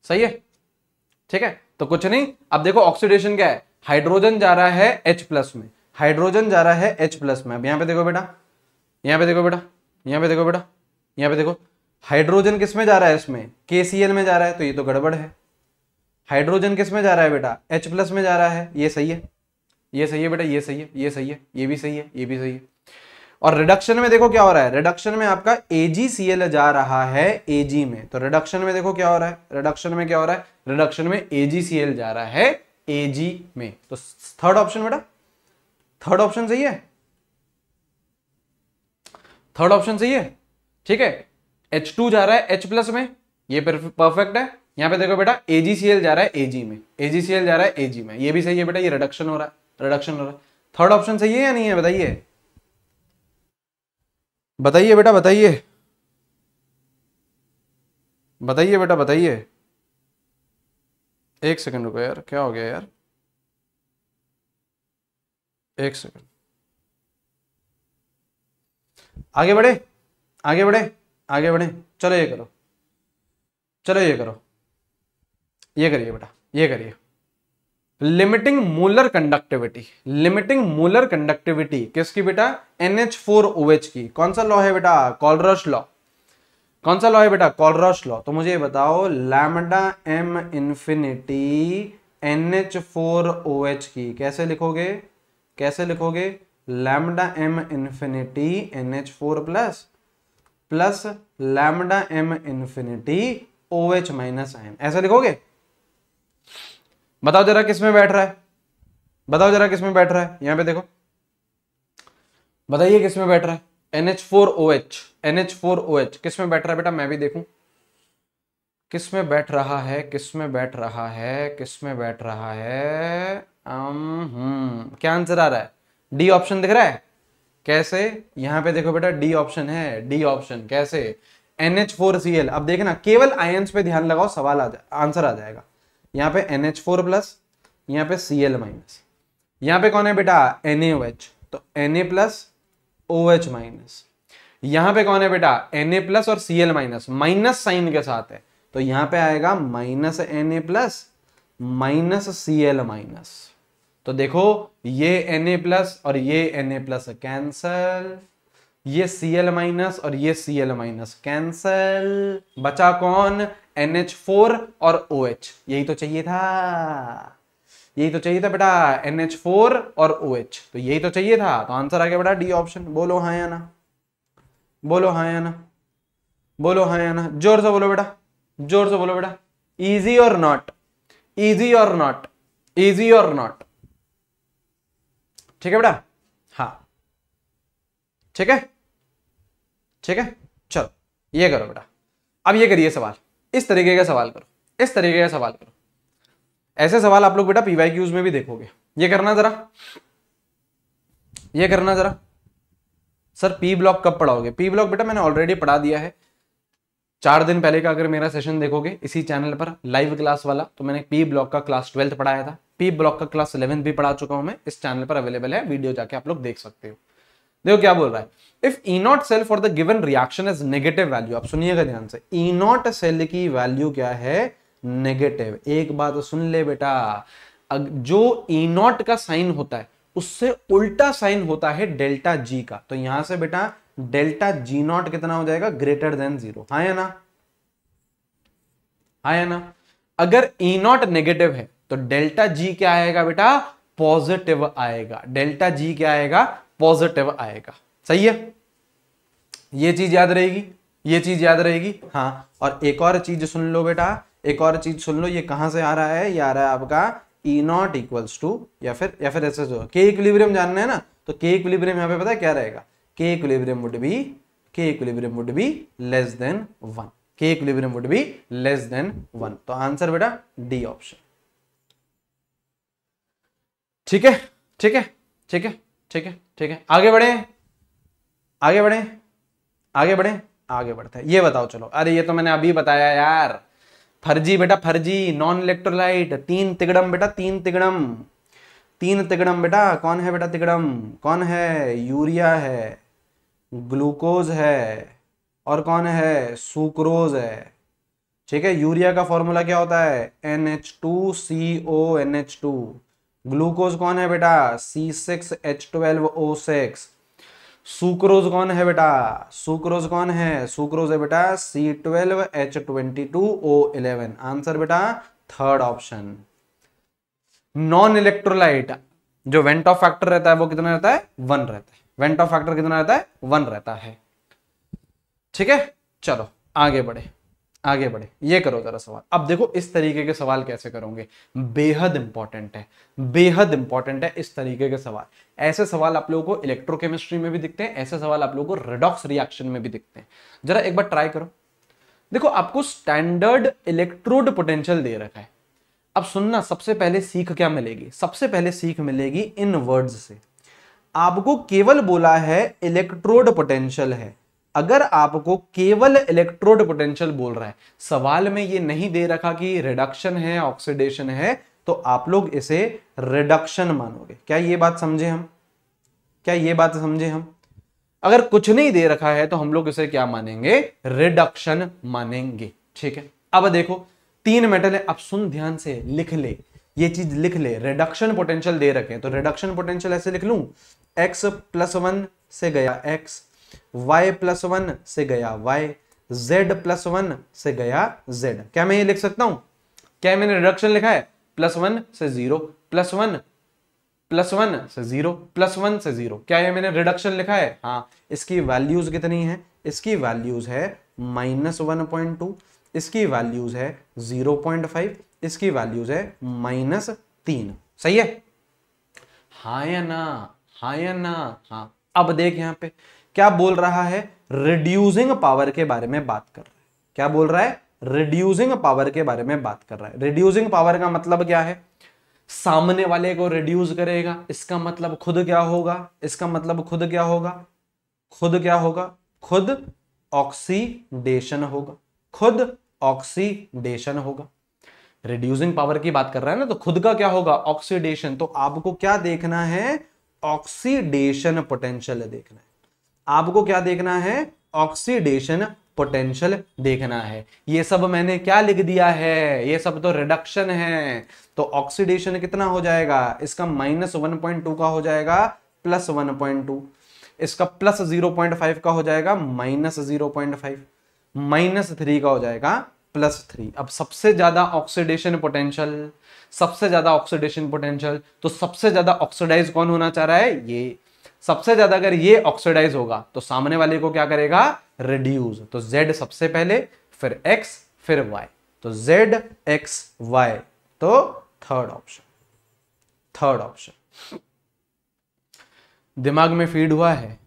Speaker 1: सही है ठीक है तो कुछ नहीं अब देखो ऑक्सीडेशन क्या है हाइड्रोजन जा रहा है H प्लस में हाइड्रोजन जा रहा है H प्लस में अब यहां पे देखो बेटा यहां पे देखो बेटा यहां पे देखो बेटा यहां पे देखो हाइड्रोजन किस में जा रहा है इसमें के में जा रहा है तो ये तो गड़बड़ है हाइड्रोजन किस में जा रहा है बेटा H प्लस में जा रहा है ये सही है ये सही है बेटा ये सही है ये सही है ये भी सही है ये भी सही है और रिडक्शन में देखो क्या हो रहा है रिडक्शन में आपका AgCl जा रहा है Ag में तो रिडक्शन में देखो क्या हो रहा है रिडक्शन में क्या हो रहा है रिडक्शन में AgCl जा रहा है Ag में तो थर्ड ऑप्शन बेटा थर्ड ऑप्शन सही है थर्ड ऑप्शन सही है ठीक है H2 जा रहा है H प्लस में ये परफेक्ट है यहां पे देखो बेटा AgCl जा रहा है Ag में AgCl जा रहा है Ag में ये भी सही है बेटा ये रिडक्शन हो रहा है रिडक्शन हो रहा है थर्ड ऑप्शन सही है या नहीं है बताइए बताइए बेटा बताइए बताइए बेटा बताइए एक सेकंड रुको यार क्या हो गया यार एक सेकंड आगे बढ़े आगे बढ़े आगे बढ़े चलो ये करो चलो ये करो ये करिए बेटा ये करिए limiting molar conductivity limiting molar conductivity किसकी बेटा NH4OH की कौन सा लॉ है बेटा कॉलरस लॉ कौन सा लॉ है बेटा कॉलरस लॉ तो मुझे बताओ लैमडा एम इन्फिनिटी NH4OH की कैसे लिखोगे कैसे लिखोगे lambda M infinity NH4 plus plus lambda M infinity OH minus N ऐसे लिखोगे बताओ जरा किसमें बैठ रहा है बताओ जरा किसमें बैठ रहा है यहां पे देखो बताइए किसमें बैठ रहा है NH four O H NH four O H किसमें बैठ रहा है बेटा मैं भी देखूं किस में बैठ रहा है किस में बैठ रहा है किस में बैठ रहा है हम्म। क्या आंसर आ रहा है डी ऑप्शन दिख रहा है कैसे यहां पे देखो बेटा डी ऑप्शन है डी ऑप्शन कैसे N H four C L अब देखना केवल आयंस पे ध्यान लगाओ सवाल आ जा आंसर आ जाएगा यहाँ पे एन एच फोर प्लस यहाँ पे सी एल माइनस यहाँ पे कौन है बेटा एन ए एच तो N A plus O H minus यहाँ पे कौन है बेटा एन ए प्लस और C L minus minus sign के साथ है तो यहाँ पे आएगा minus N A plus minus C L minus तो देखो ये एन ए प्लस और ये एन ए प्लस कैंसल ये सी एल माइनस और ये सी एल माइनस कैंसल बचा कौन NH4 और OH यही तो चाहिए था यही तो चाहिए था बेटा NH4 और OH तो यही तो चाहिए था तो आंसर आ गया बेटा डी ऑप्शन बोलो हाँ या ना बोलो हाँ या ना बोलो हाँ या ना जोर से बोलो बेटा जोर से बोलो बेटा इजी और नॉट इजी और नॉट इजी और नॉट ठीक है बेटा हाँ ठीक है ठीक है चलो ये करो बेटा अब ये करिए सवाल इस तरीके का सवाल करो इस तरीके का सवाल करो ऐसे सवाल आप लोग बेटा पीवाई क्यूज में भी देखोगे ये करना जरा ये करना जरा सर पी ब्लॉक कब पढ़ाओगे पी ब्लॉक बेटा मैंने ऑलरेडी पढ़ा दिया है चार दिन पहले का अगर मेरा सेशन देखोगे इसी चैनल पर लाइव क्लास वाला तो मैंने पी ब्लॉक का क्लास ट्वेल्थ पढ़ाया था पी ब्लॉक का क्लास इलेवेंथ भी पढ़ा चुका हूं मैं इस चैनल पर अवेलेबल है वीडियो जाके आप लोग देख सकते हो देखो क्या बोल रहा है if E not cell for the given reaction is negative value आप सुनिएगा ध्यान से ई नॉट सेल की वैल्यू क्या है नेगेटिव एक बात सुन ले बेटा जो ई नॉट का साइन होता है उससे उल्टा साइन होता है डेल्टा जी का तो यहां से बेटा डेल्टा जी नॉट कितना हो जाएगा ग्रेटर देन जीरो हाँ या ना हाँ या ना अगर ई नॉट नेगेटिव है तो डेल्टा जी क्या आएगा बेटा पॉजिटिव आएगा डेल्टा जी क्या आएगा पॉजिटिव आएगा सही है ये चीज याद रहेगी ये चीज याद रहेगी हाँ और एक और चीज सुन लो बेटा एक और चीज सुन लो ये कहां से आ रहा है ये आ रहा है आपका E not equals to या फिर या फिर ऐसे जो के इक्विलिब्रियम जानना है ना तो के इक्विलिब्रियम यहाँ पे पता है क्या रहेगा K equilibrium would be K equilibrium would be less than one K equilibrium would be less than one तो आंसर बेटा डी ऑप्शन ठीक है ठीक है ठीक है ठीक है ठीक है आगे बढ़े आगे बढ़े आगे बढ़े आगे बढ़ते ये बताओ चलो अरे ये तो मैंने अभी बताया यार फर्जी बेटा फर्जी नॉन इलेक्ट्रोलाइट तीन तिगड़म बेटा तीन तिगड़म तीन तिगड़म बेटा कौन है बेटा तिगड़म कौन है यूरिया है ग्लूकोज है और कौन है सुक्रोज है ठीक है यूरिया का फॉर्मूला क्या होता है N H two C O N H two glucose कौन है बेटा C six H twelve O six sucrose कौन है बेटा सुक्रोज कौन है सुक्रोज है बेटा C twelve H twenty two O eleven answer बेटा थर्ड ऑप्शन नॉन इलेक्ट्रोलाइट जो वेंट ऑफ फैक्टर रहता है वो कितना रहता है वन रहता है वेंट ऑफ फैक्टर कितना रहता है वन रहता है ठीक है चलो आगे बढ़े आगे बढ़े ये करो जरा सवाल अब देखो इस तरीके के सवाल कैसे करोगे बेहद इंपॉर्टेंट है बेहद इंपॉर्टेंट है इस तरीके के सवाल ऐसे सवाल आप लोगों को इलेक्ट्रोकेमिस्ट्री में भी दिखते हैं ऐसे सवाल आप लोगों को रेडॉक्स रिएक्शन में भी दिखते हैं जरा एक बार ट्राई करो देखो आपको स्टैंडर्ड इलेक्ट्रोड पोटेंशियल दे रखा है अब सुनना सबसे पहले सीख क्या मिलेगी सबसे पहले सीख मिलेगी इन वर्ड्स से आपको केवल बोला है इलेक्ट्रोड पोटेंशियल है अगर आपको केवल इलेक्ट्रोड पोटेंशियल बोल रहा है सवाल में ये नहीं दे रखा कि रिडक्शन है ऑक्सीडेशन है तो आप लोग इसे रिडक्शन मानोगे क्या ये बात समझे हम क्या ये बात समझे हम अगर कुछ नहीं दे रखा है तो हम लोग इसे क्या मानेंगे रिडक्शन मानेंगे ठीक है अब देखो तीन मेटल है अब सुन ध्यान से लिख ले ये चीज लिख ले रिडक्शन पोटेंशियल दे रखे तो रिडक्शन पोटेंशियल ऐसे लिख लू एक्स प्लस वन से गया एक्स वाई प्लस वन से गया वाई जेड प्लस वन से गया जेड क्या मैं ये लिख सकता हूं क्या मैंने रिडक्शन लिखा है प्लस वन से zero plus one plus one से जीरो प्लस वन से जीरो क्या ये मैंने रिडक्शन लिखा है हाँ इसकी वैल्यूज कितनी है इसकी वैल्यूज है माइनस वन पॉइंट टू इसकी वैल्यूज है जीरो पॉइंट फाइव इसकी वैल्यूज है माइनस तीन सही है हाँ या ना हाँ या ना हाँ अब देख यहां पे क्या बोल रहा है रिड्यूसिंग पावर के बारे में बात कर रहा है क्या बोल रहा है रिड्यूसिंग पावर के बारे में बात कर रहा है रिड्यूसिंग पावर का मतलब क्या है सामने वाले को रिड्यूस करेगा इसका मतलब खुद क्या होगा इसका मतलब खुद क्या होगा खुद क्या होगा खुद ऑक्सीडेशन होगा खुद ऑक्सीडेशन होगा रिड्यूसिंग पावर की बात कर रहा है ना तो खुद का क्या होगा ऑक्सीडेशन तो आपको क्या देखना है ऑक्सीडेशन पोटेंशियल देखना है आपको क्या देखना है ऑक्सीडेशन पोटेंशियल देखना है ये सब मैंने क्या लिख दिया है ये सब तो रिडक्शन है तो ऑक्सीडेशन कितना हो जाएगा इसका माइनस वन पॉइंट टू का हो जाएगा प्लस वन पॉइंट टू इसका प्लस जीरो पॉइंट फाइव का हो जाएगा minus zero point five minus three का हो जाएगा प्लस थ्री अब सबसे ज्यादा ऑक्सीडेशन पोटेंशियल सबसे ज्यादा ऑक्सीडेशन पोटेंशियल तो सबसे ज्यादा ऑक्सीडाइज कौन होना चाह रहा है ये सबसे ज्यादा अगर ये ऑक्सीडाइज होगा तो सामने वाले को क्या करेगा रिड्यूज तो Z सबसे पहले फिर X फिर Y तो Z X Y तो थर्ड ऑप्शन थर्ड ऑप्शन दिमाग में फीड हुआ है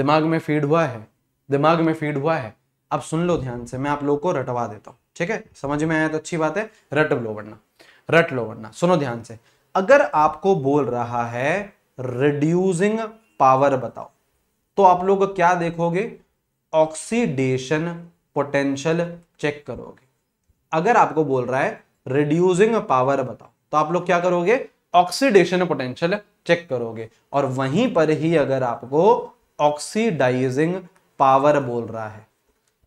Speaker 1: दिमाग में फीड हुआ है दिमाग में फीड हुआ है अब सुन लो ध्यान से मैं आप लोग को रटवा देता हूं ठीक है समझ में आया तो अच्छी बात है रट लो वरना रट लो वरना सुनो ध्यान से अगर आपको बोल रहा है रिड्यूसिंग पावर बताओ तो आप लोग क्या देखोगे ऑक्सीडेशन पोटेंशियल चेक करोगे अगर आपको बोल रहा है रिड्यूसिंग पावर बताओ तो आप लोग क्या करोगे ऑक्सीडेशन पोटेंशियल चेक करोगे और वहीं पर ही अगर आपको ऑक्सीडाइजिंग पावर बोल रहा है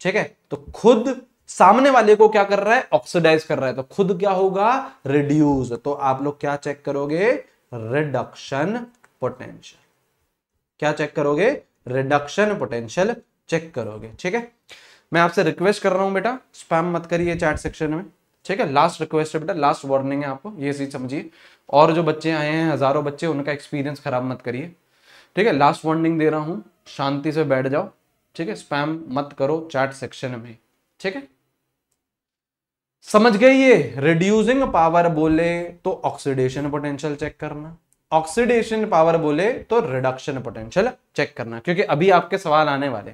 Speaker 1: ठीक है तो खुद सामने वाले को क्या कर रहा है ऑक्सीडाइज कर रहा है तो खुद क्या होगा रिड्यूस तो आप लोग क्या चेक करोगे रिडक्शन पोटेंशियल क्या चेक करोगे रिडक्शन पोटेंशियल चेक करोगे ठीक है मैं आपसे रिक्वेस्ट कर रहा हूं बेटा स्पैम मत करिए चैट सेक्शन में ठीक है लास्ट रिक्वेस्ट है बेटा लास्ट वार्निंग है आपको ये चीज समझिए और जो बच्चे आए हैं हजारों बच्चे उनका एक्सपीरियंस खराब मत करिए ठीक है लास्ट वार्निंग दे रहा हूं शांति से बैठ जाओ ठीक है स्पैम मत करो चैट सेक्शन में ठीक है समझ गए ये रिड्यूसिंग पावर बोले तो ऑक्सीडेशन पोटेंशियल चेक करना ऑक्सीडेशन पावर बोले तो रिडक्शन पोटेंशियल चेक करना क्योंकि अभी आपके सवाल आने वाले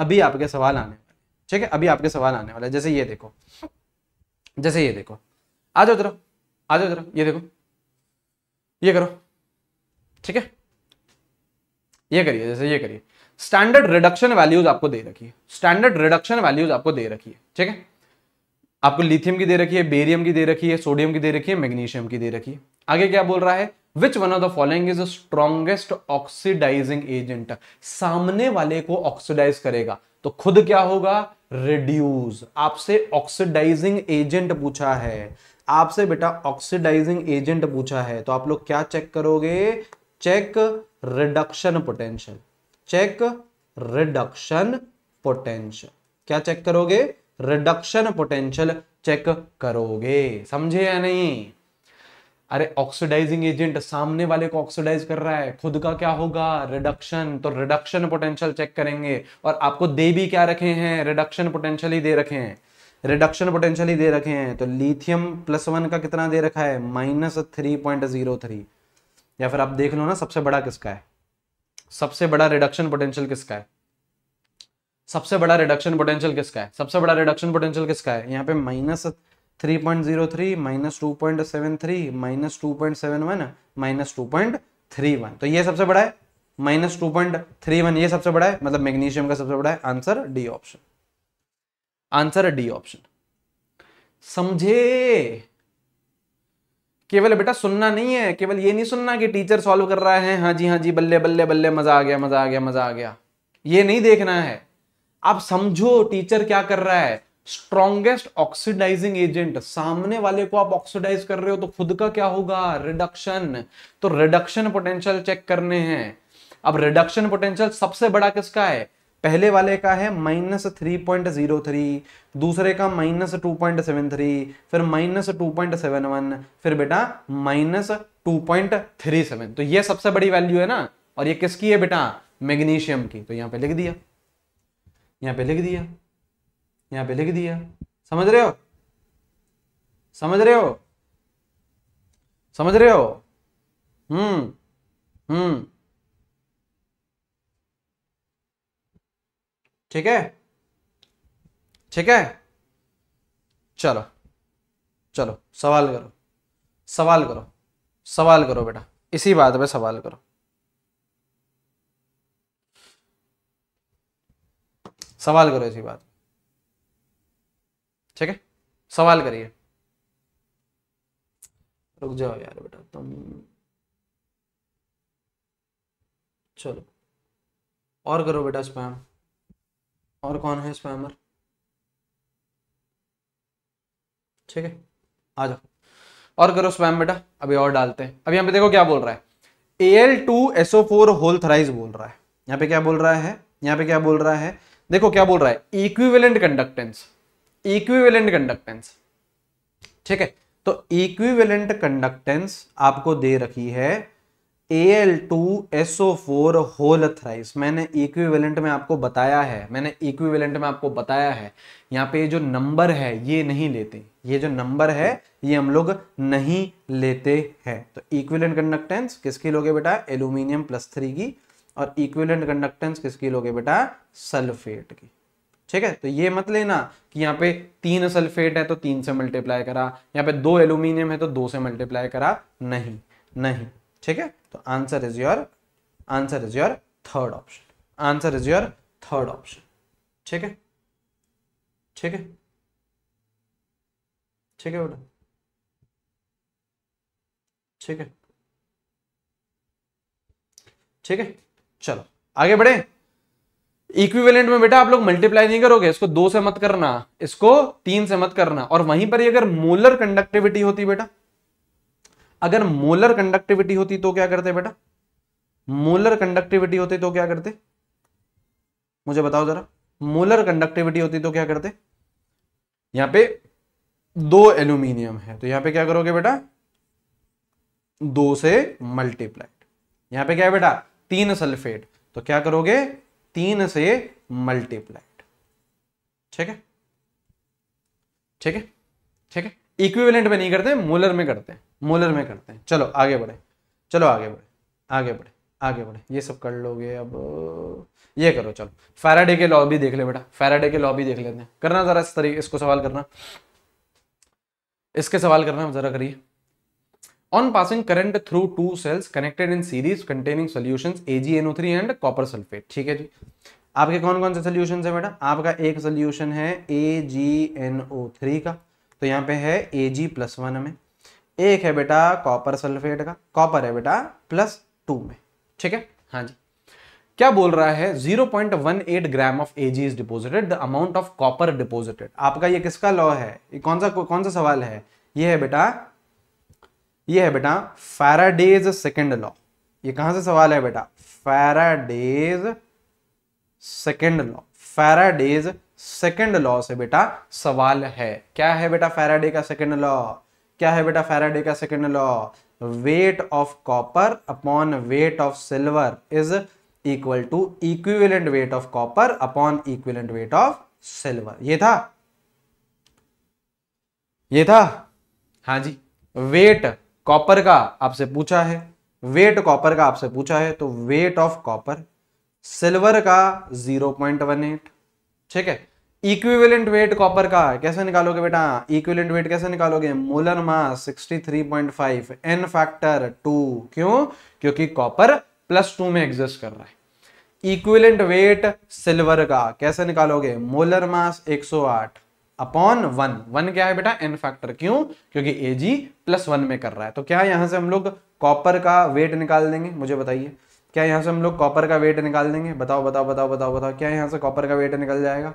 Speaker 1: अभी आपके सवाल आने वाले ठीक है अभी आपके सवाल आने वाले जैसे ये देखो जैसे ये देखो आ जाओ जरा आ जाओ जरा ये देखो ये करो ठीक है ये करिए जैसे ये करिए स्टैंडर्ड रिडक्शन वैल्यूज आपको दे रखी है स्टैंडर्ड रिडक्शन वैल्यूज आपको दे रखी है ठीक है आपको लिथियम की दे रखी है बेरियम की दे रखी है सोडियम की दे रखी है मैग्नीशियम की दे रखी है आगे क्या बोल रहा है which one of the following is strongest oxidising agent सामने वाले को ऑक्सीडाइज करेगा तो खुद क्या होगा रिड्यूस आपसे ऑक्सीडाइजिंग एजेंट पूछा है आपसे बेटा ऑक्सीडाइजिंग एजेंट पूछा है तो आप लोग क्या चेक करोगे check reduction potential check reduction potential क्या चेक करोगे रिडक्शन पोटेंशियल चेक करोगे समझे या नहीं अरे ऑक्सीडाइजिंग एजेंट सामने वाले को ऑक्सीडाइज कर रहा है खुद का क्या होगा रिडक्शन तो रिडक्शन पोटेंशियल चेक करेंगे और आपको दे भी क्या रखे हैं रिडक्शन पोटेंशियल ही दे रखे हैं रिडक्शन पोटेंशियल ही दे रखे हैं तो लिथियम प्लस वन का कितना दे रखा है minus three point zero three या फिर आप देख लो ना सबसे बड़ा किसका है सबसे बड़ा रिडक्शन पोटेंशियल किसका है सबसे बड़ा रिडक्शन पोटेंशियल किसका है सबसे बड़ा रिडक्शन पोटेंशियल किसका है यहाँ पे minus three point zero three minus two point seven three minus two point seven one minus two point three one तो ये सबसे बड़ा है minus two point three one ये सबसे बड़ा है मतलब मैग्नीशियम का सबसे बड़ा है answer D option answer D option समझे केवल बेटा सुनना नहीं है केवल ये नहीं सुनना कि टीचर सॉल्व कर रहा है हाँ जी हाँ जी बल्ले बल्ले बल्ले मजा आ गया मजा आ गया मजा आ गया ये नहीं देखना है आप समझो टीचर क्या कर रहा है स्ट्रॉन्गेस्ट ऑक्सीडाइजिंग एजेंट सामने वाले को आप ऑक्सीडाइज कर रहे हो तो खुद का क्या होगा रिडक्शन तो रिडक्शन पोटेंशियल चेक करने हैं अब रिडक्शन पोटेंशियल सबसे बड़ा किसका है पहले वाले का है minus three point zero three दूसरे का minus two point seven three फिर minus two point seven one फिर बेटा minus two point three seven तो ये सबसे बड़ी वैल्यू है ना और ये किसकी है बेटा मैग्नीशियम की तो यहां पे लिख दिया यहां पे लिख दिया यहाँ पे लिख दिया समझ रहे हो समझ रहे हो समझ रहे हो हम्म हम्म ठीक है ठीक है चलो चलो सवाल करो सवाल करो सवाल करो बेटा इसी बात पे सवाल करो सवाल करो इसी बात ठीक है सवाल करिए रुक जाओ यार बेटा तुम चलो और करो बेटा स्पैम और कौन है स्पैमर ठीक है आ जाओ और करो स्पैम बेटा अभी और डालते हैं अब यहां पे देखो क्या बोल रहा है L two SO four whole thrice बोल रहा है यहां पे क्या बोल रहा है यहां पे क्या बोल रहा है देखो क्या बोल रहा है इक्विवेलेंट कंडक्टेंस इक्विवेलेंट कंडक्टेंस ठीक है तो इक्विवेलेंट कंडक्टेंस आपको दे रखी है Al2SO4 होल थ्राइस मैंने इक्विवेलेंट में आपको बताया है मैंने इक्विवेलेंट में आपको बताया है यहाँ पे जो नंबर है ये नहीं लेते ये जो नंबर है ये हम लोग नहीं लेते हैं तो इक्विवेलेंट कंडक्टेंस किसकी लोगे बेटा एल्यूमिनियम प्लस थ्री की और इक्विवेलेंट कंडक्टेंस किसकी लोगे बेटा सल्फेट की ठीक है तो ये मत लेना कि यहाँ पे तीन सल्फेट है तो तीन से मल्टीप्लाई करा यहाँ पे दो एल्यूमिनियम है तो दो से मल्टीप्लाई करा नहीं नहीं ठीक है तो answer is your answer is your third option answer is your third option ठीक है ठीक है ठीक है बेटा ठीक है ठीक है चलो आगे बढ़े इक्विवेलेंट में बेटा आप लोग मल्टीप्लाई नहीं करोगे इसको दो से मत करना इसको तीन से मत करना और वहीं पर अगर मोलर कंडक्टिविटी होती बेटा अगर मोलर कंडक्टिविटी होती तो क्या करते बेटा मोलर कंडक्टिविटी होती तो क्या करते मुझे बताओ जरा मोलर कंडक्टिविटी होती तो क्या करते यहां पे दो एल्यूमिनियम है तो यहां पे क्या करोगे बेटा दो से मल्टीप्लाइड यहां पे क्या है बेटा तीन सल्फेट तो क्या करोगे तीन से मल्टीप्लाइड ठीक है ठीक है ठीक है इक्विवेलेंट में नहीं करते मोलर में करते हैं मोलर में करते हैं चलो आगे बढ़े चलो आगे बढ़े आगे बढ़े आगे बढ़े ये सब कर लोगे अब ये करो चलो फैराडे के लॉ भी देख ले बेटा फैराडे के लॉ भी देख लेते हैं करना जरा इस तरीके इसको सवाल करना इसके सवाल करना जरा करिए on passing current through two cells connected in series containing solutions AgNO3 and copper sulfate ठीक है जी आपके कौन कौन से सोल्यूशन है बेटा आपका एक सोल्यूशन है AgNO3 का तो यहाँ पे है Ag प्लस वन में एक है बेटा कॉपर सल्फेट का कॉपर है बेटा प्लस टू में ठीक है हाँ जी क्या बोल रहा है 0.18 gram of AG is deposited the amount of copper deposited आपका ये किसका लॉ है ये कौन सा कौन सा सवाल है ये है बेटा ये है बेटा फैराडेज सेकेंड लॉ ये कहां से सवाल है बेटा Faraday's second law Faraday's second law से बेटा सवाल है क्या है बेटा फैराडे का सेकेंड लॉ क्या है बेटा फैराडे का second law weight of copper upon weight of silver is equal to equivalent weight of copper upon equivalent weight of silver ये था ये था हाँ जी वेट कॉपर का आपसे पूछा है वेट कॉपर का आपसे पूछा है तो वेट ऑफ कॉपर सिल्वर का 0.18 ठीक है इक्विवेलेंट वेट कॉपर का कैसे निकालोगे बेटा इक्विवेलेंट वेट कैसे निकालोगे मोलर मास 63.5 एन फैक्टर 2 क्यों क्योंकि कॉपर प्लस टू में एग्जिस्ट कर रहा है इक्विवेलेंट वेट सिल्वर का कैसे निकालोगे molar mass 108 upon one one क्या है बेटा एन फैक्टर क्यों क्योंकि ए जी प्लस वन में कर रहा है तो क्या यहां से हम लोग कॉपर का वेट निकाल देंगे मुझे बताइए क्या यहां से हम लोग कॉपर का वेट निकाल देंगे बताओ बताओ बताओ बताओ बताओ क्या यहां से कॉपर का वेट निकल जाएगा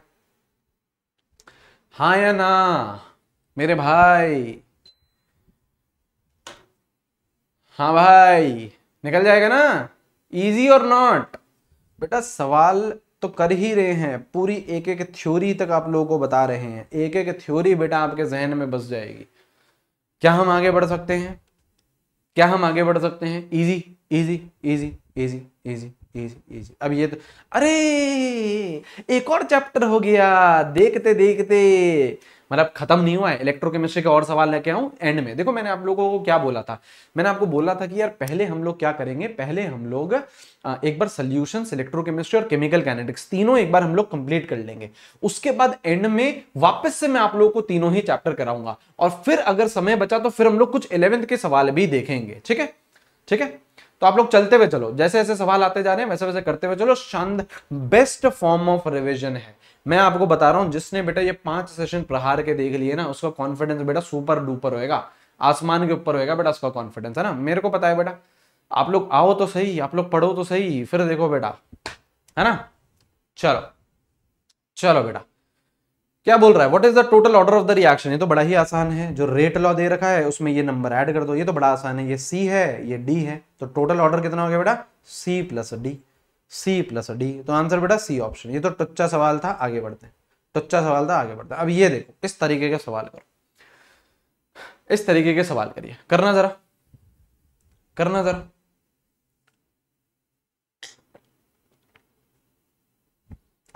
Speaker 1: हा या ना मेरे भाई हा भाई निकल जाएगा ना इजी और नॉट बेटा सवाल तो कर ही रहे हैं पूरी एक एक थ्योरी तक आप लोगों को बता रहे हैं एक एक थ्योरी बेटा आपके जहन में बस जाएगी क्या हम आगे बढ़ सकते हैं क्या हम आगे बढ़ सकते हैं easy easy easy easy easy easy easy अब ये तो अरे एक और चैप्टर हो गया देखते देखते मतलब खत्म नहीं हुआ है इलेक्ट्रोकेमिस्ट्री का और सवाल लेके आऊँ एंड में देखो मैंने आप लोगों को क्या बोला था मैंने आपको बोला था कि यार पहले हम लोग क्या करेंगे पहले हम लोग एक बार सोल्यूशन इलेक्ट्रोकेमिस्ट्री और केमिकल कैनेटिक्स तीनों एक बार हम लोग कंप्लीट कर लेंगे उसके बाद एंड में वापस से मैं आप लोगों को तीनों ही चैप्टर कराऊंगा और फिर अगर समय बचा तो फिर हम लोग कुछ इलेवेंथ के सवाल भी देखेंगे ठीक है ठीक है तो आप लोग चलते हुए चलो जैसे जैसे सवाल आते जा रहे हैं वैसे वैसे करते हुए चलो शांत बेस्ट फॉर्म ऑफ रिविजन है मैं आपको बता रहा हूँ जिसने बेटा ये पांच सेशन प्रहार के देख लिए ना उसका कॉन्फिडेंस बेटा सुपर डुपर होएगा आसमान के ऊपर होएगा बेटा उसका कॉन्फिडेंस है ना मेरे को पता है बेटा आप लोग आओ तो सही आप लोग पढ़ो तो सही फिर देखो बेटा है ना चलो चलो बेटा क्या बोल रहा है what is the total order of the reaction ये तो बड़ा ही आसान है जो रेट लॉ दे रखा है उसमें ये नंबर ऐड कर दो ये तो बड़ा आसान है ये सी है ये डी है तो टोटल ऑर्डर कितना हो गया बेटा C plus D C plus D तो आंसर बेटा सी ऑप्शन ये तो टच्चा सवाल था आगे बढ़ते हैं टच्चा सवाल था आगे बढ़ते हैं अब ये देखो इस तरीके के सवाल करो इस तरीके के सवाल करिए करना जरा करना जरा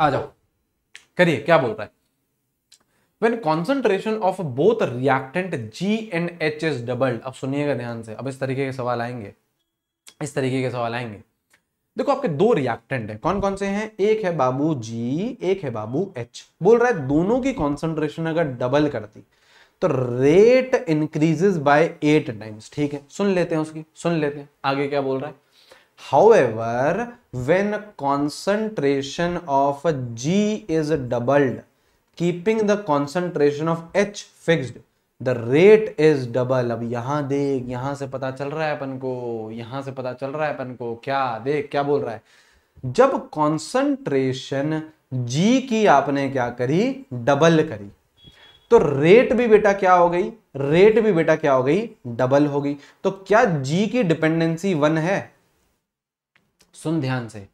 Speaker 1: आ जाओ करिए क्या बोल रहा है when concentration of both reactant G and H is doubled अब सुनिएगा ध्यान से अब इस तरीके के सवाल आएंगे इस तरीके के सवाल आएंगे देखो आपके दो रिएक्टेंट है कौन कौन से हैं एक है बाबू जी एक है बाबू एच बोल रहा है दोनों की कॉन्सेंट्रेशन अगर डबल करती तो rate increases by eight times ठीक है सुन लेते हैं उसकी सुन लेते हैं आगे क्या बोल रहा है however when concentration of G is doubled keeping the concentration of H fixed the rate is double अब यहां देख यहां से पता चल रहा है अपन को यहां से पता चल रहा है अपन को क्या देख क्या बोल रहा है जब कॉन्सेंट्रेशन जी की आपने क्या करी डबल करी तो रेट भी बेटा क्या हो गई रेट भी बेटा क्या हो गई डबल हो गई तो क्या जी की डिपेंडेंसी वन है सुन ध्यान से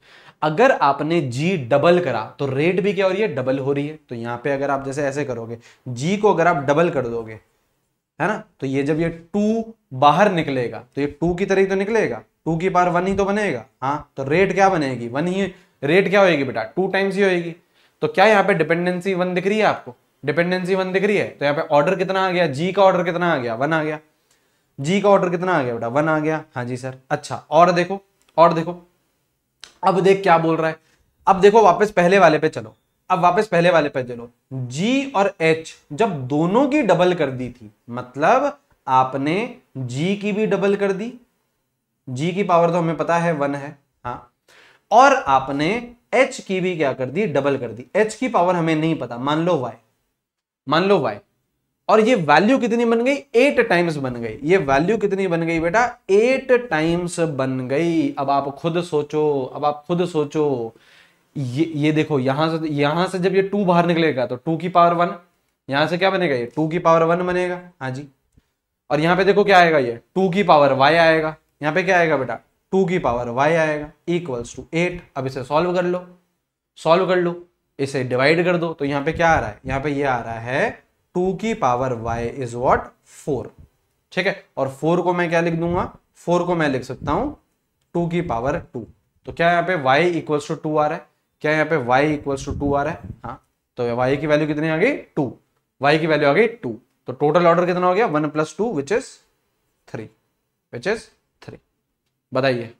Speaker 1: अगर आपने जी डबल करा तो रेट भी क्या हो रही है डबल हो रही है तो यहां पे अगर आप जैसे ऐसे करोगे जी को अगर आप डबल कर दोगे है ना तो ये जब ये टू बाहर निकलेगा तो ये टू की तरह ही तो निकलेगा टू की पार वन ही तो बनेगा हाँ तो रेट क्या बनेगी वन ही रेट क्या होएगी बेटा टू टाइम्स ही होएगी तो क्या यहाँ पे डिपेंडेंसी वन दिख रही है आपको डिपेंडेंसी वन दिख रही है तो यहाँ पे ऑर्डर कितना आ गया जी का ऑर्डर कितना आ गया वन आ गया जी का ऑर्डर कितना आ गया बेटा वन आ गया हाँ जी सर अच्छा और देखो और देखो अब देख क्या बोल रहा है अब देखो वापस पहले वाले पे चलो अब वापस पहले वाले पर चलो जी और एच जब दोनों की डबल कर दी थी मतलब आपने जी की भी डबल कर दी जी की पावर तो हमें पता है वन है हाँ और आपने एच की भी क्या कर दी डबल कर दी एच की पावर हमें नहीं पता मान लो वाई मान लो वाई और ये वैल्यू कितनी बन गई एट टाइम्स बन गई ये वैल्यू कितनी बन गई बेटा एट टाइम्स बन गई अब आप खुद सोचो अब आप खुद सोचो ये ये देखो यहां से यहां से जब ये टू बाहर निकलेगा तो टू की पावर वन यहां से क्या बनेगा ये टू की पावर वन बनेगा हाँ जी और यहां पे देखो क्या आएगा ये टू की पावर वाई आएगा यहां पे क्या आएगा बेटा टू की पावर वाई आएगा इक्वल्स टू एट अब इसे सॉल्व कर लो सॉल्व कर लो इसे डिवाइड कर दो तो यहां पे क्या आ रहा है यहां पे ये आ रहा है टू की power Y is what four ठीक है और फोर को मैं क्या लिख दूंगा फोर को मैं लिख सकता हूं टू की पावर टू तो क्या यहां पर वाई इक्वल्स टू टू आ रहा है क्या यहाँ पे y इक्वल टू टू आ रहा है हाँ तो y की वैल्यू कितनी आ गई टू y की वैल्यू आ गई टू तो टोटल ऑर्डर कितना हो गया one plus two which is three which is three बताइए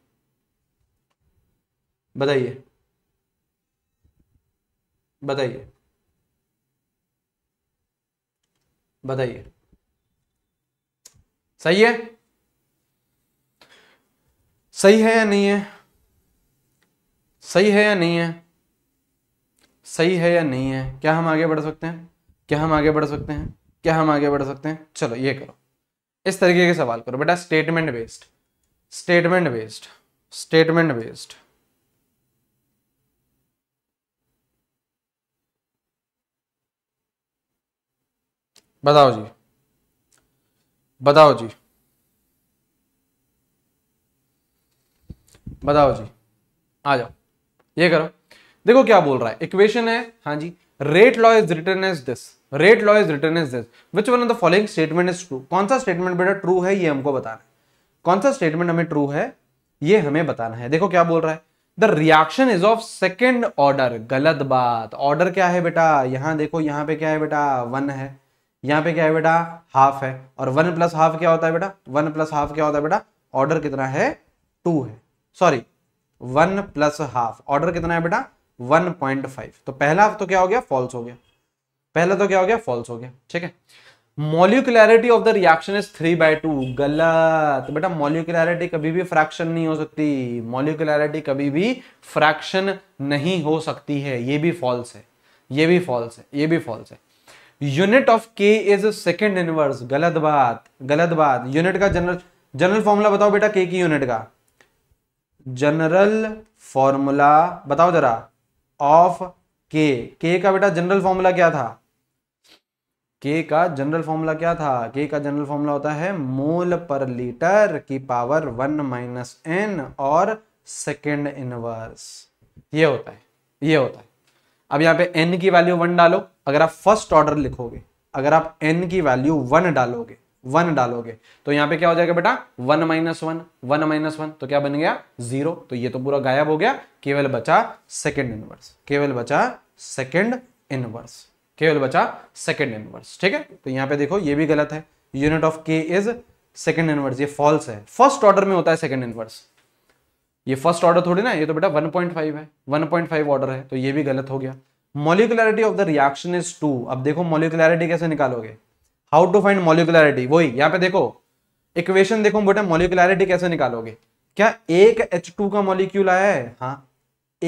Speaker 1: बताइए बताइए बताइए सही है सही है या नहीं है सही है या नहीं है सही है या नहीं है क्या हम आगे बढ़ सकते हैं क्या हम आगे बढ़ सकते हैं क्या हम आगे बढ़ सकते हैं चलो ये करो इस तरीके के सवाल करो बेटा statement based statement based statement based बताओ जी बताओ जी बताओ जी आ जाओ ये करो देखो क्या बोल रहा है इक्वेशन है हाँ जी rate law is written as this rate law is written as this which one of the following statement is true कौन सा स्टेटमेंट बेटा ट्रू है ये हमको बताना है कौन सा स्टेटमेंट हमें ट्रू है ये हमें बताना है देखो क्या बोल रहा है the reaction is of second order गलत बात ऑर्डर क्या है बेटा यहाँ देखो यहाँ पे क्या है बेटा वन है यहाँ पे क्या है बेटा हाफ है और वन प्लस हाफ क्या होता है बेटा वन प्लस हाफ क्या होता है बेटा ऑर्डर कितना है टू है sorry one plus half order कितना है बेटा 1.5 तो पहला तो क्या हो गया फॉल्स हो गया पहला तो क्या हो गया फॉल्स हो गया ठीक है molecularity of the reaction is three by two गलत बेटा मोलिकुलरिटी कभी भी फ्रैक्शन नहीं हो सकती मोलिकुलरिटी कभी भी फ्रैक्शन नहीं हो सकती है ये भी फॉल्स है ये भी फॉल्स है ये भी फॉल्स है unit of K is second inverse गलत बात गलत बात यूनिट का जनरल जनरल फॉर्मूला बताओ बेटा के की यूनिट का जनरल फॉर्मूला बताओ जरा ऑफ के के का बेटा जनरल फॉर्मूला क्या था के का जनरल फॉर्मूला क्या था के का जनरल फॉर्मूला होता है मोल पर लीटर की पावर वन माइनस एन और सेकेंड इनवर्स ये होता है ये होता है अब यहां पे एन की वैल्यू वन डालो अगर आप फर्स्ट ऑर्डर लिखोगे अगर आप एन की वैल्यू वन डालोगे वन डालोगे तो यहाँ पे क्या हो जाएगा बेटा one minus one one minus one तो क्या बन गया जीरो तो ये तो पूरा गायब हो गया केवल बचा सेकेंड इनवर्स केवल बचा सेकेंड इनवर्स केवल बचा सेकेंड इनवर्स ठीक है तो यहाँ पे देखो ये भी गलत है unit of K is second inverse ये फॉल्स है फर्स्ट ऑर्डर में होता है सेकेंड इनवर्स ये फर्स्ट ऑर्डर थोड़ी ना ये तो बेटा 1.5 है 1.5 ऑर्डर है तो ये भी गलत हो गया molecularity of the reaction is two अब देखो मोलिकुलरिटी कैसे निकालोगे हाउ टू फाइंड मोलिकुलरिटी वही यहाँ पे देखो इक्वेशन देखो बेटा मोलिकुलरिटी कैसे निकालोगे क्या एक एच टू का मॉलिक्यूल आया है हाँ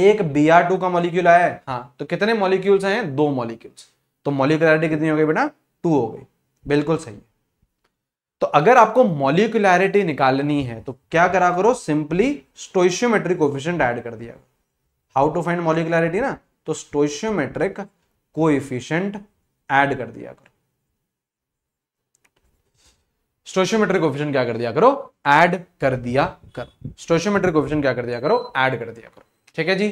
Speaker 1: एक बी आर टू का मॉलिक्यूल आया है हाँ तो कितने मॉलिक्यूल्स हैं दो मॉलिक्यूल्स तो मॉलिकुलरिटी कितनी हो गई बेटा टू हो गई बिल्कुल सही है तो अगर आपको मॉलिकुलरिटी निकालनी है तो क्या करा करो सिंपली स्टोइशियोमेट्रिक कोफिशियंट ऐड कर दिया हाउ टू फाइंड मॉलिकुलरिटी ना तो स्टोशियोमेट्रिक कोएफिशिएंट ऐड कर दिया करो स्टोशियोमेट्रिक ऑप्शन क्या कर दिया करो ऐड कर दिया करो स्टोशियोमेट्रिक ऑप्शन क्या कर दिया करो ऐड कर दिया करो ठीक है जी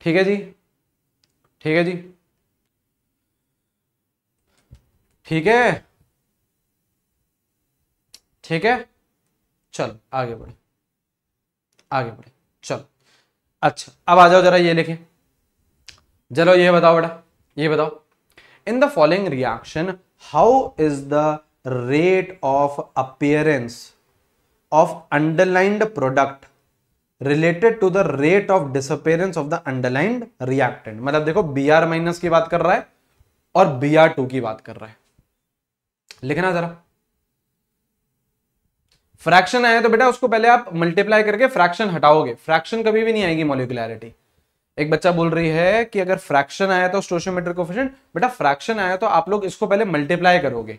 Speaker 1: ठीक है जी ठीक है जी ठीक है ठीक है चल आगे बढ़े आगे बढ़े चल अच्छा अब आ जाओ जरा ये लिखे चलो ये बताओ बेटा ये बताओ in the following reaction how is the rate of appearance of underlined product related to the rate of disappearance of the underlined reactant मतलब देखो बी आर माइनस की बात कर रहा है और बी आर टू की बात कर रहा है लिखना जरा फ्रैक्शन आया तो बेटा उसको पहले आप मल्टीप्लाई करके फ्रैक्शन हटाओगे फ्रैक्शन कभी भी नहीं आएगी मोलिकुलरिटी एक बच्चा बोल रही है कि अगर फ्रैक्शन आया तो स्टोशियोमेट्रिक कोफिशिएंट बेटा फ्रैक्शन आया तो आप लोग इसको पहले मल्टीप्लाई करोगे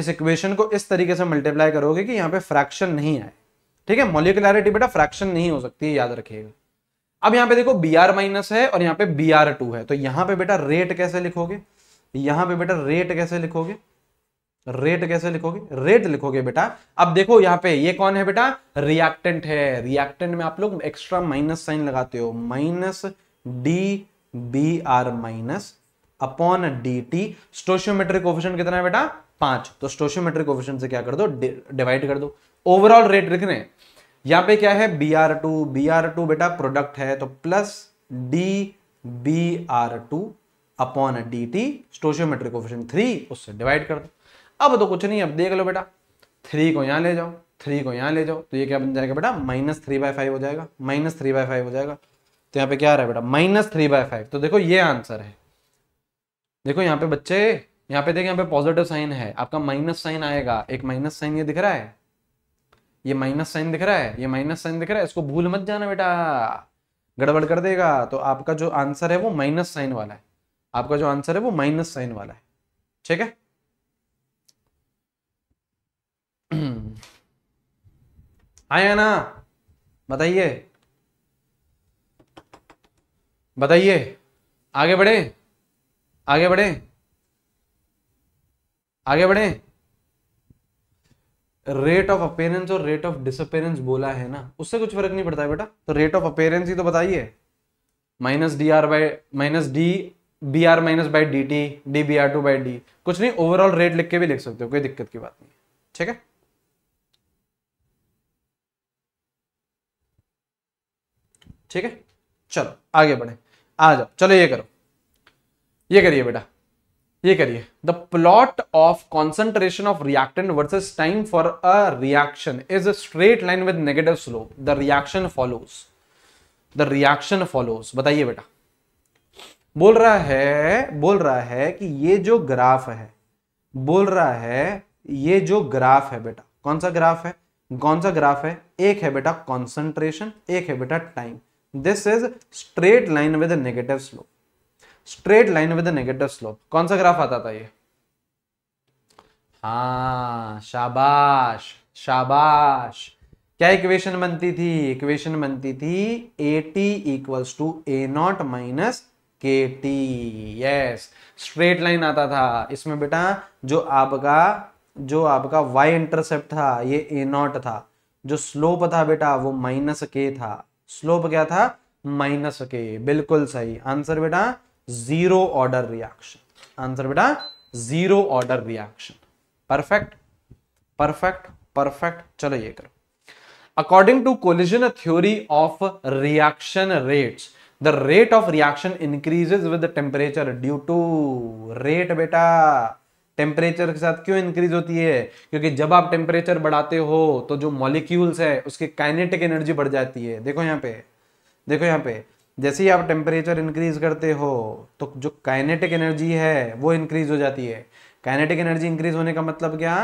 Speaker 1: इस इक्वेशन को इस तरीके से मल्टीप्लाई करोगे कि यहाँ पे फ्रैक्शन नहीं आए ठीक है मोलिकुलरिटी बेटा फ्रैक्शन नहीं हो सकती है याद रखिएगा अब यहाँ पे देखो बी आर माइनस है और यहाँ पे बी आर टू है तो यहाँ पे बेटा रेट कैसे लिखोगे यहाँ पे बेटा रेट कैसे लिखोगे रेट कैसे लिखोगे रेट लिखोगे बेटा अब देखो यहाँ पे ये कौन है बेटा रिएक्टेंट है रिएक्टेंट में आप लोग एक्स्ट्रा माइनस साइन लगाते हो minus D B R minus upon D T stoichiometric option कितना है बेटा पांच तो स्टोशियोमेट्रिक कोफिशियंट से क्या कर दो डिवाइड कर दो ओवरऑल रेट लिख रहे यहां पे क्या है B are two B are two बेटा प्रोडक्ट है तो plus D B are two upon D T stoichiometric coefficient three उससे डिवाइड कर दो अब तो कुछ नहीं अब देख लो बेटा थ्री को यहां ले जाओ थ्री को यहां ले जाओ तो ये क्या बन जाएगा बेटा माइनस थ्री बाय फाइव हो जाएगा माइनस थ्री बाय फाइव हो जाएगा तो यहां पे क्या आ रहा है बेटा माइनस थ्री बाय फाइव तो देखो ये आंसर है देखो यहां पे बच्चे यहाँ पे देखें यहाँ पे पॉजिटिव साइन है आपका माइनस साइन आएगा एक माइनस साइन ये दिख रहा है ये माइनस साइन दिख रहा है ये माइनस साइन दिख रहा है इसको भूल मत जाना बेटा गड़बड़ कर देगा तो आपका जो आंसर है वो माइनस साइन वाला है आपका जो आंसर है वो माइनस साइन वाला है ठीक है आया हाँ ना बताइए बताइए आगे बढ़े आगे बढ़े आगे बढ़े रेट ऑफ अपेयरेंस और रेट ऑफ डिसअपेरेंस बोला है ना उससे कुछ फर्क नहीं पड़ता है बेटा तो रेट ऑफ अपेरेंस ही तो बताइए minus D R by minus D B R minus by D T D B are two by D कुछ नहीं ओवरऑल रेट लिख के भी लिख सकते हो कोई दिक्कत की बात नहीं ठीक है ठीक है चलो आगे बढ़े आ जाओ चलो ये करो ये करिए बेटा ये करिए the plot of concentration of reactant versus time for a reaction is straight line with negative slope the reaction follows the reaction follows बताइए बेटा बोल रहा है बोल रहा है कि ये जो ग्राफ है बोल रहा है ये जो ग्राफ है बेटा कौन सा ग्राफ है कौन सा ग्राफ है एक है बेटा कॉन्सेंट्रेशन एक है बेटा time this is straight line with negative slope straight line with negative slope कौन सा ग्राफ आता था ये हाँ शाबाश शाबाश क्या इक्वेशन बनती थी इक्वेशन बनती थी A T equals to A naught minus K T yes straight line आता था इसमें बेटा जो आपका जो आपका वाई इंटरसेप्ट था ये ए नॉट था जो स्लोप था बेटा वो माइनस के था स्लोप क्या था माइनस के बिल्कुल सही आंसर बेटा जीरो ऑर्डर रिएक्शन आंसर बेटा zero order reaction perfect perfect perfect चलो ये करो according to collision theory of reaction rates the rate of reaction increases with temperature due to rate बेटा टेम्परेचर के साथ क्यों इंक्रीज होती है क्योंकि जब आप टेम्परेचर बढ़ाते हो तो जो मॉलिक्यूल्स है उसकी काइनेटिक एनर्जी बढ़ जाती है देखो यहाँ पे देखो यहाँ पे जैसे ही आप टेम्परेचर इंक्रीज करते हो तो जो काइनेटिक एनर्जी है वो इंक्रीज हो जाती है काइनेटिक एनर्जी इंक्रीज होने का मतलब क्या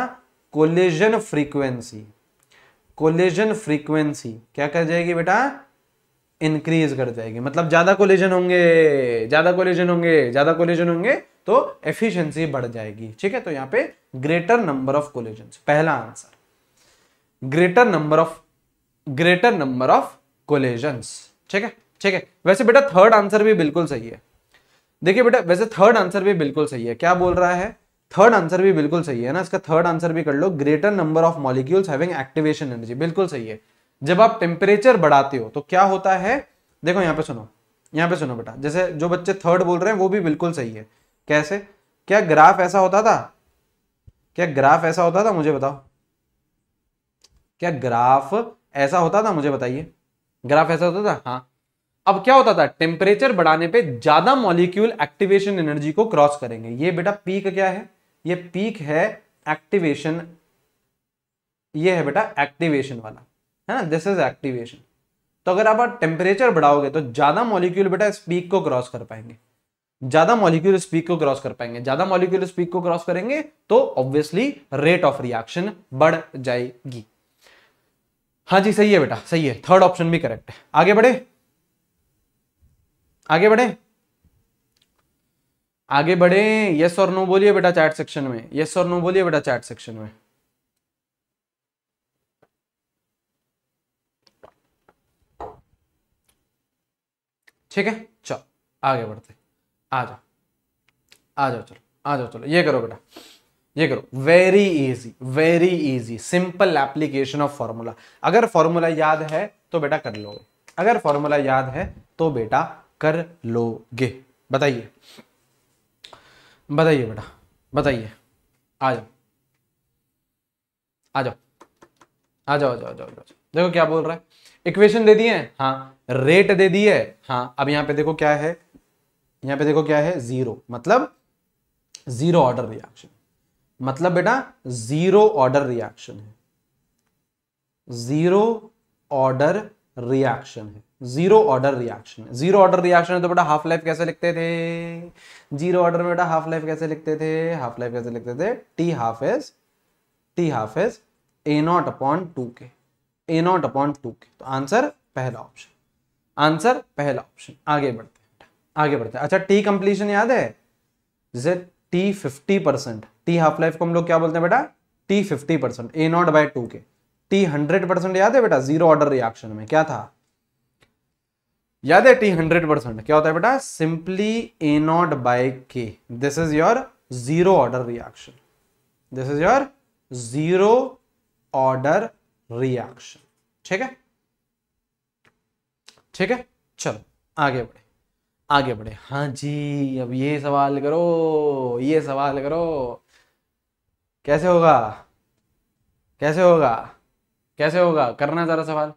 Speaker 1: कोलेजन फ्रीक्वेंसी कोलेजन फ्रीक्वेंसी क्या कर जाएगी बेटा इंक्रीज कर जाएगी मतलब ज्यादा कोलेजन होंगे ज्यादा कोलेजन होंगे ज्यादा कोलेजन होंगे तो एफिशिएंसी बढ़ जाएगी ठीक है तो यहां पे ग्रेटर नंबर ऑफ कोलेजन पहला answer greater number of greater number of collision ठीक है ठीक है वैसे बेटा थर्ड आंसर भी बिल्कुल सही है देखिए बेटा वैसे थर्ड आंसर भी बिल्कुल सही है क्या बोल रहा है थर्ड आंसर भी बिल्कुल सही है ना इसका थर्ड आंसर भी कर लो greater number of molecules having activation energy बिल्कुल सही है जब आप टेम्परेचर बढ़ाते हो तो क्या होता है देखो यहाँ पे सुनो यहाँ पे सुनो बेटा जैसे जो बच्चे थर्ड बोल रहे हैं वो भी बिल्कुल सही है कैसे क्या ग्राफ ऐसा होता था क्या ग्राफ ऐसा होता था मुझे बताओ क्या ग्राफ ऐसा होता था मुझे बताइए ग्राफ ऐसा होता था हाँ अब क्या होता था टेम्परेचर बढ़ाने पे ज्यादा मॉलिक्यूल एक्टिवेशन एनर्जी को क्रॉस करेंगे ये बेटा पीक क्या है ये पीक है एक्टिवेशन ये है बेटा एक्टिवेशन वाला है ना दिस इज एक्टिवेशन तो अगर आप टेम्परेचर बढ़ाओगे तो ज्यादा मॉलिक्यूल बेटा इस पीक को क्रॉस कर पाएंगे ज्यादा मॉलिक्यूल इस पीक को क्रॉस कर पाएंगे ज्यादा मॉलिक्यूल इस पीक को क्रॉस करेंगे तो ऑब्वियसली रेट ऑफ रिएक्शन बढ़ जाएगी हाँ जी सही है बेटा सही है थर्ड ऑप्शन भी करेक्ट है आगे बढ़े आगे बढ़े आगे बढ़े यस और नो बोलिए बेटा चैट सेक्शन में यस और नो बोलिए बेटा चैट सेक्शन में ठीक है चलो आगे बढ़ते आ जाओ आ जाओ चलो आ जाओ चलो ये करो बेटा ये करो very easy very easy simple application of formula अगर फॉर्मूला याद है तो बेटा कर लोगे अगर फॉर्मूला याद है तो बेटा कर लोगे बताइए बताइए बेटा बताइए आ जाओ आ जाओ आ जाओ आ जाओ आ जाओ देखो क्या बोल रहा है इक्वेशन दे दिए हाँ रेट दे दी है हाँ अब यहां पे देखो क्या है यहां पे देखो क्या है जीरो मतलब जीरो ऑर्डर रिएक्शन मतलब बेटा जीरो ऑर्डर रिएक्शन है जीरो ऑर्डर रिएक्शन है जीरो ऑर्डर रिएक्शन है जीरो ऑर्डर रिएक्शन है तो बेटा हाफ लाइफ कैसे लिखते थे जीरो ऑर्डर में बेटा हाफ लाइफ कैसे लिखते थे हाफ लाइफ कैसे लिखते थे T half as T half as A naught upon two K A naught upon two K तो आंसर पहला ऑप्शन आंसर पहला ऑप्शन आगे बढ़ते हैं आगे बढ़ते हैं अच्छा टी कंप्लीशन याद है जैसे T fifty percent T half life को हम लोग क्या बोलते हैं बेटा T fifty percent A naught by two K T hundred percent याद है बेटा जीरो ऑर्डर रिएक्शन में क्या था याद है टी हंड्रेड परसेंट क्या होता है बेटा simply A naught by K this is your zero order reaction this is your zero order reaction ठीक है ठीक है चलो आगे बढ़े आगे बढ़े हाँ जी अब ये सवाल करो ये सवाल करो कैसे होगा कैसे होगा कैसे होगा करना जरा सवाल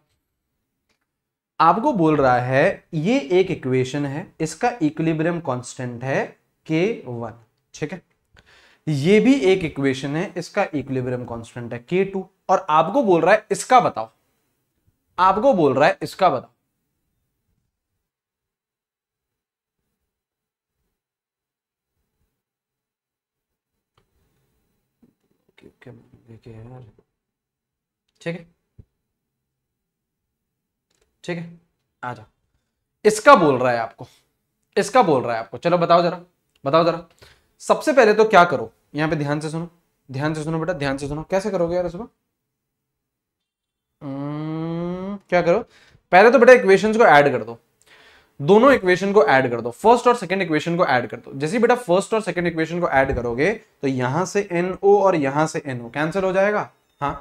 Speaker 1: आपको बोल रहा है ये एक इक्वेशन है इसका इक्विलिब्रियम कांस्टेंट है के वन ठीक है ये भी एक इक्वेशन है इसका इक्विलिब्रियम कांस्टेंट है के टू और आपको बोल रहा है इसका बताओ आपको बोल रहा है इसका बताओ देखिए यार ठीक है ठीक है आ जाओ इसका बोल रहा है आपको इसका बोल रहा है आपको चलो बताओ जरा बताओ जरा सबसे पहले तो क्या करो यहां पे ध्यान से सुनो ध्यान से सुनो बेटा ध्यान से सुनो कैसे करोगे यार सुबह हम्म, क्या करो पहले तो बेटा इक्वेशन को ऐड कर दो दोनों इक्वेशन को ऐड कर दो फर्स्ट और सेकंड इक्वेशन को ऐड कर दो जैसे बेटा फर्स्ट और सेकंड इक्वेशन को ऐड करोगे तो यहां से एनओ और यहां से एनओ कैंसिल हो जाएगा हाँ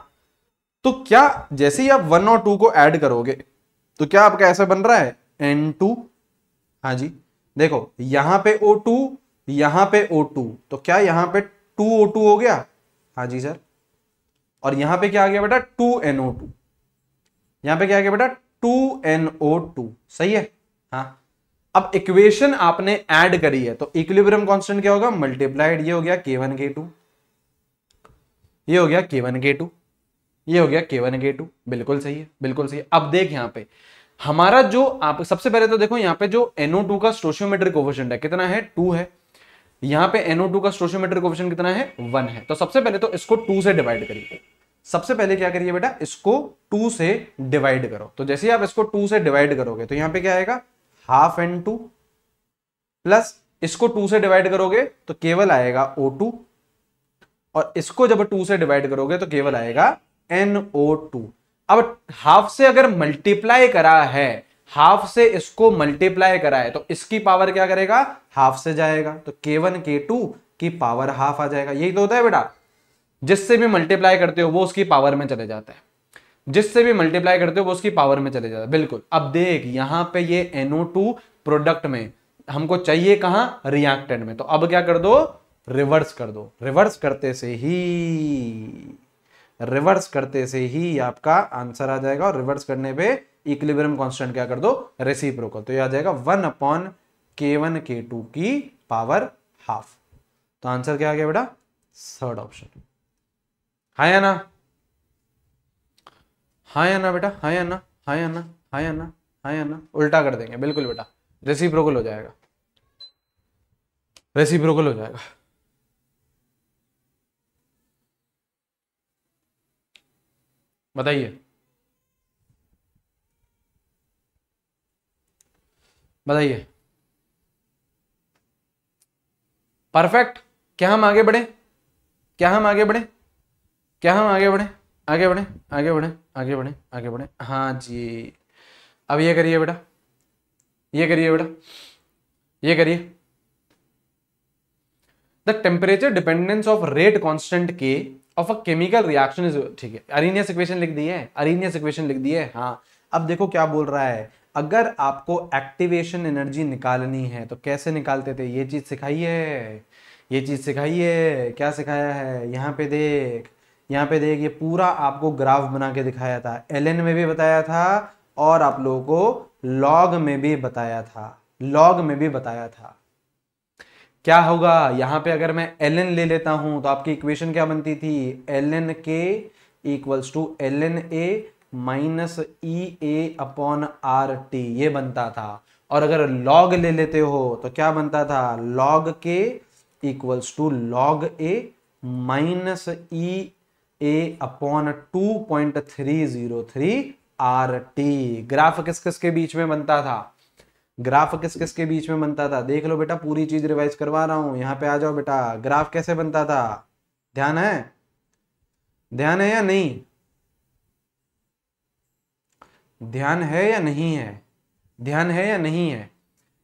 Speaker 1: तो क्या जैसे ही आप वन और टू को ऐड करोगे तो क्या आपका ऐसा बन रहा है एन टू हाँ जी देखो यहां पे ओ टू यहां पे ओ टू तो क्या यहां पे टू ओ टू हो गया हाँ जी सर और यहां पे क्या आ गया बेटा टू एन ओ टू यहां पे क्या आ गया बेटा टू एन ओ टू सही है हाँ अब इक्वेशन आपने ऐड करी है तो इक्विलिब्रियम कांस्टेंट क्या होगा मल्टीप्लाइड ये हो गया के वन के टू ये हो गया के वन के टू ये हो गया के वन के टू बिल्कुल सही है बिल्कुल सही है अब देख यहाँ पे हमारा जो आप सबसे पहले तो देखो यहाँ पे जो एनओ टू का स्टोशियोमेट्रिक कोफिशिएंट है कितना है टू है यहाँ पे टू का स्टोशियोमेट्रिक कोफिशिएंट कितना है वन है तो सबसे पहले तो इसको टू से डिवाइड करिए सबसे पहले क्या करिए बेटा इसको टू से डिवाइड करो तो जैसे आप इसको टू से डिवाइड करोगे तो यहाँ पे क्या आएगा हाफ एन टू प्लस इसको टू से डिवाइड करोगे तो केवल आएगा ओ टू और इसको जब टू से डिवाइड करोगे तो केवल आएगा NO2 अब हाफ से अगर मल्टीप्लाई करा है हाफ से इसको मल्टीप्लाई करा है तो इसकी पावर क्या करेगा हाफ से जाएगा तो K1 K2 की पावर हाफ आ जाएगा यही तो होता है बेटा जिससे भी मल्टीप्लाई करते हो वो उसकी पावर में चले जाता है जिससे भी मल्टीप्लाई करते हो वो उसकी पावर में चले जाता है बिल्कुल अब देख यहां पे ये NO2 प्रोडक्ट में हमको चाहिए कहां रिएक्टेंट में तो अब क्या कर दो रिवर्स कर दो रिवर्स करते से ही रिवर्स करते से ही आपका आंसर आ जाएगा और रिवर्स करने पे इक्विलिब्रियम कांस्टेंट क्या कर दो रेसिप्रोकल तो ये आ जाएगा one upon K one K two की पावर हाफ तो आंसर क्या आ गया बेटा थर्ड ऑप्शन हाँ या ना हाँ या ना बेटा हाँ या ना हाँ या ना हाँ या ना हाँ या ना उल्टा कर देंगे बिल्कुल बेटा रेसिप्रोकल हो जाएगा रेसिप्रोकल हो जाएगा बताइए बताइए परफेक्ट क्या हम आगे बढ़े क्या हम आगे बढ़े क्या हम आगे बढ़े आगे बढ़े आगे बढ़े आगे बढ़े आगे बढ़े हाँ जी अब ये करिए बेटा ये करिए बेटा ये करिए the temperature dependence of rate constant K of a chemical reaction is ठीक है अरिनियस इक्वेशन लिख दी है इक्वेशन लिख दी है हाँ अब देखो क्या बोल रहा है अगर आपको एक्टिवेशन एनर्जी निकालनी है तो कैसे निकालते थे ये चीज़ सिखाई है ये चीज़ सिखाई है क्या सिखाया है यहाँ पे देख यहाँ पे देख ये पूरा आपको ग्राफ बना के दिखाया था एल में भी बताया था और आप लोगों को लॉग में भी बताया था लॉग में भी बताया था क्या होगा यहाँ पे अगर मैं एल एन ले लेता हूं तो आपकी इक्वेशन क्या बनती थी L N K equals to L N A minus E A upon R T ये बनता था और अगर लॉग ले लेते हो तो क्या बनता था log e K equals to log A minus E A upon two point three zero three R T graph किस किसके बीच में बनता था ग्राफ किस किस के बीच में बनता था देख लो बेटा पूरी चीज रिवाइज करवा रहा हूं यहाँ पे आ जाओ बेटा ग्राफ कैसे बनता था ध्यान है ध्यान है या नहीं ध्यान है या नहीं है ध्यान है या नहीं है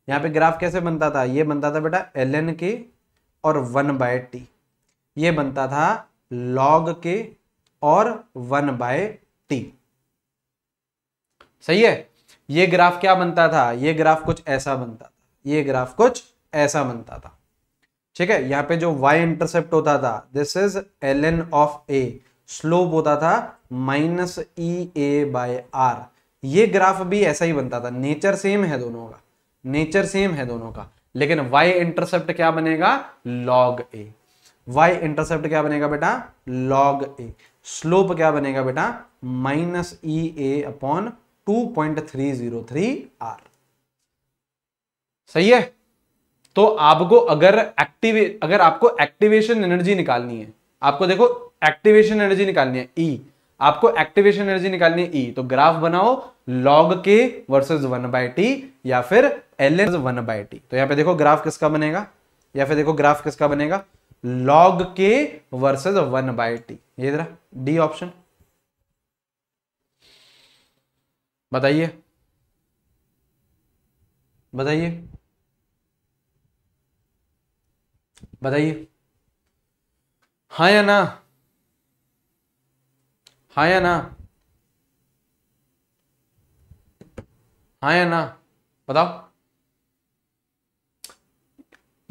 Speaker 1: यहाँ पे ग्राफ कैसे बनता था ये बनता था बेटा एल एन के और वन बाय टी ये बनता था लॉग के और वन बाय टी सही है ये ग्राफ क्या बनता था ये ग्राफ कुछ ऐसा बनता था ये ग्राफ कुछ ऐसा बनता था ठीक है यहाँ पे जो y इंटरसेप्ट होता था this is L N of A slope होता था minus E A by R ये ग्राफ भी ऐसा ही बनता था नेचर सेम है दोनों का नेचर सेम है दोनों का लेकिन y इंटरसेप्ट क्या बनेगा log a y इंटरसेप्ट क्या बनेगा बेटा log a स्लोप क्या बनेगा बेटा minus E A upon 2.303R सही है तो आपको अगर एक्टिव अगर आपको एक्टिवेशन एनर्जी निकालनी है आपको देखो एक्टिवेशन एनर्जी निकालनी है ई e. आपको एक्टिवेशन एनर्जी निकालनी है ई e. तो ग्राफ बनाओ log K versus one by T या फिर L N one by T तो यहां पे देखो ग्राफ किसका बनेगा या फिर देखो ग्राफ किसका बनेगा log K versus one by T ये डी ऑप्शन बताइए बताइए बताइए हा या ना हा या ना हा या ना बताओ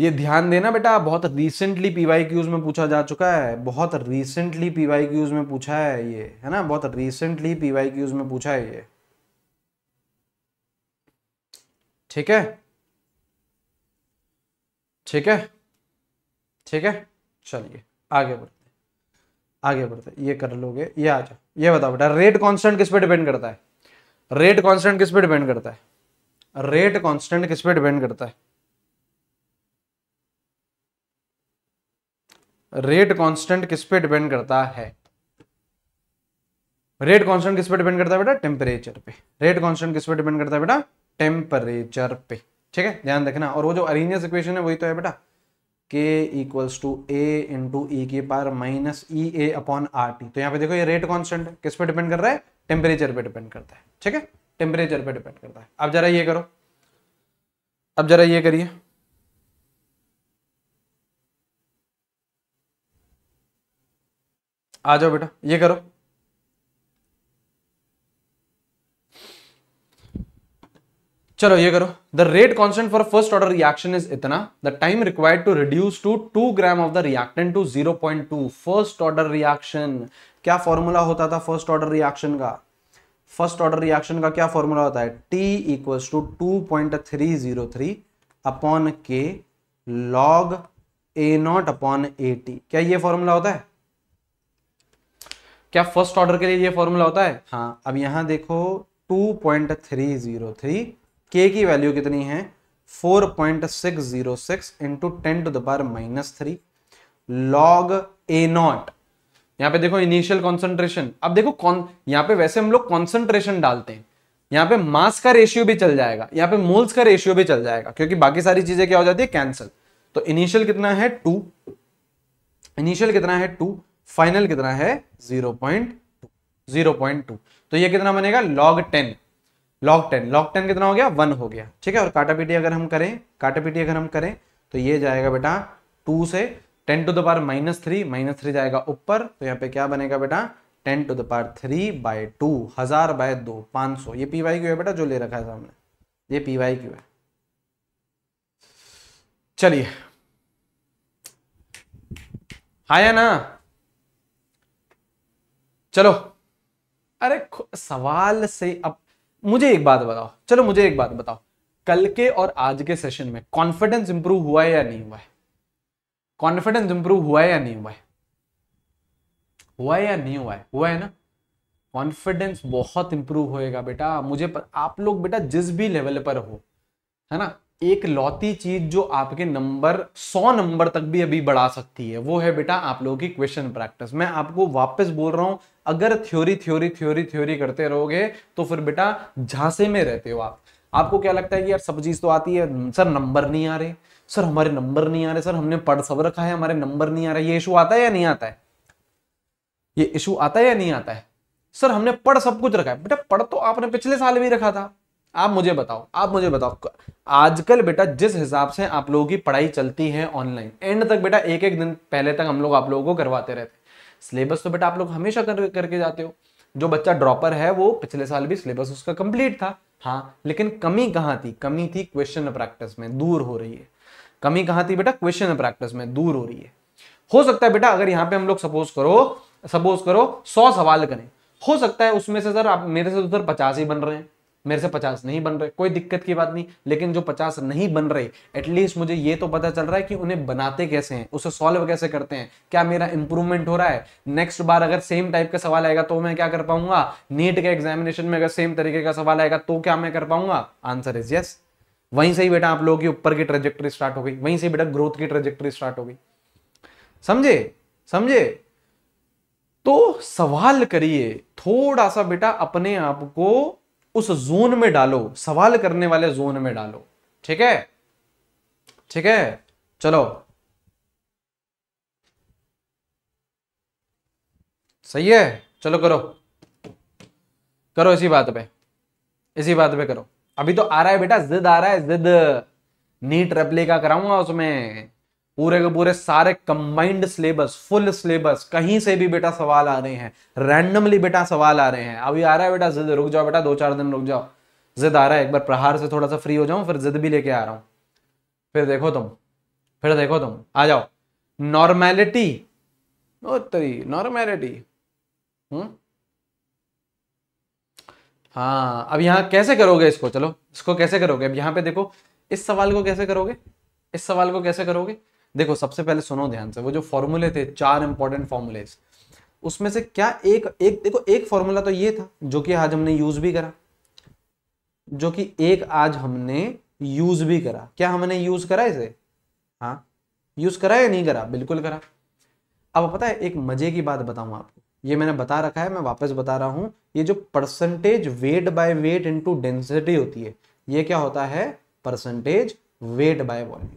Speaker 1: ये ध्यान देना बेटा बहुत रिसेंटली पीवाई क्यूज में पूछा जा चुका है बहुत रिसेंटली पीवाई क्यूज में पूछा है ये है ना बहुत रिसेंटली पीवाई क्यूज में पूछा है ये ठीक है ठीक है ठीक है चलिए आगे बढ़ते हैं आगे बढ़ते हैं ये कर लोगे ये आ जाओ ये बताओ बेटा रेट कांस्टेंट किस पे डिपेंड करता है रेट कांस्टेंट किस पे डिपेंड करता है रेट कांस्टेंट किस पे डिपेंड करता है रेट कांस्टेंट किस पे डिपेंड करता है रेट कांस्टेंट किस पे डिपेंड करता है बेटा टेम्परेचर पे रेट कांस्टेंट किस पे डिपेंड करता है बेटा टेम्परेचर पे ठीक है ध्यान रखना और वो जो अरीनियस इक्वेशन है वही तो है बेटा K equals to A into E के power minus E A upon R T तो यहाँ पे देखो ये रेट कॉन्स्टेंट है किस पे डिपेंड कर रहा है टेम्परेचर पे डिपेंड करता है ठीक है टेम्परेचर पे डिपेंड करता है अब जरा ये करो अब जरा ये करिए आ जाओ बेटा ये करो चलो ये करो the rate constant for first order reaction is इतना the time required to reduce to two gram of the reactant to zero point two first order reaction क्या फॉर्मूला होता था फर्स्ट ऑर्डर रिएक्शन का फर्स्ट ऑर्डर रिएक्शन का क्या formula होता है T equal to two point three zero three upon K log A naught upon A T क्या ये फॉर्मूला होता है क्या फर्स्ट ऑर्डर के लिए ये फॉर्मूला होता है हाँ अब यहां देखो two point three zero three K की वैल्यू कितनी है 4.606 point six zero six into ten to the minus three log A naught यहाँ पे देखो इनिशियल कॉन्सेंट्रेशन अब देखो कौन यहाँ पे वैसे हम लोग कॉन्सेंट्रेशन डालते हैं यहाँ पे मास का रेशियो भी चल जाएगा यहाँ पे मोल्स का रेशियो भी चल जाएगा क्योंकि बाकी सारी चीजें क्या हो जाती है कैंसल तो इनिशियल कितना है टू इनिशियल कितना है टू फाइनल कितना है zero point two zero point two तो ये कितना बनेगा log ten log ten log ten कितना हो गया वन हो गया ठीक है और काटा पीटी अगर हम करें काटा पीटी अगर हम करें तो ये जाएगा बेटा टू से ten to the power minus three minus three जाएगा ऊपर तो यहाँ पे क्या बनेगा बेटा ten to the power three by two हजार बाय दो पांच सौ ये पी वाई क्यू है बेटा जो ले रखा है सामने ये पी वाई क्यू है चलिए आया ना चलो अरे सवाल से अब मुझे एक बात बताओ चलो मुझे एक बात बताओ कल के और आज के सेशन में कॉन्फिडेंस इंप्रूव हुआ है या नहीं हुआ है कॉन्फिडेंस इंप्रूव हुआ है या नहीं हुआ है हुआ है या नहीं हुआ है हुआ है ना कॉन्फिडेंस बहुत इंप्रूव होएगा बेटा मुझे पर, आप लोग बेटा जिस भी लेवल पर हो है ना एक लौती चीज जो आपके नंबर सौ नंबर तक भी अभी बढ़ा सकती है वो है बेटा आप लोगों की क्वेश्चन प्रैक्टिस मैं आपको वापस बोल रहा हूँ अगर थ्योरी थ्योरी थ्योरी थ्योरी करते रहोगे तो फिर बेटा झांसे में रहते हो आप आपको क्या लगता है कि यार सब चीज़ तो आती है सर नंबर नहीं आ रहे सर हमारे नंबर नहीं आ रहे सर हमने पढ़ सब रखा है हमारे नंबर नहीं आ रहे ये इशू आता है या नहीं आता है ये इशू आता है या नहीं आता है सर हमने पढ़ सब कुछ रखा है बेटा पढ़ तो आपने पिछले साल भी रखा था आप मुझे बताओ आप मुझे बताओ आजकल बेटा जिस हिसाब से आप लोगों की पढ़ाई चलती है ऑनलाइन एंड तक बेटा एक एक दिन पहले तक हम लोग आप लोगों को करवाते रहते सिलेबस तो बेटा आप लोग हमेशा कर, करके जाते हो जो बच्चा ड्रॉपर है वो पिछले साल भी सिलेबस उसका कंप्लीट था हाँ लेकिन कमी कहाँ थी कमी थी क्वेश्चन प्रैक्टिस में दूर हो रही है कमी कहाँ थी बेटा क्वेश्चन प्रैक्टिस में दूर हो रही है हो सकता है बेटा अगर यहाँ पे हम लोग सपोज करो सपोज करो सौ सवाल करें हो सकता है उसमें से सर आप मेरे से तो सर पचास ही बन रहे हैं मेरे से पचास नहीं बन रहे कोई दिक्कत की बात नहीं लेकिन जो पचास नहीं बन रहे एटलीस्ट मुझे ये तो पता चल रहा है कि उन्हें बनाते कैसे हैं उसे सॉल्व कैसे करते हैं क्या मेरा इंप्रूवमेंट हो रहा है नेक्स्ट बार अगर सेम टाइप का सवाल आएगा तो मैं क्या कर पाऊंगा नीट के एग्जामिनेशन में अगर सेम तरीके का सवाल आएगा तो क्या मैं कर पाऊंगा आंसर इज यस वहीं से ही बेटा आप लोगों की ऊपर की ट्रेजेक्ट्री स्टार्ट हो गई वहीं से बेटा ग्रोथ की ट्रेजेक्ट्री स्टार्ट हो गई समझे समझे तो सवाल करिए थोड़ा सा बेटा अपने आप को उस जोन में डालो सवाल करने वाले जोन में डालो ठीक है ठीक है चलो सही है चलो करो करो इसी बात पे इसी बात पे करो अभी तो आ रहा है बेटा जिद आ रहा है जिद नीट रेप्लिका कराऊंगा उसमें पूरे के पूरे सारे कंबाइंड सिलेबस फुल सिलेबस कहीं से भी बेटा सवाल आ रहे हैं रैंडमली बेटा सवाल आ रहे हैं अभी आ रहा है बेटा जिद रुक जाओ बेटा दो चार दिन रुक जाओ जिद आ रहा है एक बार प्रहार से थोड़ा सा फ्री हो जाऊं फिर जिद भी लेके आ रहा हूं फिर देखो तुम फिर देखो तुम आ जाओ नॉर्मैलिटी हम्म? नॉर्मैलिटी हाँ अब यहां कैसे करोगे इसको चलो इसको कैसे करोगे अब यहां पे देखो इस सवाल को कैसे करोगे इस सवाल को कैसे करोगे देखो सबसे पहले सुनो ध्यान से वो जो फॉर्मूले थे चार इंपॉर्टेंट फॉर्मूले उसमें से क्या एक एक देखो एक फॉर्मूला तो ये था जो कि आज हमने यूज भी करा जो कि एक आज हमने यूज भी करा क्या हमने यूज करा इसे हाँ यूज करा या नहीं करा बिल्कुल करा अब पता है एक मजे की बात बताऊं आपको ये मैंने बता रखा है मैं वापस बता रहा हूं ये जो percentage weight by weight into density होती है ये क्या होता है परसेंटेज वेट बाय वॉल्यूम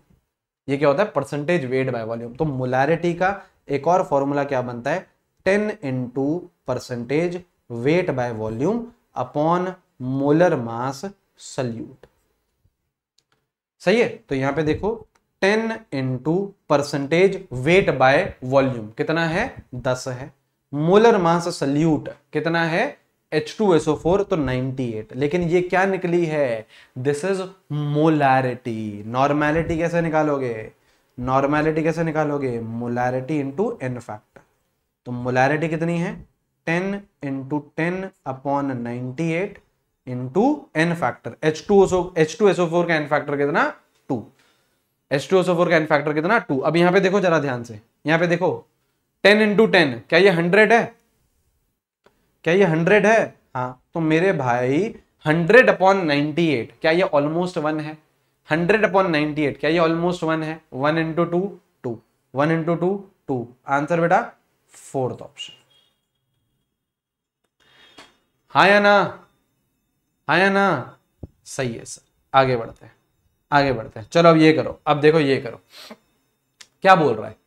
Speaker 1: ये क्या होता है परसेंटेज वेट बाय वॉल्यूम तो मोलैरिटी का एक और फॉर्मूला क्या बनता है ten into percentage weight by volume upon molar mass solute सही है तो यहां पे देखो 10 into percentage weight by volume कितना है 10 है मोलर मास सल्यूट कितना है एच टू एस फोर तो 98 लेकिन ये क्या निकली है दिस इज मोलैरिटी नॉर्मैलिटी कैसे निकालोगे नॉर्मैलिटी कैसे निकालोगे मोलैरिटी इंटू एन फैक्टर तो मोलैरिटी कितनी है 10 into ten upon ninety eight into N factor H two SO H two SO four का एन फैक्टर कितना two H two SO four का एन फैक्टर कितना टू अब यहाँ पे देखो जरा ध्यान से यहाँ पे देखो टेन इंटू टेन क्या ये हंड्रेड है क्या ये हंड्रेड है हाँ तो मेरे भाई हंड्रेड अपॉन नाइनटी एट क्या ये ऑलमोस्ट वन है हंड्रेड अपॉन नाइनटी एट क्या ये ऑलमोस्ट वन है one into two two one into two two answer बेटा फोर्थ ऑप्शन हाँ या ना हाँ या ना सही है सर आगे बढ़ते हैं आगे बढ़ते हैं चलो अब ये करो अब देखो ये करो क्या बोल रहा है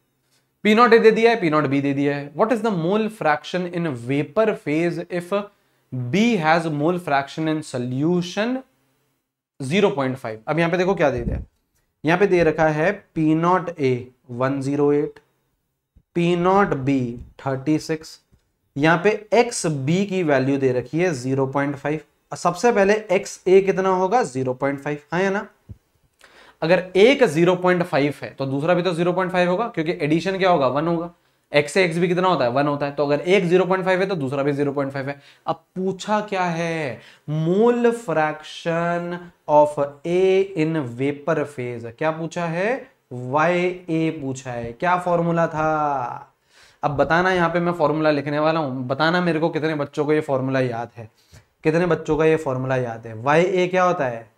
Speaker 1: पी नॉट ए दे दिया है पी नॉट बी दे दिया है what is the mole fraction in vapour phase if B has mole fraction in solution 0.5 अब यहां पे देखो क्या दे दिया यहां पे दे रखा है P not A one zero eight P not B thirty six यहां पर एक्स बी की वैल्यू दे रखी है जीरो पॉइंट फाइव सबसे पहले एक्स ए कितना होगा जीरो पॉइंट फाइव हाँ या ना अगर एक 0.5 है तो दूसरा भी तो 0.5 होगा क्योंकि एडिशन क्या होगा वन होगा एक्स से एक्स भी कितना होता है वन होता है तो अगर एक 0.5 है तो दूसरा भी 0.5 है अब पूछा क्या है mole fraction of A in vapour phase क्या पूछा है वाई ए पूछा है क्या फॉर्मूला था अब बताना यहाँ पे मैं फॉर्मूला लिखने वाला हूं बताना मेरे को कितने बच्चों को ये फॉर्मूला याद है कितने बच्चों का ये फॉर्मूला याद है वाई ए क्या होता है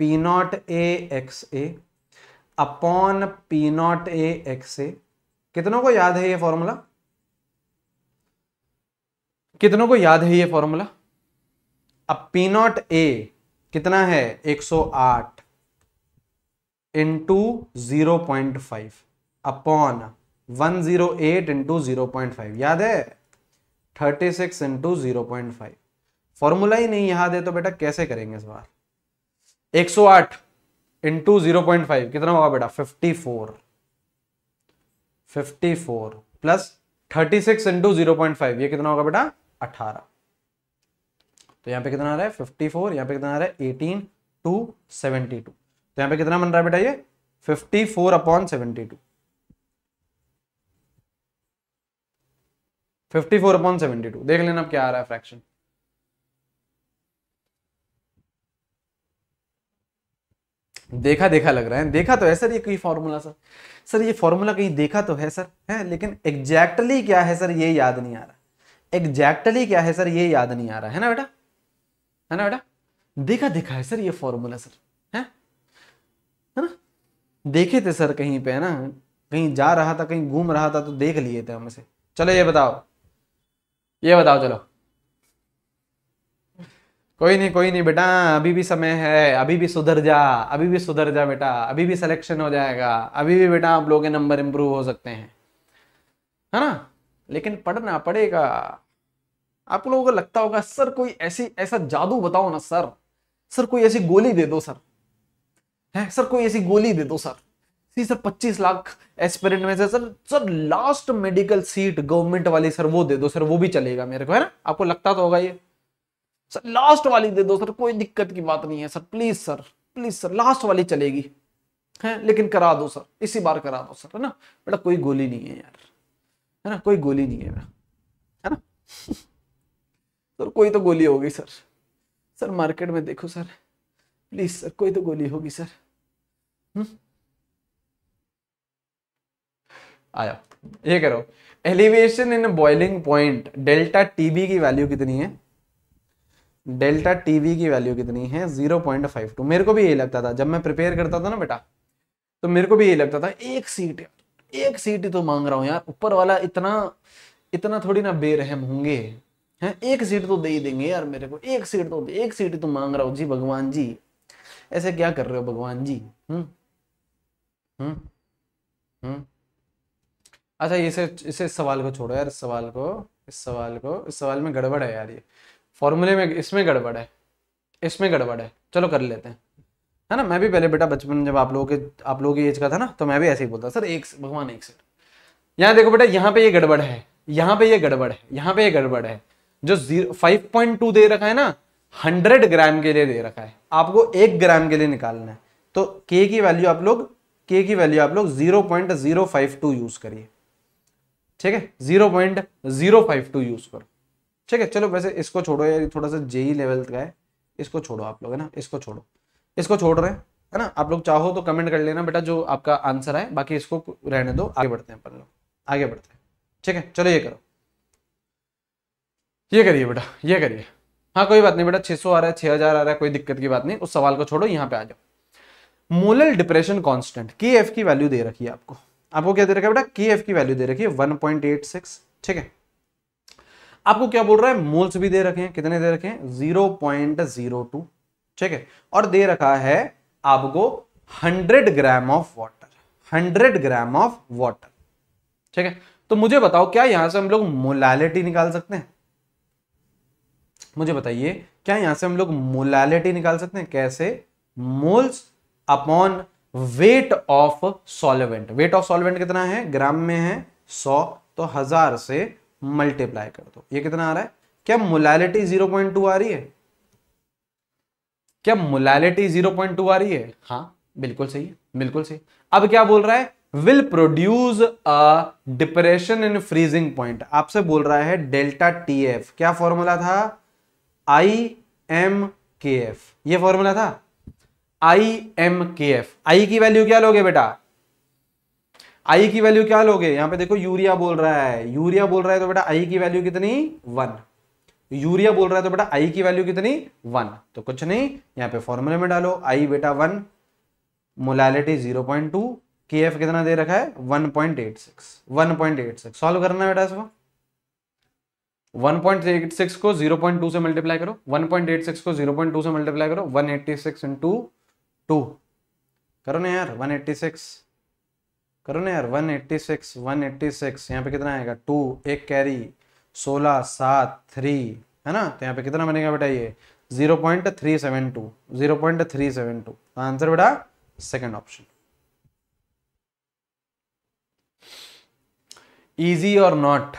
Speaker 1: P not A X A upon P not A X A कितनों को याद है ये फॉर्मूला कितनों को याद है ये फॉर्मूला अब पी नॉट ए कितना है 108 सौ आठ into zero point five upon one zero eight into zero point five याद है thirty six into zero point five formula ही नहीं याद है तो बेटा कैसे करेंगे इस बार एक इंटू जीरो पॉइंट फाइव कितना होगा बेटा fifty four fifty four plus thirty six into zero point five ये कितना होगा बेटा अठारह तो यहाँ पे कितना आ रहा है फिफ्टी फोर यहाँ पे कितना आ रहा है एटीन टू सेवेंटी टू तो यहाँ पे कितना बन रहा है बेटा ये fifty four upon seventy two fifty four upon seventy two देख लेना अब क्या आ रहा है फ्रैक्शन देखा देखा लग रहा है देखा तो है सर ये कोई फार्मूला सर सर ये फॉर्मूला कहीं देखा तो है सर है लेकिन एग्जैक्टली क्या है सर ये याद नहीं आ रहा एग्जैक्टली क्या है सर ये याद नहीं आ रहा है ना बेटा है ना बेटा देखा देखा है सर ये फॉर्मूला सर है है ना देखे थे सर कहीं पे है ना कहीं जा रहा था कहीं घूम रहा था तो देख लिए थे हम इसे चलो ये बताओ ये बताओ चलो कोई नहीं कोई नहीं बेटा अभी भी समय है अभी भी सुधर जा अभी भी सुधर जा बेटा अभी भी सिलेक्शन हो जाएगा अभी भी बेटा आप लोगों के नंबर इम्प्रूव हो सकते हैं है ना लेकिन पढ़ना पड़ेगा आप लोगों को लगता होगा सर कोई ऐसी ऐसा जादू बताओ ना सर सर कोई ऐसी गोली दे दो सर है सर कोई ऐसी गोली दे दो सर सी सर पच्चीस लाख एस्पिरेंट में से sir sir last medical seat government वाली सर वो दे दो सर वो भी चलेगा मेरे को है ना आपको लगता तो होगा ये सर लास्ट वाली दे दो सर कोई दिक्कत की बात नहीं है sir please sir please sir last वाली चलेगी है लेकिन करा दो सर इसी बार करा दो सर है ना बेटा कोई गोली नहीं है यार है ना कोई गोली नहीं है है ना सर कोई तो गोली होगी सर सर मार्केट में देखो सर प्लीज सर कोई तो गोली होगी सर हम्म? आया ये करो elevation in boiling point delta TB की वैल्यू कितनी है डेल्टा टीवी की वैल्यू कितनी है जीरो पॉइंट फाइव टू मेरे को भी यही लगता था जब मैं प्रिपेयर करता था ना बेटा तो मेरे को भी यही लगता था एक सीट एक सीट ही तो मांग रहा हूँ यार ऊपर वाला इतना इतना थोड़ी ना बेरहम होंगे हैं एक सीट तो दे ही देंगे यार मेरे को एक सीट तो एक सीट तो मांग रहा हूँ जी भगवान जी ऐसे क्या कर रहे हो भगवान जी हम्म हम्म हम्म अच्छा इसे इसे सवाल को छोड़ो यार इस सवाल को इस सवाल को इस सवाल में गड़बड़ है यार ये फॉर्मूले में इसमें गड़बड़ है इसमें गड़बड़ है चलो कर लेते हैं है ना मैं भी पहले बेटा बचपन जब आप लोगों के आप लोगों की एज का था ना तो मैं भी ऐसे ही बोलता सर एक भगवान एक सेट यहाँ देखो बेटा यहाँ पे ये गड़बड़ है यहाँ पे ये गड़बड़ है यहाँ पे ये गड़बड़ है जो फाइव पॉइंट टू दे रखा है ना हंड्रेड ग्राम के लिए दे रखा है आपको एक ग्राम के लिए निकालना है तो के की वैल्यू आप लोग के की वैल्यू आप लोग zero point zero five two use करिए ठीक है zero point zero five two use करो ठीक है चलो वैसे इसको छोड़ो ये थोड़ा सा जेई लेवल e का है इसको छोड़ो आप लोग है ना इसको छोड़ो इसको छोड़ रहे हैं है ना आप लोग चाहो तो कमेंट कर लेना बेटा जो आपका आंसर है बाकी इसको रहने दो आगे बढ़ते हैं अपन लोग आगे बढ़ते हैं ठीक है चलो ये करो ये करिए बेटा ये करिए हाँ कोई बात नहीं बेटा 600 आ रहा है 6000 आ रहा है कोई दिक्कत की बात नहीं उस सवाल को छोड़ो यहाँ पे आ जाओ molal depression constant K F की वैल्यू दे रखी है आपको आपको क्या दे रखा है बेटा के एफ की वैल्यू दे रखी है 1.86 ठीक है आपको क्या बोल रहा है मोल्स भी दे रखे हैं कितने दे रखे हैं जीरो पॉइंट जीरो टू ठीक है और दे रखा है आपको hundred gram of water hundred gram of water ठीक है तो मुझे बताओ क्या यहां से हम लोग मोलैलिटी निकाल सकते हैं मुझे बताइए क्या यहां से हम लोग मोलैलिटी निकाल सकते हैं कैसे moles upon weight of solvent weight of solvent कितना है ग्राम में है सौ तो हजार से मल्टीप्लाई कर दो ये कितना आ रहा है क्या मोलैलिटी 0.2 आ रही है क्या मोलैलिटी 0.2 आ रही है हाँ बिल्कुल सही है बिल्कुल सही अब क्या बोल रहा है will produce a depression in freezing point आपसे बोल रहा है डेल्टा टी एफ क्या फॉर्मूला था आई एम के एफ ये फॉर्मूला था आई एम के एफ आई की वैल्यू क्या लोगे बेटा आई की वैल्यू क्या लोगे यहां पे देखो यूरिया बोल रहा है यूरिया बोल रहा है तो बेटा आई की वैल्यू कितनी वन यूरिया बोल रहा है तो बेटा आई की वैल्यू कितनी वन तो कुछ नहीं यहां पे फॉर्मूले में डालो आई बेटा one molality zero point two K F कितना दे रखा है one point eight six one point eight six solve करना है बेटा इसको वन पॉइंट एट सिक्स को जीरो पॉइंट टू से मल्टीप्लाई करो वन पॉइंट एट सिक्स को जीरो पॉइंट टू से मल्टीप्लाई करो one eighty six into two करो ना यार वन एट्टी सिक्स करो ना यार 186 186 यहाँ पे कितना आएगा टू एक कैरी सोलह सात थ्री है ना तो यहाँ पे कितना बनेगा बेटा ये zero point three seven two zero point three seven two answer बेटा सेकेंड ऑप्शन इजी और नॉट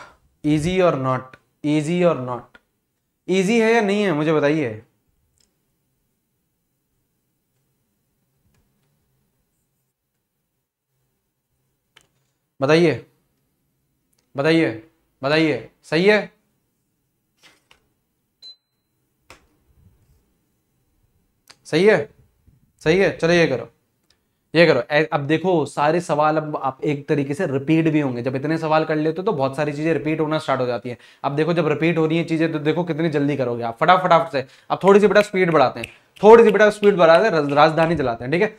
Speaker 1: इजी और नॉट इजी और नॉट इजी है या नहीं है मुझे बताइए बताइए बताइए बताइए सही है सही है सही है चलो ये करो ये करो अब देखो सारे सवाल अब आप एक तरीके से रिपीट भी होंगे जब इतने सवाल कर लेते हो तो बहुत सारी चीजें रिपीट होना स्टार्ट हो जाती है अब देखो जब रिपीट हो रही है चीजें तो देखो कितनी जल्दी करोगे आप फटाफट से अब थोड़ी सी बेटा स्पीड बढ़ाते हैं थोड़ी सी बेटा स्पीड बढ़ाते हैं राजधानी चलाते हैं ठीक है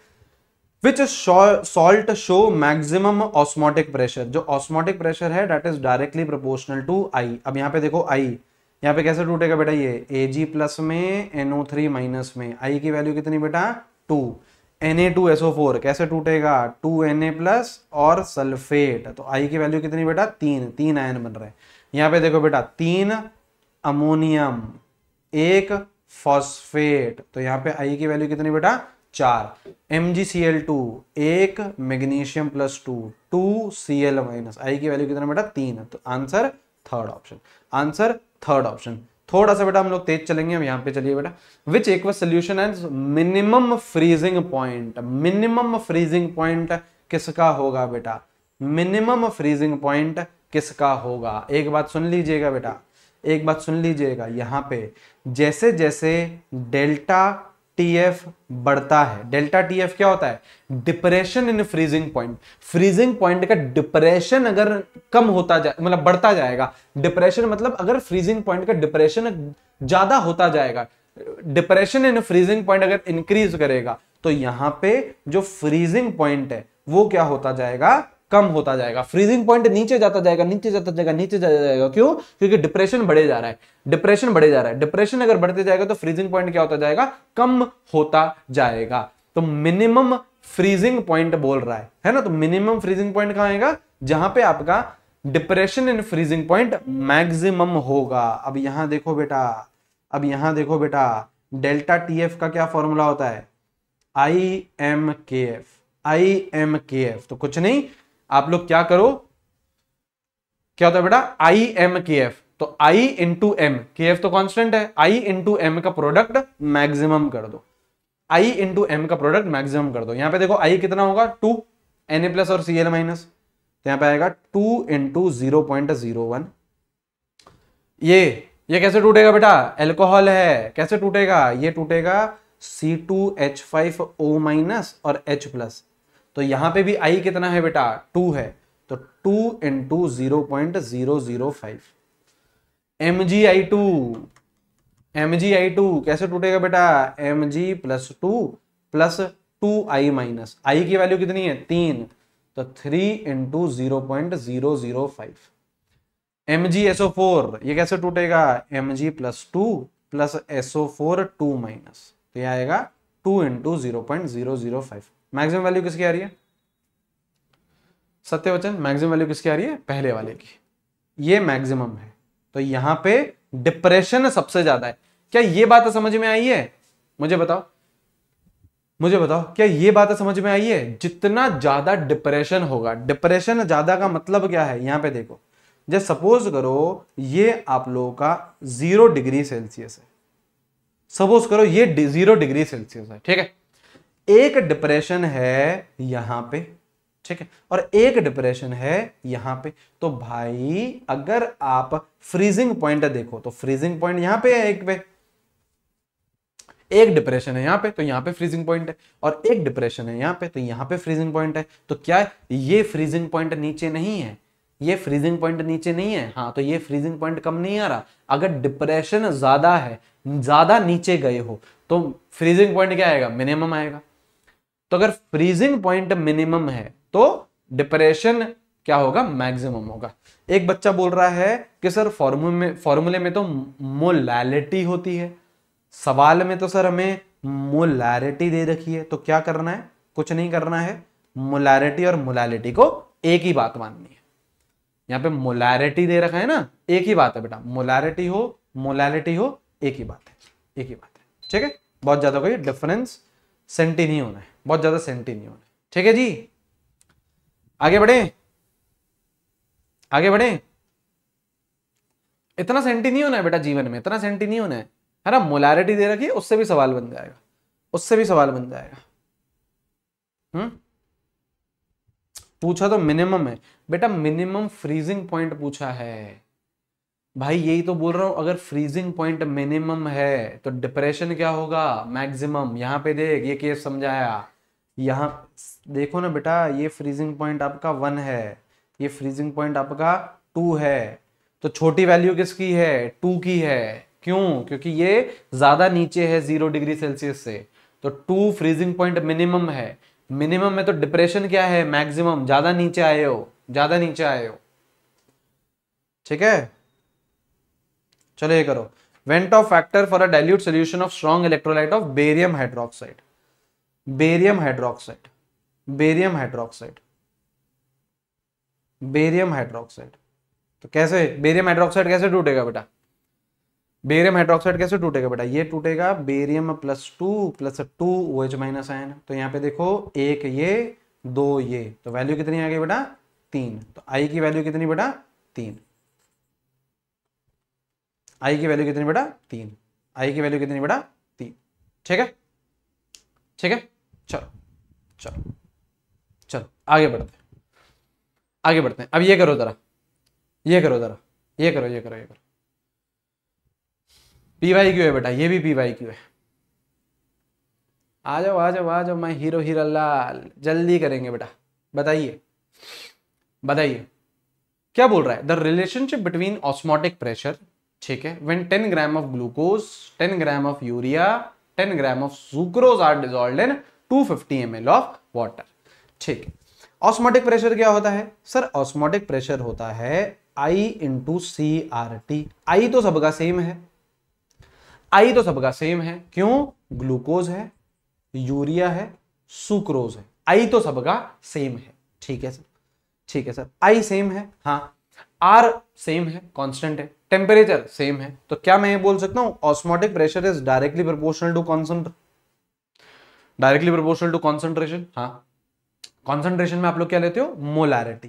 Speaker 1: which is salt show maximum osmotic pressure जो ऑस्मोटिक प्रेशर है that is directly proportional to I अब यहाँ पे देखो आई यहाँ पे कैसे टूटेगा बेटा ये ए जी प्लस में एनओ थ्री माइनस में आई की वैल्यू कितनी बेटा two two N A S O four कैसे टूटेगा टू एन ए प्लस और सल्फेट तो आई की वैल्यू कितनी बेटा तीन तीन आयन बन रहे हैं यहाँ पे देखो बेटा तीन अमोनियम एक फॉस्फेट तो यहाँ पे आई की वैल्यू कितनी बेटा चार M G C L two एक magnesium plus two two C L minus i की वैल्यू कितना बेटा तीन तो answer third option answer third option थोड़ा सा बेटा हम लोग तेज चलेंगे अब यहाँ पे चलिए बेटा विच एक solution has minimum freezing point minimum freezing point किसका होगा बेटा मिनिमम फ्रीजिंग पॉइंट किसका होगा एक बात सुन लीजिएगा बेटा एक बात सुन लीजिएगा यहाँ पे जैसे जैसे डेल्टा टीएफ बढ़ता है डेल्टा टीएफ क्या होता है depression in freezing point freezing point का डिप्रेशन अगर कम होता जाए मतलब बढ़ता जाएगा डिप्रेशन मतलब अगर फ्रीजिंग पॉइंट का डिप्रेशन ज्यादा होता जाएगा डिप्रेशन इन फ्रीजिंग पॉइंट अगर इंक्रीज करेगा तो यहां पे जो फ्रीजिंग पॉइंट है वो क्या होता जाएगा कम होता जाएगा फ्रीजिंग पॉइंट नीचे जाता जाएगा नीचे जाता जाएगा नीचे जाता जाएगा क्यों क्योंकि डिप्रेशन बढ़े जा रहा है डिप्रेशन बढ़े जा रहा है डिप्रेशन अगर बढ़ते जाएगा तो फ्रीजिंग पॉइंट क्या होता जाएगा कम होता जाएगा तो मिनिमम फ्रीजिंग पॉइंट बोल रहा है है ना तो मिनिमम फ्रीजिंग पॉइंट कहाँ आएगा जहां पे आपका depression in freezing point maximum होगा अब यहां देखो बेटा अब यहां देखो बेटा डेल्टा टी एफ का क्या फॉर्मूला होता है i M K F i M K F तो कुछ नहीं आप लोग क्या करो क्या होता है बेटा आई एम के एफ तो i into M K F तो कॉन्स्टेंट है आई इंटू एम का प्रोडक्ट मैक्सिमम कर दो आई इंटू एम का प्रोडक्ट मैक्सिमम कर दो यहां पे देखो आई कितना होगा टू एन ए प्लस और सी एल माइनस यहां पे आएगा two into zero point zero one ये ये कैसे टूटेगा बेटा एल्कोहल है कैसे टूटेगा ये टूटेगा C two H five O minus और एच प्लस तो यहां पे भी आई कितना है बेटा टू है तो two into zero point zero zero five M G I two M G I two कैसे टूटेगा बेटा M G plus two plus two I minus i की वैल्यू कितनी है तीन तो three into zero point zero zero five M G S O four ये कैसे टूटेगा M G plus two plus S O four two minus तो यह आएगा two into zero point zero zero five maximum value किसकी आ रही है सत्य वचन मैक्सिमम वैल्यू किसकी आ रही है पहले वाले की ये मैक्सिमम है तो यहां पे डिप्रेशन सबसे ज्यादा है क्या ये बात समझ में आई है मुझे बताओ मुझे बताओ क्या ये बात समझ में आई है जितना ज्यादा डिप्रेशन होगा डिप्रेशन ज्यादा का मतलब क्या है यहां पे देखो जैसे सपोज करो ये आप लोगों का जीरो डिग्री सेल्सियस है सपोज करो ये जीरो डिग्री सेल्सियस है ठीक है एक डिप्रेशन है यहां पे ठीक है और एक डिप्रेशन है यहां पे तो भाई अगर आप फ्रीजिंग पॉइंट देखो तो फ्रीजिंग पॉइंट यहां पे है एक पे एक डिप्रेशन है यहां पे तो यहां पे फ्रीजिंग पॉइंट है और एक डिप्रेशन है यहां पे तो यहां पे फ्रीजिंग पॉइंट है तो क्या ये फ्रीजिंग पॉइंट नीचे नहीं है ये फ्रीजिंग पॉइंट नीचे नहीं है हाँ तो ये फ्रीजिंग पॉइंट कम नहीं आ रहा अगर डिप्रेशन ज्यादा है ज्यादा नीचे गए हो तो फ्रीजिंग पॉइंट क्या आएगा मिनिमम आएगा तो अगर फ्रीजिंग पॉइंट मिनिमम है तो डिप्रेशन क्या होगा मैक्सिमम होगा एक बच्चा बोल रहा है कि सर फॉर्मूले में फॉर्मूले में तो मोलैलिटी होती है सवाल में तो सर हमें मोलैरिटी दे रखी है तो क्या करना है कुछ नहीं करना है मोलैरिटी और मोलैलिटी को एक ही बात माननी है यहां पे मोलैरिटी दे रखा है ना एक ही बात है बेटा मोलैरिटी हो मोलैलिटी हो एक ही बात है एक ही बात है ठीक है बहुत ज्यादा कोई डिफरेंस सेंटी नहीं होना है बहुत ज़्यादा सेंटी नहीं होना ठीक है जी आगे बढ़े आगे बढ़े इतना सेंटी नहीं होना है बेटा जीवन में इतना सेंटी नहीं होना है है ना मोलैरिटी दे रखी है उससे भी सवाल बन जाएगा उससे भी सवाल बन जाएगा हम्म पूछा तो मिनिमम है बेटा मिनिमम फ्रीजिंग पॉइंट पूछा है भाई यही तो बोल रहा हूं अगर फ्रीजिंग पॉइंट मिनिमम है तो डिप्रेशन क्या होगा मैक्सिमम यहां पे देख ये केस समझाया यहाँ देखो ना बेटा ये फ्रीजिंग पॉइंट आपका वन है ये फ्रीजिंग पॉइंट आपका टू है तो छोटी वैल्यू किसकी है टू की है क्यों क्योंकि ये ज़्यादा नीचे है जीरो डिग्री सेल्सियस से तो टू फ्रीजिंग पॉइंट मिनिमम है मिनिमम में तो डिप्रेशन क्या है मैक्सिमम ज़्यादा नीचे आए हो ज़्यादा नीचे आए हो ठीक है चलो ये करो van't Hoff factor for a dilute solution of strong electrolyte of barium hydroxide barium hydroxide barium hydroxide barium hydroxide तो कैसे बेरियम हाइड्रोक्साइड कैसे टूटेगा बेटा बेरियम हाइड्रोक्साइड कैसे टूटेगा बेटा ये टूटेगा barium plus two plus two O H minus ion तो यहाँ पे देखो एक ये दो ये तो वैल्यू कितनी आ गई बेटा तीन तो आई की वैल्यू कितनी बेटा तीन आई की वैल्यू कितनी बेटा तीन आई की वैल्यू कितनी बेटा तीन ठीक है ठीक है चलो चलो चलो आगे बढ़ते हैं आगे बढ़ते हैं अब ये करो जरा ये करो जरा ये करो ये करो ये करो पी वाई क्यू है बेटा ये भी पी वाई क्यू है आ जाओ आ जाओ आ जाओ मैं हीरो हीरा लाल जल्दी करेंगे बेटा बताइए बताइए क्या बोल रहा है the relationship between osmotic pressure ठीक है when ten gram of glucose ten gram of urea 10 gram of sucrose are dissolved in to 250 ml of water ठीक ऑस्मोटिक प्रेशर क्या होता है सर ऑस्मोटिक प्रेशर होता है i into C R T i तो सबका सेम है आई तो सबका सेम है क्यों ग्लूकोज है यूरिया है सुक्रोज है आई तो सबका सेम है ठीक है सर ठीक है सर आई सेम है हाँ आर सेम है कांस्टेंट है टेम्परेचर सेम है तो क्या मैं ये बोल सकता हूं osmotic pressure is directly proportional to concent directly proportional to concentration हाँ कॉन्सेंट्रेशन में आप लोग क्या लेते हो मोलैरिटी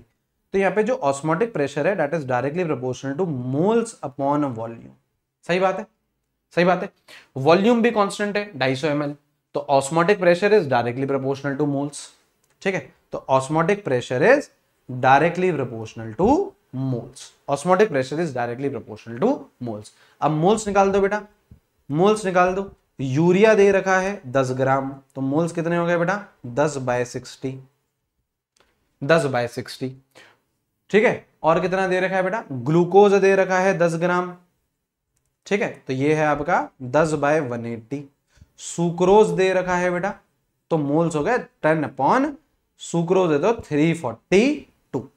Speaker 1: तो यहाँ पे जो ऑस्मोटिक प्रेशर है that is directly proportional to moles upon volume सही बात है सही बात है वॉल्यूम भी कॉन्स्टेंट है ढाई सौ तो osmotic pressure is directly proportional to moles ठीक है तो osmotic pressure is directly proportional to moles osmotic pressure is directly proportional to moles अब मोल्स निकाल दो बेटा मोल्स निकाल दो यूरिया दे रखा है दस ग्राम तो मोल्स कितने हो गए बेटा दस बाय सिक्सटी दस बाय सिक्सटी ठीक है और कितना दे रखा है बेटा ग्लूकोज दे रखा है दस ग्राम ठीक है तो ये है आपका दस बाय वन एट्टी सुक्रोज दे रखा है बेटा तो मोल्स हो गए टेन अपॉन सुक्रोज है तो थ्री फोर्टी टू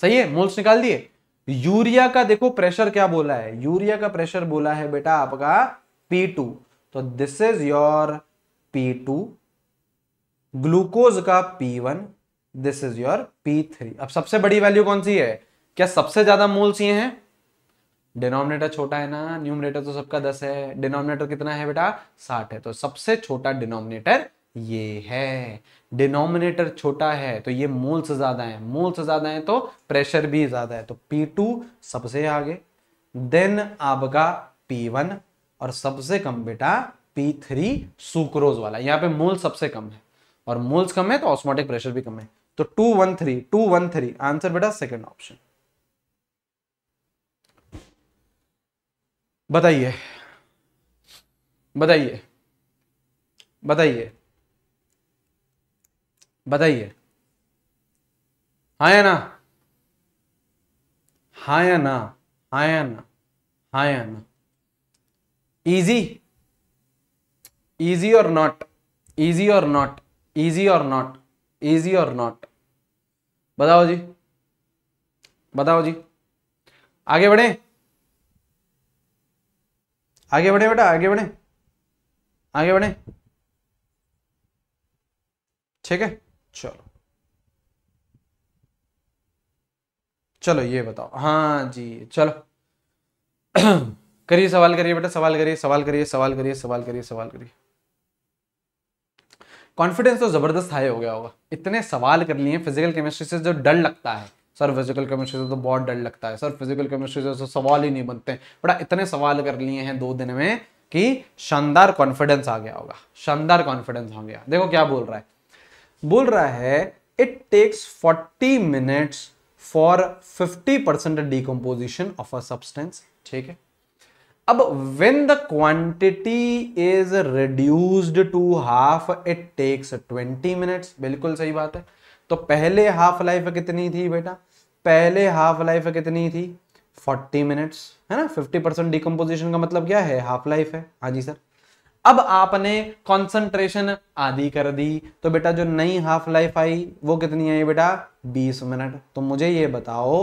Speaker 1: सही है मोल्स निकाल दिए यूरिया का देखो प्रेशर क्या बोला है यूरिया का प्रेशर बोला है बेटा आपका P2 तो this is your P2 glucose का P1 this is your P3 अब सबसे बड़ी वैल्यू कौन सी है क्या सबसे ज्यादा मोल्स ये हैं डिनोमिनेटर छोटा है ना न्यूमिनेटर तो सबका दस है डिनोमिनेटर कितना है बेटा साठ है तो सबसे छोटा डिनोमिनेटर ये है डिनोमिनेटर छोटा है तो ये मोल से ज़्यादा है मोल से ज़्यादा है तो प्रेशर भी ज़्यादा है तो P2 सबसे आगे देन आपका P1 और सबसे कम बेटा P3 सुक्रोज वाला यहाँ पे मोल सबसे कम है और मोल्स कम है तो ऑस्मोटिक प्रेशर भी कम है तो two one three two one three answer बेटा सेकेंड ऑप्शन बताइए बताइए बताइए बताइए हाँ या ना हाँ या ना हाँ या ना हाँ या ना इजी इजी और नॉट इजी और नॉट इजी और नॉट इजी और नॉट बताओ जी बताओ जी आगे बढ़े आगे बढ़े बेटा आगे बढ़े आगे बढ़े ठीक है चलो चलो ये बताओ हाँ जी चलो करिए सवाल करिए बेटा सवाल करिए सवाल करिए सवाल करिए सवाल करिए सवाल करिए कॉन्फिडेंस तो जबरदस्त हाई हो गया होगा इतने सवाल कर लिए फिजिकल केमिस्ट्री से जो डर लगता है सर फिजिकल केमिस्ट्री से तो बहुत डर लगता है सर फिजिकल केमिस्ट्री से तो सवाल ही नहीं बनते बड़ा इतने सवाल कर लिए हैं दो दिन में कि शानदार कॉन्फिडेंस आ गया होगा शानदार कॉन्फिडेंस हो गया देखो क्या बोल रहा है बोल रहा है it takes 40 minutes for 50 percent decomposition of a substance ठीक है अब when the quantity is reduced to half it takes 20 minutes बिल्कुल सही बात है तो पहले हाफ लाइफ कितनी थी बेटा पहले हाफ लाइफ कितनी थी 40 मिनट्स है ना 50 परसेंट डिकम्पोजिशन का मतलब क्या है हाफ लाइफ है हाँ जी सर अब आपने कंसंट्रेशन आदि कर दी तो बेटा जो नई हाफ लाइफ आई वो कितनी आई बेटा 20 मिनट तो मुझे ये बताओ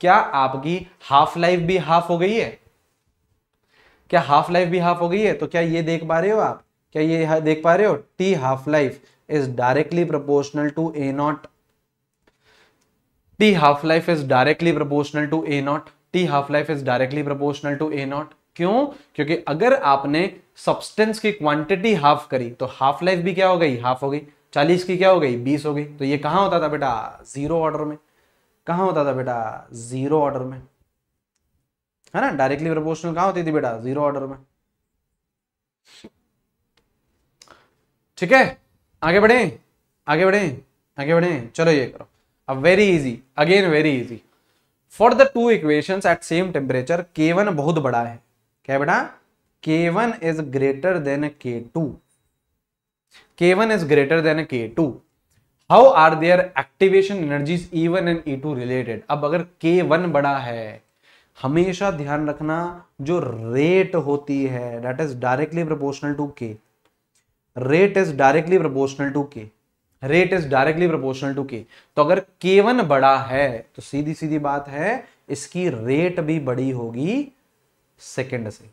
Speaker 1: क्या आपकी हाफ लाइफ भी हाफ हो गई है क्या हाफ लाइफ भी हाफ हो गई है तो क्या ये देख पा रहे हो आप क्या ये देख पा रहे हो T half life is directly proportional to A naught T half life is directly proportional to A naught T half life is directly proportional to A naught क्यों क्योंकि अगर आपने सब्सटेंस की क्वांटिटी हाफ करी तो हाफ लाइफ भी क्या हो गई हाफ हो गई चालीस की क्या हो गई बीस हो गई तो ये कहा होता था बेटा जीरो ऑर्डर में कहा होता था बेटा जीरो ऑर्डर में है ना डायरेक्टली प्रपोर्शनल कहाँ होती थी बेटा जीरो ऑर्डर में ठीक है आगे बढ़े आगे बढ़े आगे बढ़े चलो ये करो अब very easy again very easy for the two equations at same temperature K one बहुत बड़ा है क्या बेटा K one is greater than K two K one is greater than K two how are their activation energy E one and E two related अब अगर के one बड़ा है हमेशा ध्यान रखना जो रेट होती है that is directly proportional to K rate is directly proportional to K rate is directly proportional to K तो अगर के वन बड़ा है तो सीधी सीधी बात है इसकी रेट भी बड़ी होगी सेकेंड से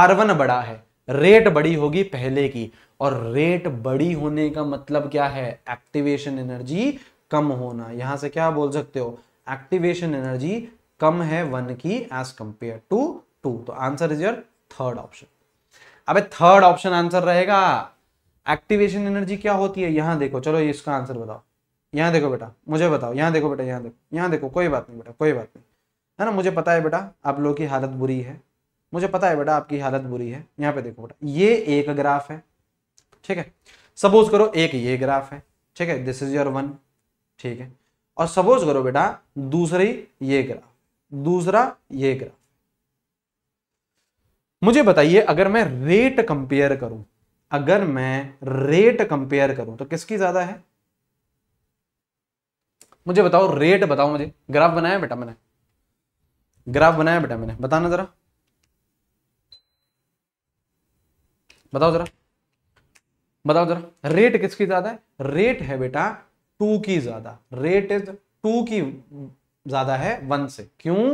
Speaker 1: आर वन बड़ा है रेट बड़ी होगी पहले की और रेट बड़ी होने का मतलब क्या है एक्टिवेशन एनर्जी कम होना यहां से क्या बोल सकते हो एक्टिवेशन एनर्जी कम है वन की एज कंपेयर टू टू तो answer is your third option अबे थर्ड ऑप्शन आंसर रहेगा एक्टिवेशन एनर्जी क्या होती है यहां देखो चलो इसका आंसर बताओ यहाँ देखो बेटा मुझे बताओ यहां देखो बेटा यहां देखो यहाँ देखो कोई बात नहीं बेटा कोई बात नहीं है ना मुझे पता है बेटा आप लोगों की हालत बुरी है मुझे पता है बेटा आपकी हालत बुरी है यहाँ पे देखो बेटा ये एक ग्राफ है ठीक है सपोज करो एक ये ग्राफ है ठीक है दिस इज योर वन ठीक है और सपोज करो बेटा दूसरी ये ग्राफ दूसरा ये ग्राफ मुझे बताइए अगर मैं रेट कंपेयर करूं अगर मैं रेट कंपेयर करूं तो किसकी ज्यादा है मुझे बताओ रेट बताओ मुझे ग्राफ बनाया बेटा मैंने ग्राफ बनाया बेटा मैंने बताना जरा बताओ जरा बताओ जरा रेट किसकी ज्यादा है रेट है बेटा टू की ज्यादा रेट इज टू की ज्यादा है वन से क्यों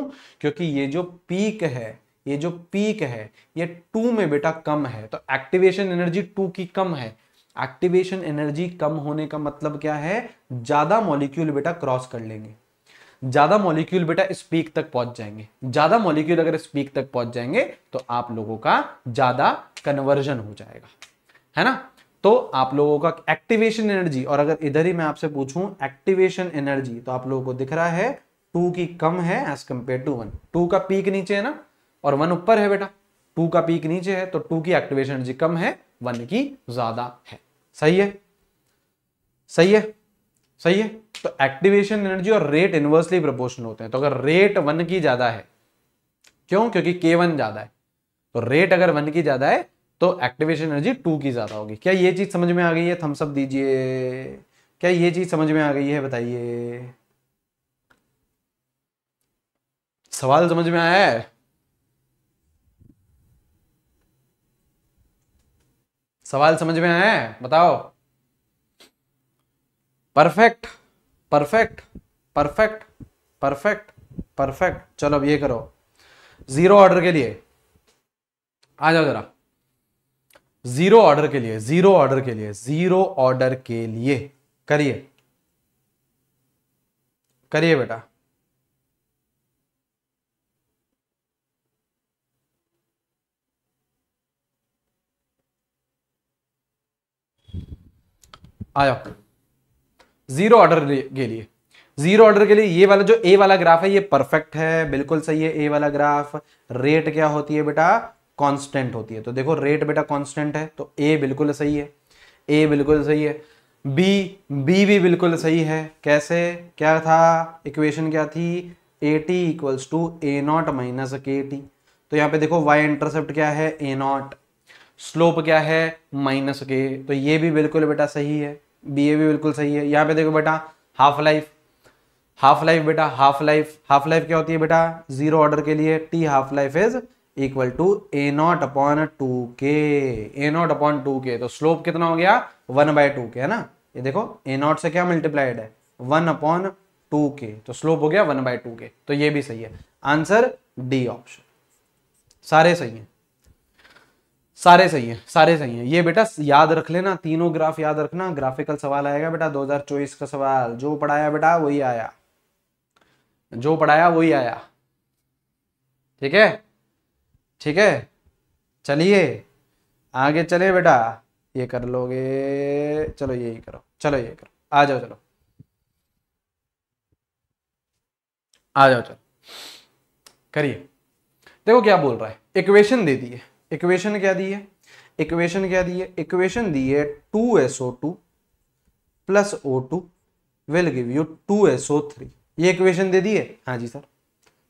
Speaker 1: क्योंकि ये जो पीक है ये जो पीक है ये टू में बेटा कम है तो एक्टिवेशन एनर्जी टू की कम है एक्टिवेशन एनर्जी कम होने का मतलब क्या है ज्यादा मॉलिक्यूल बेटा क्रॉस कर लेंगे ज़्यादा मॉलिक्यूल बेटा इस पीक तक पहुंच जाएंगे ज़्यादा मॉलिक्यूल अगर स्पीक तक पहुंच जाएंगे तो आप लोगों का ज़्यादा कन्वर्जन हो जाएगा है ना तो आप लोगों का एक्टिवेशन एनर्जी और अगर इधर ही मैं आपसे पूछूं एक्टिवेशन एनर्जी तो आप लोगों को दिख रहा है टू की कम है as compared to one two का पीक नीचे है ना और वन ऊपर है बेटा टू का पीक नीचे है तो टू की एक्टिवेशन एनर्जी कम है वन की ज्यादा है सही है सही है सही है तो एक्टिवेशन एनर्जी और रेट इनवर्सली प्रपोर्शन होते हैं तो अगर रेट वन की ज्यादा है क्यों क्योंकि के वन ज्यादा है तो रेट अगर वन की ज्यादा है तो एक्टिवेशन एनर्जी टू की ज्यादा होगी क्या ये चीज समझ में आ गई है थम्सअप दीजिए क्या ये चीज समझ में आ गई है बताइए सवाल समझ में आया है सवाल समझ में आया है बताओ perfect perfect perfect perfect perfect चलो अब ये करो जीरो ऑर्डर के लिए आ जाओ जरा जीरो ऑर्डर के लिए जीरो ऑर्डर के लिए जीरो ऑर्डर के लिए करिए करिए बेटा आ जाओ जीरो ऑर्डर के लिए जीरो ऑर्डर के लिए ये वाला जो ए वाला ग्राफ है ये परफेक्ट है बिल्कुल सही है ए वाला ग्राफ रेट क्या होती है बेटा कांस्टेंट होती है तो देखो रेट बेटा कांस्टेंट है तो ए बिल्कुल सही है ए बिल्कुल सही है बी बी भी बिल्कुल सही है कैसे क्या था इक्वेशन क्या थी A T equals to A naught minus K T तो यहाँ पे देखो वाई इंटरसेप्ट क्या है ए नॉट स्लोप क्या है माइनस के तो ये भी बिल्कुल बेटा सही है बी ए भी बिल्कुल सही है यहाँ पे देखो बेटा हाफ लाइफ हाफ लाइफ बेटा हाफ लाइफ हाफ लाइफ क्या होती है बेटा जीरो ऑर्डर के लिए T half life is equal to A naught upon two K A naught upon two K तो स्लोप कितना हो गया वन बाय टू के है ना ये देखो ए नॉट से क्या मल्टीप्लाइड है वन अपॉन टू के तो स्लोप हो गया वन बाय टू के तो ये भी सही है आंसर डी ऑप्शन सारे सही हैं सारे सही है सारे सही है ये बेटा याद रख लेना तीनों ग्राफ याद रखना ग्राफिकल सवाल आएगा बेटा 2024 का सवाल जो पढ़ाया बेटा वही आया जो पढ़ाया वही आया ठीक है ठीक है चलिए आगे चले बेटा ये कर लोगे चलो यही करो चलो ये करो आ जाओ चलो आ जाओ चलो करिए देखो क्या बोल रहा है इक्वेशन दे दिए इक्वेशन क्या दी है इक्वेशन क्या दी है इक्वेशन दी है two S O two plus O two will give you two S O three ये इक्वेशन दे दी है हाँ जी सर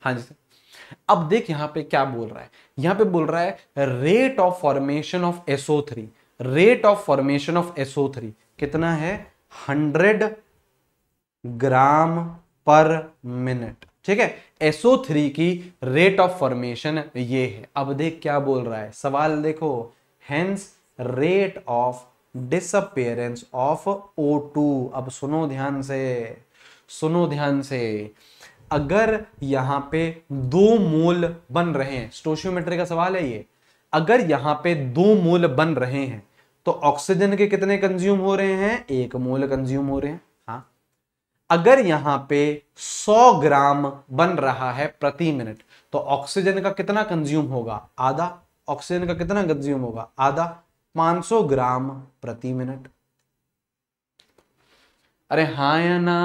Speaker 1: हाँ जी सर अब देख यहां पे क्या बोल रहा है यहां पे बोल रहा है rate of formation of S O three rate of formation of S O three कितना है हंड्रेड ग्राम पर मिनट ठीक है SO3 की रेट ऑफ फॉर्मेशन ये है अब देख क्या बोल रहा है सवाल देखो hence rate of disappearance of O2 अब सुनो ध्यान से सुनो ध्यान से अगर यहां पे दो मोल बन रहे हैं स्टोशियोमेट्री का सवाल है ये अगर यहां पे दो मोल बन रहे हैं तो ऑक्सीजन के कितने कंज्यूम हो रहे हैं एक मोल कंज्यूम हो रहे हैं अगर यहां पे 100 ग्राम बन रहा है प्रति मिनट तो ऑक्सीजन का कितना कंज्यूम होगा आधा ऑक्सीजन का कितना कंज्यूम होगा आधा 500 ग्राम प्रति मिनट अरे हाँ या ना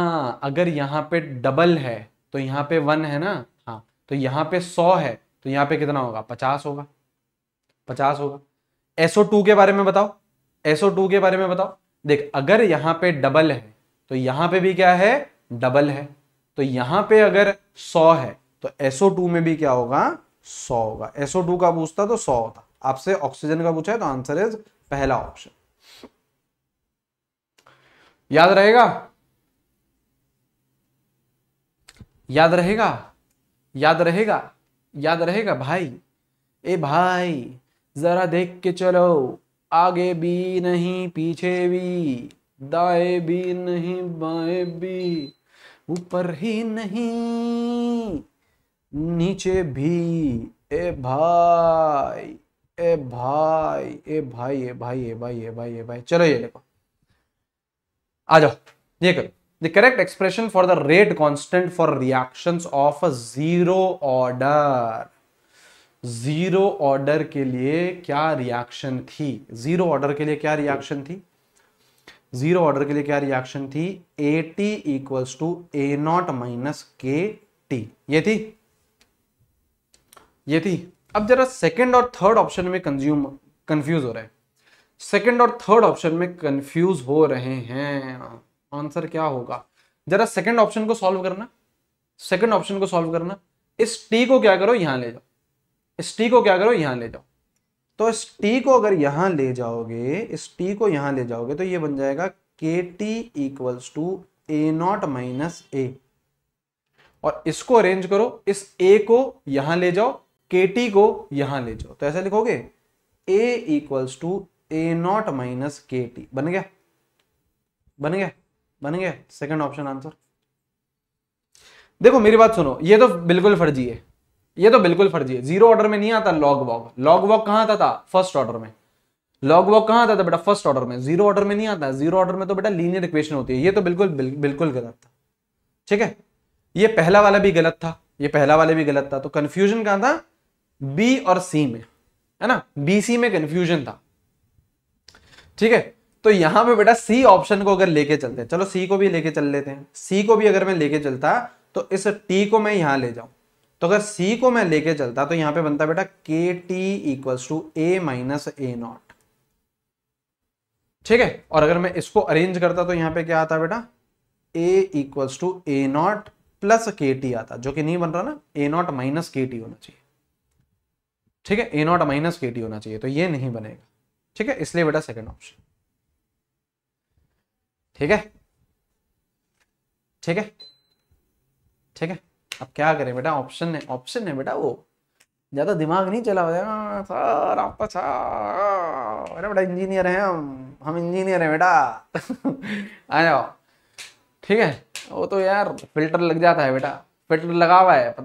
Speaker 1: अगर यहां पे डबल है तो यहां पे वन है ना हाँ तो यहां पे सौ है तो यहां पे कितना होगा पचास होगा पचास होगा एसओ टू के बारे में बताओ एसओ टू के बारे में बताओ देख अगर यहां पे डबल है तो यहां पे भी क्या है डबल है तो यहां पे अगर सौ है तो SO2 में भी क्या होगा सौ होगा SO2 का पूछता तो सौ होता आपसे ऑक्सीजन का पूछा है तो आंसर इज पहला ऑप्शन याद रहेगा याद रहेगा याद रहेगा याद रहेगा भाई ए भाई जरा देख के चलो आगे भी नहीं पीछे भी दाए भी नहीं बाए भी ऊपर ही नहीं नीचे भी ए भाई ए भाई ए भाई ए भाई ए भाई ए भाई ए भाई चलो ये देखो आ जाओ ये करो the correct expression for the rate constant for reaction of zero order zero order के लिए क्या रिएक्शन थी जीरो ऑर्डर के लिए क्या रिएक्शन थी जीरो ऑर्डर के लिए क्या रिएक्शन थी A T equals to A naught minus K T ये थी ये थी अब जरा सेकंड और थर्ड ऑप्शन में कंज्यूम कंफ्यूज हो रहे हैं सेकंड और थर्ड ऑप्शन में कंफ्यूज हो रहे हैं आंसर क्या होगा जरा सेकंड ऑप्शन को सॉल्व करना सेकंड ऑप्शन को सॉल्व करना इस टी को क्या करो यहां ले जाओ इस टी को क्या करो यहां ले जाओ तो इस टी को अगर यहां ले जाओगे इस टी को यहां ले जाओगे तो ये बन जाएगा K T equals to A naught minus A और इसको अरेंज करो इस ए को यहां ले जाओ के टी को यहां ले जाओ तो ऐसा लिखोगे A equals to A naught minus K T बन गया बन गया बन गया सेकंड ऑप्शन आंसर देखो मेरी बात सुनो ये तो बिल्कुल फर्जी है ये तो बिल्कुल फर्जी है जीरो ऑर्डर में नहीं आता लॉग वॉक लॉग वॉक कहां आता था फर्स्ट ऑर्डर में लॉग वॉक कहां आता था बेटा फर्स्ट ऑर्डर में जीरो ऑर्डर में नहीं आता जीरो ऑर्डर में तो बेटा लीनियर इक्वेशन होती है ये तो बिल्कुल बिल्कुल गलत था ठीक है ये पहला वाला भी गलत था ये पहला वाला भी गलत था तो कंफ्यूजन कहां था बी और सी में है ना बी सी में कंफ्यूजन था ठीक है तो यहां पे बेटा सी ऑप्शन को अगर लेके चलते हैं चलो सी को भी लेके चल लेते हैं सी को भी अगर मैं लेके चलता तो इस टी को मैं यहां ले जाऊं तो अगर सी को मैं लेके चलता तो यहां पे बनता बेटा K T equals to A minus A naught ठीक है और अगर मैं इसको अरेंज करता तो यहां पे क्या आता बेटा A equals to A naught plus K T आता जो कि नहीं बन रहा ना A naught minus K T होना चाहिए ठीक है A naught minus K T होना चाहिए तो ये नहीं बनेगा ठीक है इसलिए बेटा सेकेंड ऑप्शन ठीक है ठीक है ठीक है अब क्या करें बेटा ऑप्शन है ऑप्शन है बेटा वो ज़्यादा दिमाग नहीं चला हुआ हाँ, सर आप तो हाँ। अरे बेटा इंजीनियर हैं हम हम इंजीनियर हैं बेटा आ जाओ ठीक है वो तो यार फिल्टर लग जाता है बेटा फिल्टर लगा हुआ है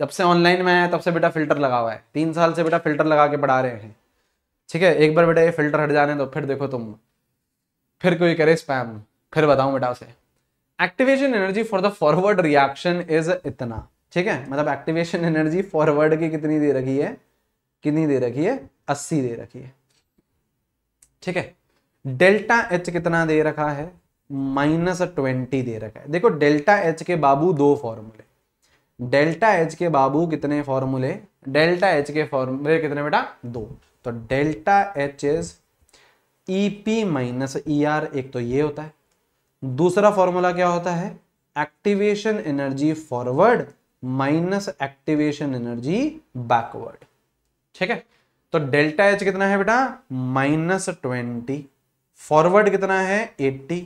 Speaker 1: जब से ऑनलाइन में आया तब से बेटा फिल्टर लगा हुआ है तीन साल से बेटा फिल्टर लगा के पढ़ा रहे हैं ठीक है एक बार बेटा ये फिल्टर हट जाने दो फिर देखो तुम फिर कोई करे स्पैम फिर बताऊँ बेटा उसे activation energy for the forward reaction is इतना ठीक है मतलब एक्टिवेशन एनर्जी फॉरवर्ड की कितनी दे रखी है कितनी दे रखी है अस्सी दे रखी है ठीक है डेल्टा एच कितना दे रखा है माइनस ट्वेंटी दे रखा है देखो डेल्टा एच के बाबू दो फॉर्मूले डेल्टा एच के बाबू कितने फॉर्मूले डेल्टा एच के फॉर्मूले कितने बेटा दो तो delta H is E P minus E R एक तो ये होता है दूसरा फॉर्मूला क्या होता है activation energy forward minus activation energy backward ठीक है तो डेल्टा एच कितना है बेटा माइनस ट्वेंटी फॉरवर्ड कितना है एट्टी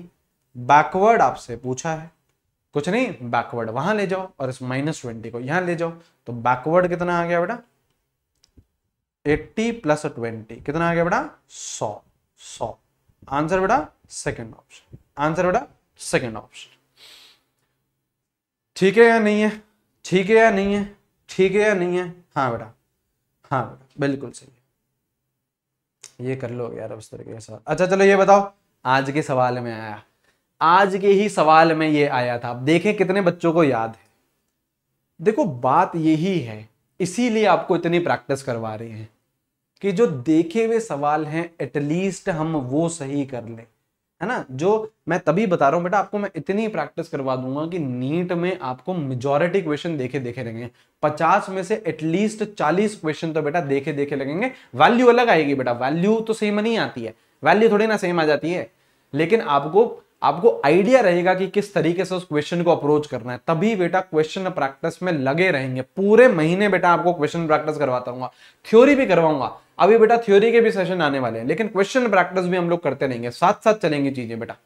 Speaker 1: बैकवर्ड आपसे पूछा है कुछ नहीं बैकवर्ड वहां ले जाओ और इस माइनस ट्वेंटी को यहां ले जाओ तो बैकवर्ड कितना आ गया बेटा एट्टी प्लस ट्वेंटी कितना आ गया बेटा सौ सौ आंसर बेटा सेकेंड ऑप्शन आंसर बेटा सेकेंड ऑप्शन ठीक है या नहीं है ठीक है या नहीं है ठीक है या नहीं है हाँ बेटा हाँ बेटा बिल्कुल सही ये कर लो यार उस तरीके का सवाल अच्छा चलो ये बताओ आज के सवाल में आया आज के ही सवाल में ये आया था आप देखें कितने बच्चों को याद है देखो बात यही है इसीलिए आपको इतनी प्रैक्टिस करवा रहे हैं कि जो देखे हुए सवाल हैं एटलीस्ट हम वो सही कर लें है ना जो मैं तभी बता रहा हूँ बेटा आपको मैं इतनी प्रैक्टिस करवा दूंगा कि नीट में आपको मेजोरिटी क्वेश्चन देखे देखे लगेंगे पचास में से एटलीस्ट चालीस क्वेश्चन तो बेटा देखे देखे लगेंगे वैल्यू अलग आएगी बेटा वैल्यू तो सेम नहीं आती है वैल्यू थोड़ी ना सेम आ जाती है लेकिन आपको आपको आइडिया रहेगा कि किस तरीके से उस क्वेश्चन को अप्रोच करना है तभी बेटा क्वेश्चन प्रैक्टिस में लगे रहेंगे पूरे महीने बेटा आपको क्वेश्चन प्रैक्टिस करवाता हूँ थ्योरी भी करवाऊंगा अभी बेटा थ्योरी के भी सेशन आने वाले हैं लेकिन क्वेश्चन प्रैक्टिस भी हम लोग करते रहेंगे साथ साथ चलेंगे चीजें बेटा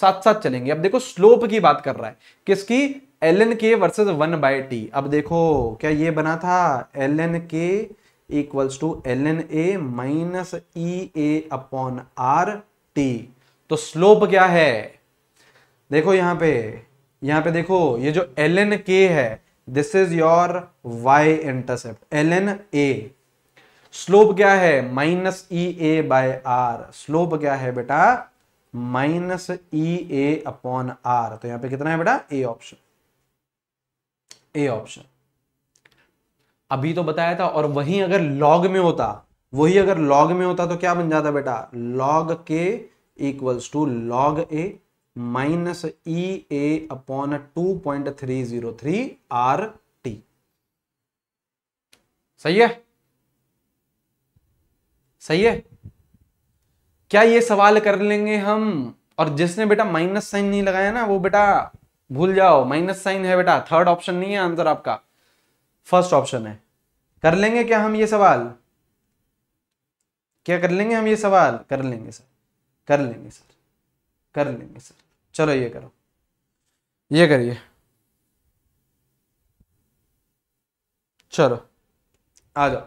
Speaker 1: साथ साथ चलेंगे अब देखो स्लोप की बात कर रहा है किसकी L N K versus one by T अब देखो क्या ये बना था L N K equals to L N A minus E A upon R T तो स्लोप क्या है देखो यहां पे यहां पे देखो ये जो एल एन के है this is your Y intercept L N A slope क्या है minus E A by R slope क्या है बेटा minus E A upon R तो यहां पे कितना है बेटा ए ऑप्शन ए ऑप्शन अभी तो बताया था और वही अगर लॉग में होता वही अगर लॉग में होता तो क्या बन जाता बेटा log K equals to log A minus E A upon two point three zero three R T सही है सही है क्या ये सवाल कर लेंगे हम और जिसने बेटा माइनस साइन नहीं लगाया ना वो बेटा भूल जाओ माइनस साइन है बेटा थर्ड ऑप्शन नहीं है आंसर आपका फर्स्ट ऑप्शन है कर लेंगे क्या हम ये सवाल क्या कर लेंगे हम ये सवाल कर लेंगे सर कर लेंगे सर कर लेंगे सर चलो ये करो ये करिए चलो आ जाओ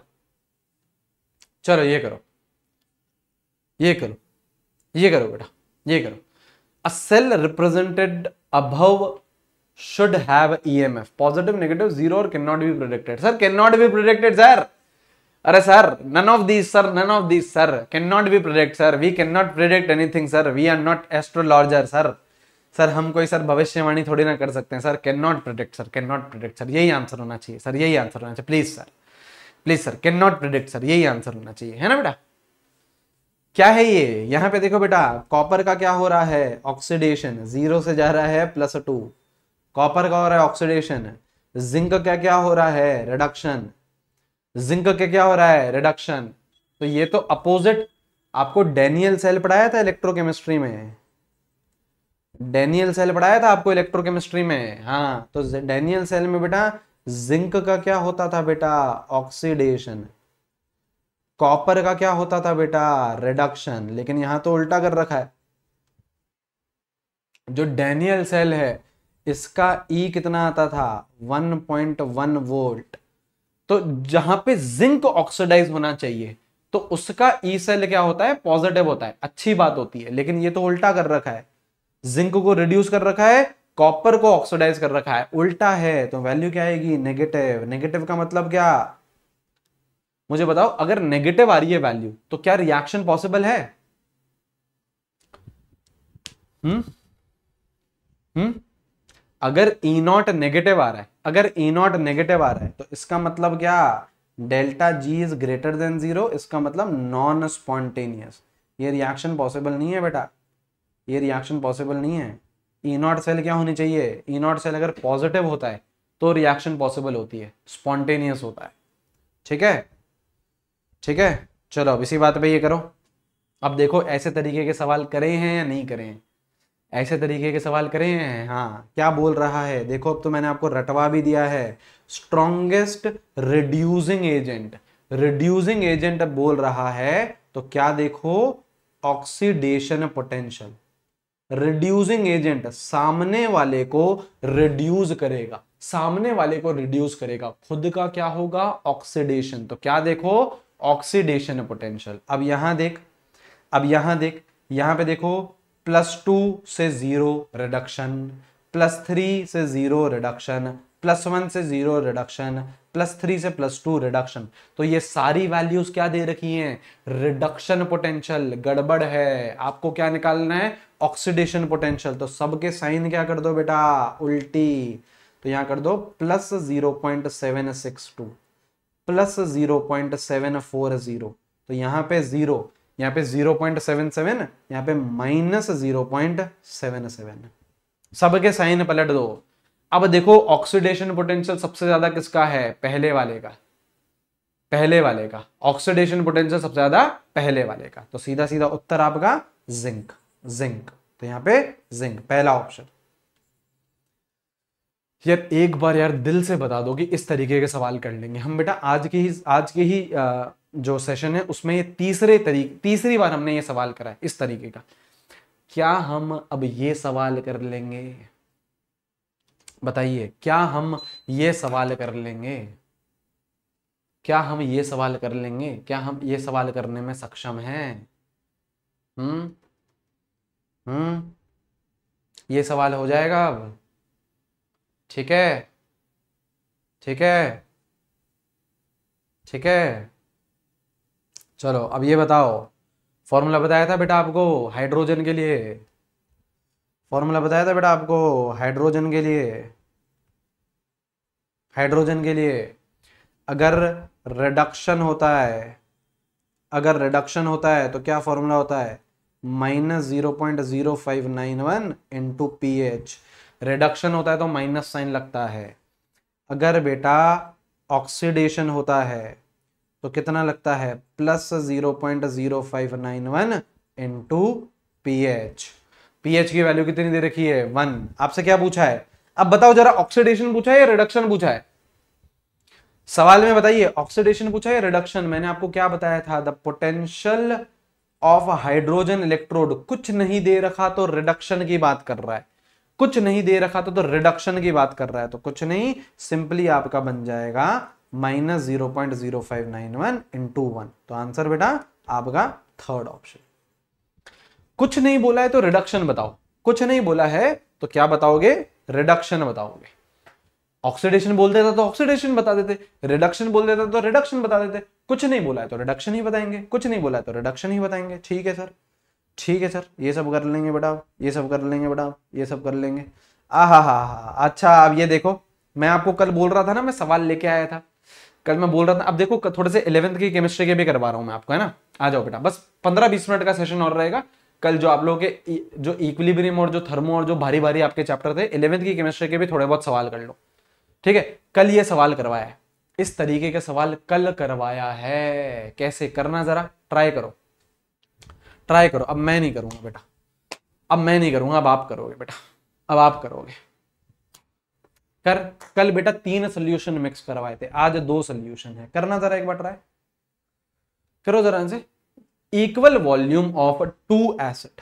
Speaker 1: चलो ये करो ये करो ये करो बेटा ये करो a cell represented above should have E positive negative zero और can not be predicted sir can not be predicted sir अरे sir none of this sir none of this sir can not be predict sir we can not predict anything sir we are not astrologer sir sir हम कोई sir भविष्यवाणी थोड़ी ना कर सकते हैं sir can not predict sir can not predict sir यही answer होना चाहिए सर यही आंसर होना चाहिए please sir please sir can not predict sir यही आंसर होना चाहिए है ना बेटा क्या है ये यहाँ पे देखो बेटा कॉपर का क्या हो रहा है ऑक्सीडेशन जीरो से जा रहा है प्लस टू कॉपर का हो रहा है ऑक्सीडेशन जिंक का क्या हो रहा है रिडक्शन जिंक के क्या हो रहा है रिडक्शन तो ये तो अपोजिट आपको डेनियल सेल पढ़ाया था इलेक्ट्रोकेमिस्ट्री में डेनियल सेल पढ़ाया था आपको इलेक्ट्रोकेमिस्ट्री में हाँ तो डेनियल सेल में बेटा जिंक का क्या होता था बेटा ऑक्सीडेशन कॉपर का क्या होता था बेटा रिडक्शन लेकिन यहां तो उल्टा कर रखा है जो डेनियल सेल है इसका ई e कितना आता था 1.1 वोल्ट तो जहां पे जिंक ऑक्सीडाइज होना चाहिए तो उसका ई e सेल क्या होता है पॉजिटिव होता है अच्छी बात होती है लेकिन ये तो उल्टा कर रखा है जिंक को रिड्यूस कर रखा है कॉपर को ऑक्सीडाइज कर रखा है उल्टा है तो वैल्यू क्या आएगी नेगेटिव नेगेटिव का मतलब क्या मुझे बताओ अगर नेगेटिव आ रही है वैल्यू तो क्या रिएक्शन पॉसिबल है हुँ? हम्म? हुँ? हम्म? अगर ई नॉट नेगेटिव आ रहा है अगर ई नॉट नेगेटिव आ रहा है तो इसका मतलब क्या delta G is greater than zero इसका मतलब नॉन स्पॉन्टेनियस ये रिएक्शन पॉसिबल नहीं है बेटा ये रिएक्शन पॉसिबल नहीं है ई नॉट सेल क्या होनी चाहिए ई नॉट सेल अगर पॉजिटिव होता है तो रिएक्शन पॉसिबल होती है स्पॉन्टेनियस होता है ठीक है ठीक है चलो अब इसी बात पर ये करो अब देखो ऐसे तरीके के सवाल करे हैं या नहीं करें हैं ऐसे तरीके के सवाल करे हैं हाँ क्या बोल रहा है देखो अब तो मैंने आपको रटवा भी दिया है strongest reducing agent reducing agent अब बोल रहा है तो क्या देखो ऑक्सीडेशन पोटेंशियल रिड्यूसिंग एजेंट सामने वाले को रिड्यूस करेगा सामने वाले को रिड्यूस करेगा खुद का क्या होगा ऑक्सीडेशन तो क्या देखो ऑक्सीडेशन पोटेंशियल अब यहां देख अब यहां देख यहां पे देखो प्लस टू से ज़ीरो रिडक्शन प्लस थ्री से ज़ीरो रिडक्शन प्लस वन से ज़ीरो रिडक्शन प्लस थ्री से प्लस टू रिडक्शन तो ये सारी वैल्यूज क्या दे रखी हैं रिडक्शन पोटेंशियल गड़बड़ है आपको क्या निकालना है ऑक्सीडेशन पोटेंशियल तो सबके साइन क्या कर दो बेटा उल्टी तो यहां कर दो plus zero point seven six two plus zero point seven four zero तो यहां पे जीरो यहाँ पे जीरो पॉइंट सेवन सेवन यहाँ पे minus zero point seven seven सबके साइन पलट दो अब देखो ऑक्सीडेशन पोटेंशियल सबसे ज्यादा किसका है पहले वाले का पहले वाले का ऑक्सीडेशन पोटेंशियल सबसे ज्यादा पहले वाले का तो सीधा सीधा उत्तर आपका जिंक जिंक तो यहाँ पे जिंक पहला ऑप्शन यार एक बार यार दिल से बता दो कि इस तरीके के सवाल कर लेंगे हम बेटा आज के ही आज के ही जो सेशन है उसमें ये तीसरे तरीके तीसरी बार हमने ये सवाल करा है इस तरीके का क्या हम अब ये सवाल कर लेंगे बताइए क्या हम ये सवाल कर लेंगे क्या हम ये सवाल कर लेंगे क्या हम ये सवाल करने में सक्षम हैं हम्म हम्म ये सवाल हो जाएगा अब ठीक है ठीक है ठीक है चलो अब ये बताओ फॉर्मूला बताया था बेटा आपको हाइड्रोजन के लिए फॉर्मूला बताया था बेटा आपको हाइड्रोजन के लिए हाइड्रोजन के लिए अगर रिडक्शन होता है अगर रिडक्शन होता है तो क्या फॉर्मूला होता है minus zero point zero five nine one into P H reduction होता है तो माइनस साइन लगता है अगर बेटा ऑक्सीडेशन होता है तो कितना लगता है plus zero point zero five nine one into P H P H की वैल्यू कितनी दे रखी है वन आपसे क्या पूछा है अब बताओ जरा ऑक्सीडेशन पूछा है या रिडक्शन पूछा है सवाल में बताइए ऑक्सीडेशन पूछा है रिडक्शन मैंने आपको क्या बताया था the potential of hydrogen electrode कुछ नहीं दे रखा तो रिडक्शन की बात कर रहा है कुछ नहीं दे रखा था तो रिडक्शन की बात कर रहा है तो कुछ नहीं सिंपली आपका बन जाएगा minus zero point zero five nine one into one तो आंसर बेटा आपका थर्ड ऑप्शन कुछ नहीं बोला है तो रिडक्शन बताओ कुछ नहीं बोला है तो क्या बताओगे रिडक्शन बताओगे ऑक्सीडेशन बोल देता तो ऑक्सीडेशन बता देते रिडक्शन बोल देता तो रिडक्शन बता देते कुछ नहीं बोला है तो रिडक्शन ही बताएंगे कुछ नहीं बोला है तो रिडक्शन ही बताएंगे ठीक है सर ठीक है सर ये सब कर लेंगे बेटा ये सब कर लेंगे बेटा ये सब कर लेंगे आ हा हा हा अच्छा अब ये देखो मैं आपको कल बोल रहा था ना मैं सवाल लेके आया था कल मैं बोल रहा था अब देखो थोड़े से इलेवंथ की केमिस्ट्री के भी करवा रहा हूँ मैं आपको है ना आ जाओ बेटा बस पंद्रह बीस मिनट का सेशन और रहेगा कल जो आप लोगों के जो इक्विलिब्रियम और जो थर्मो और जो भारी भारी आपके चैप्टर थे इलेवंथ की केमिस्ट्री के भी थोड़े बहुत सवाल कर लो ठीक है कल ये सवाल करवाया है इस तरीके का सवाल कल करवाया है कैसे करना जरा ट्राई करो ट्राई करो अब मैं नहीं करूंगा बेटा अब मैं नहीं करूंगा अब आप करोगे बेटा अब आप करोगे कर कल बेटा तीन सोल्यूशन मिक्स करवाए थे आज दो सोल्यूशन है करना जरा एक बार ट्राई करो जरा से equal volume of two acid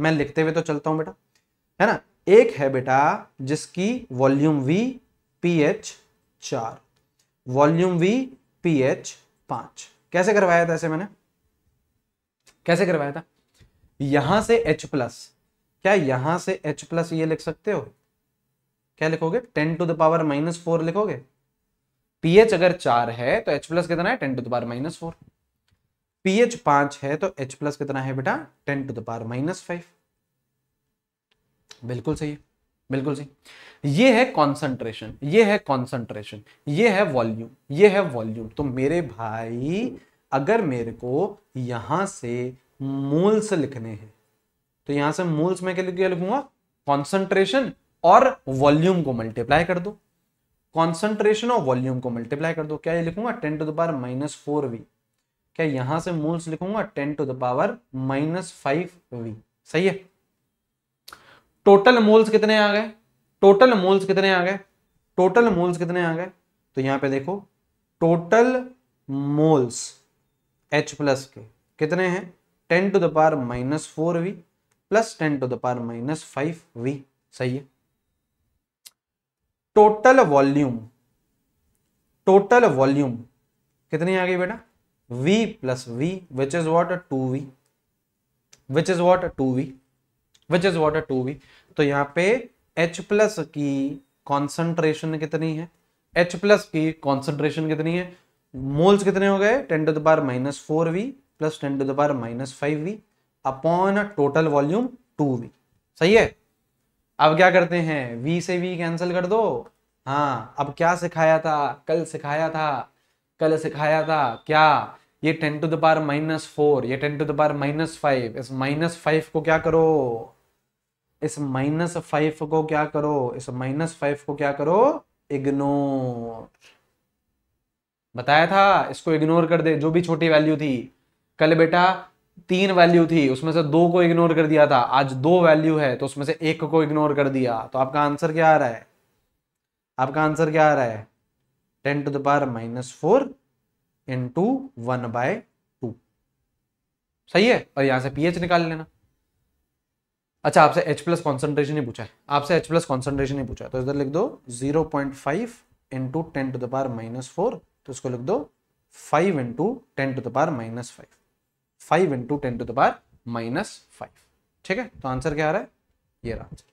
Speaker 1: मैं लिखते हुए तो चलता हूं बेटा है ना एक है बेटा जिसकी वॉल्यूम वी पी एच चार वॉल्यूम वी पी एच पांच कैसे करवाया था ऐसे मैंने कैसे करवाया था यहां से H प्लस क्या यहां से H प्लस ये लिख सकते हो क्या लिखोगे ten to the power minus four लिखोगे पीएच अगर चार है तो H प्लस कितना है ten to the power minus four pH पांच है तो H प्लस कितना है बेटा ten to the power minus five बिल्कुल सही है बिल्कुल सही ये है कॉन्सेंट्रेशन ये है कॉन्सेंट्रेशन ये है वॉल्यूम ये है वॉल्यूम तो मेरे भाई अगर मेरे को यहां से मूल्स लिखने हैं तो यहां से मोल्स में क्या लिखूंगा कॉन्सेंट्रेशन और वॉल्यूम को मल्टीप्लाई कर दो कॉन्सेंट्रेशन और वॉल्यूम को मल्टीप्लाई कर दो क्या ये लिखूंगा ten to the power minus four V क्या यहां से मोल्स लिखूंगा ten to the power minus five V सही है टोटल मोल्स कितने आ गए टोटल मोल्स कितने आ गए टोटल मोल्स कितने आ गए तो यहां पे देखो टोटल मोल्स एच प्लस के कितने हैं ten to the power minus four V plus ten to the power minus five V सही है टोटल वॉल्यूम टोटल वॉल्यूम कितनी आ गई बेटा v is what two V which is what two V which is what two V तो यहां पे h plus की कॉन्सेंट्रेशन कितनी है h प्लस की कॉन्सेंट्रेशन कितनी है मोल्स कितने हो गए ten to the power minus four V plus ten to the power minus five V upon total volume two V सही है अब क्या करते हैं v से v कैंसिल कर दो हाँ अब क्या सिखाया था कल सिखाया था कल सिखाया था क्या ये ten to the power minus four ये ten to the power minus five इस माइनस फाइव को क्या करो इस माइनस फाइव को क्या करो इस माइनस फाइव को क्या करो इग्नोर बताया था इसको इग्नोर कर दे जो भी छोटी वैल्यू थी कल बेटा तीन वैल्यू थी उसमें से दो को इग्नोर कर दिया था आज दो वैल्यू है तो उसमें से एक को इग्नोर कर दिया तो आपका आंसर क्या आ रहा है आपका आंसर क्या आ रहा है ten to the minus four into one by two सही है और यहां से पीएच निकाल लेना अच्छा आपसे एच प्लस कॉन्सेंट्रेशन ही पूछा है आपसे एच प्लस कॉन्सेंट्रेशन ही पूछा है तो इधर लिख दो zero point five into ten to the minus four तो उसको लिख दो five into ten to the power minus five five into ten to the power minus five ठीक है तो आंसर क्या आ रहा है ये रहा आंसर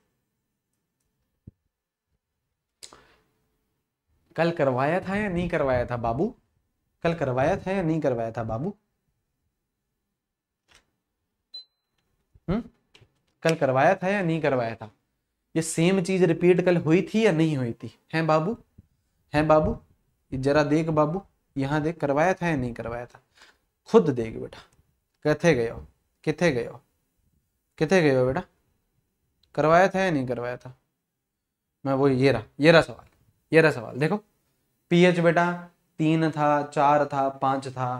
Speaker 1: कल करवाया था या नहीं करवाया था बाबू कल करवाया था या नहीं करवाया था बाबू हम्म कल करवाया था या नहीं करवाया था ये सेम चीज रिपीट कल हुई थी या नहीं हुई थी हैं बाबू हैं बाबू जरा देख बाबू यहाँ देख करवाया था या नहीं करवाया था खुद देख बेटा कथे गयो हो किथे गयो किथे गयो बेटा करवाया था या नहीं करवाया था मैं वो ये रहा ये रहा सवाल ये रहा सवाल देखो पीएच बेटा तीन था चार था पांच था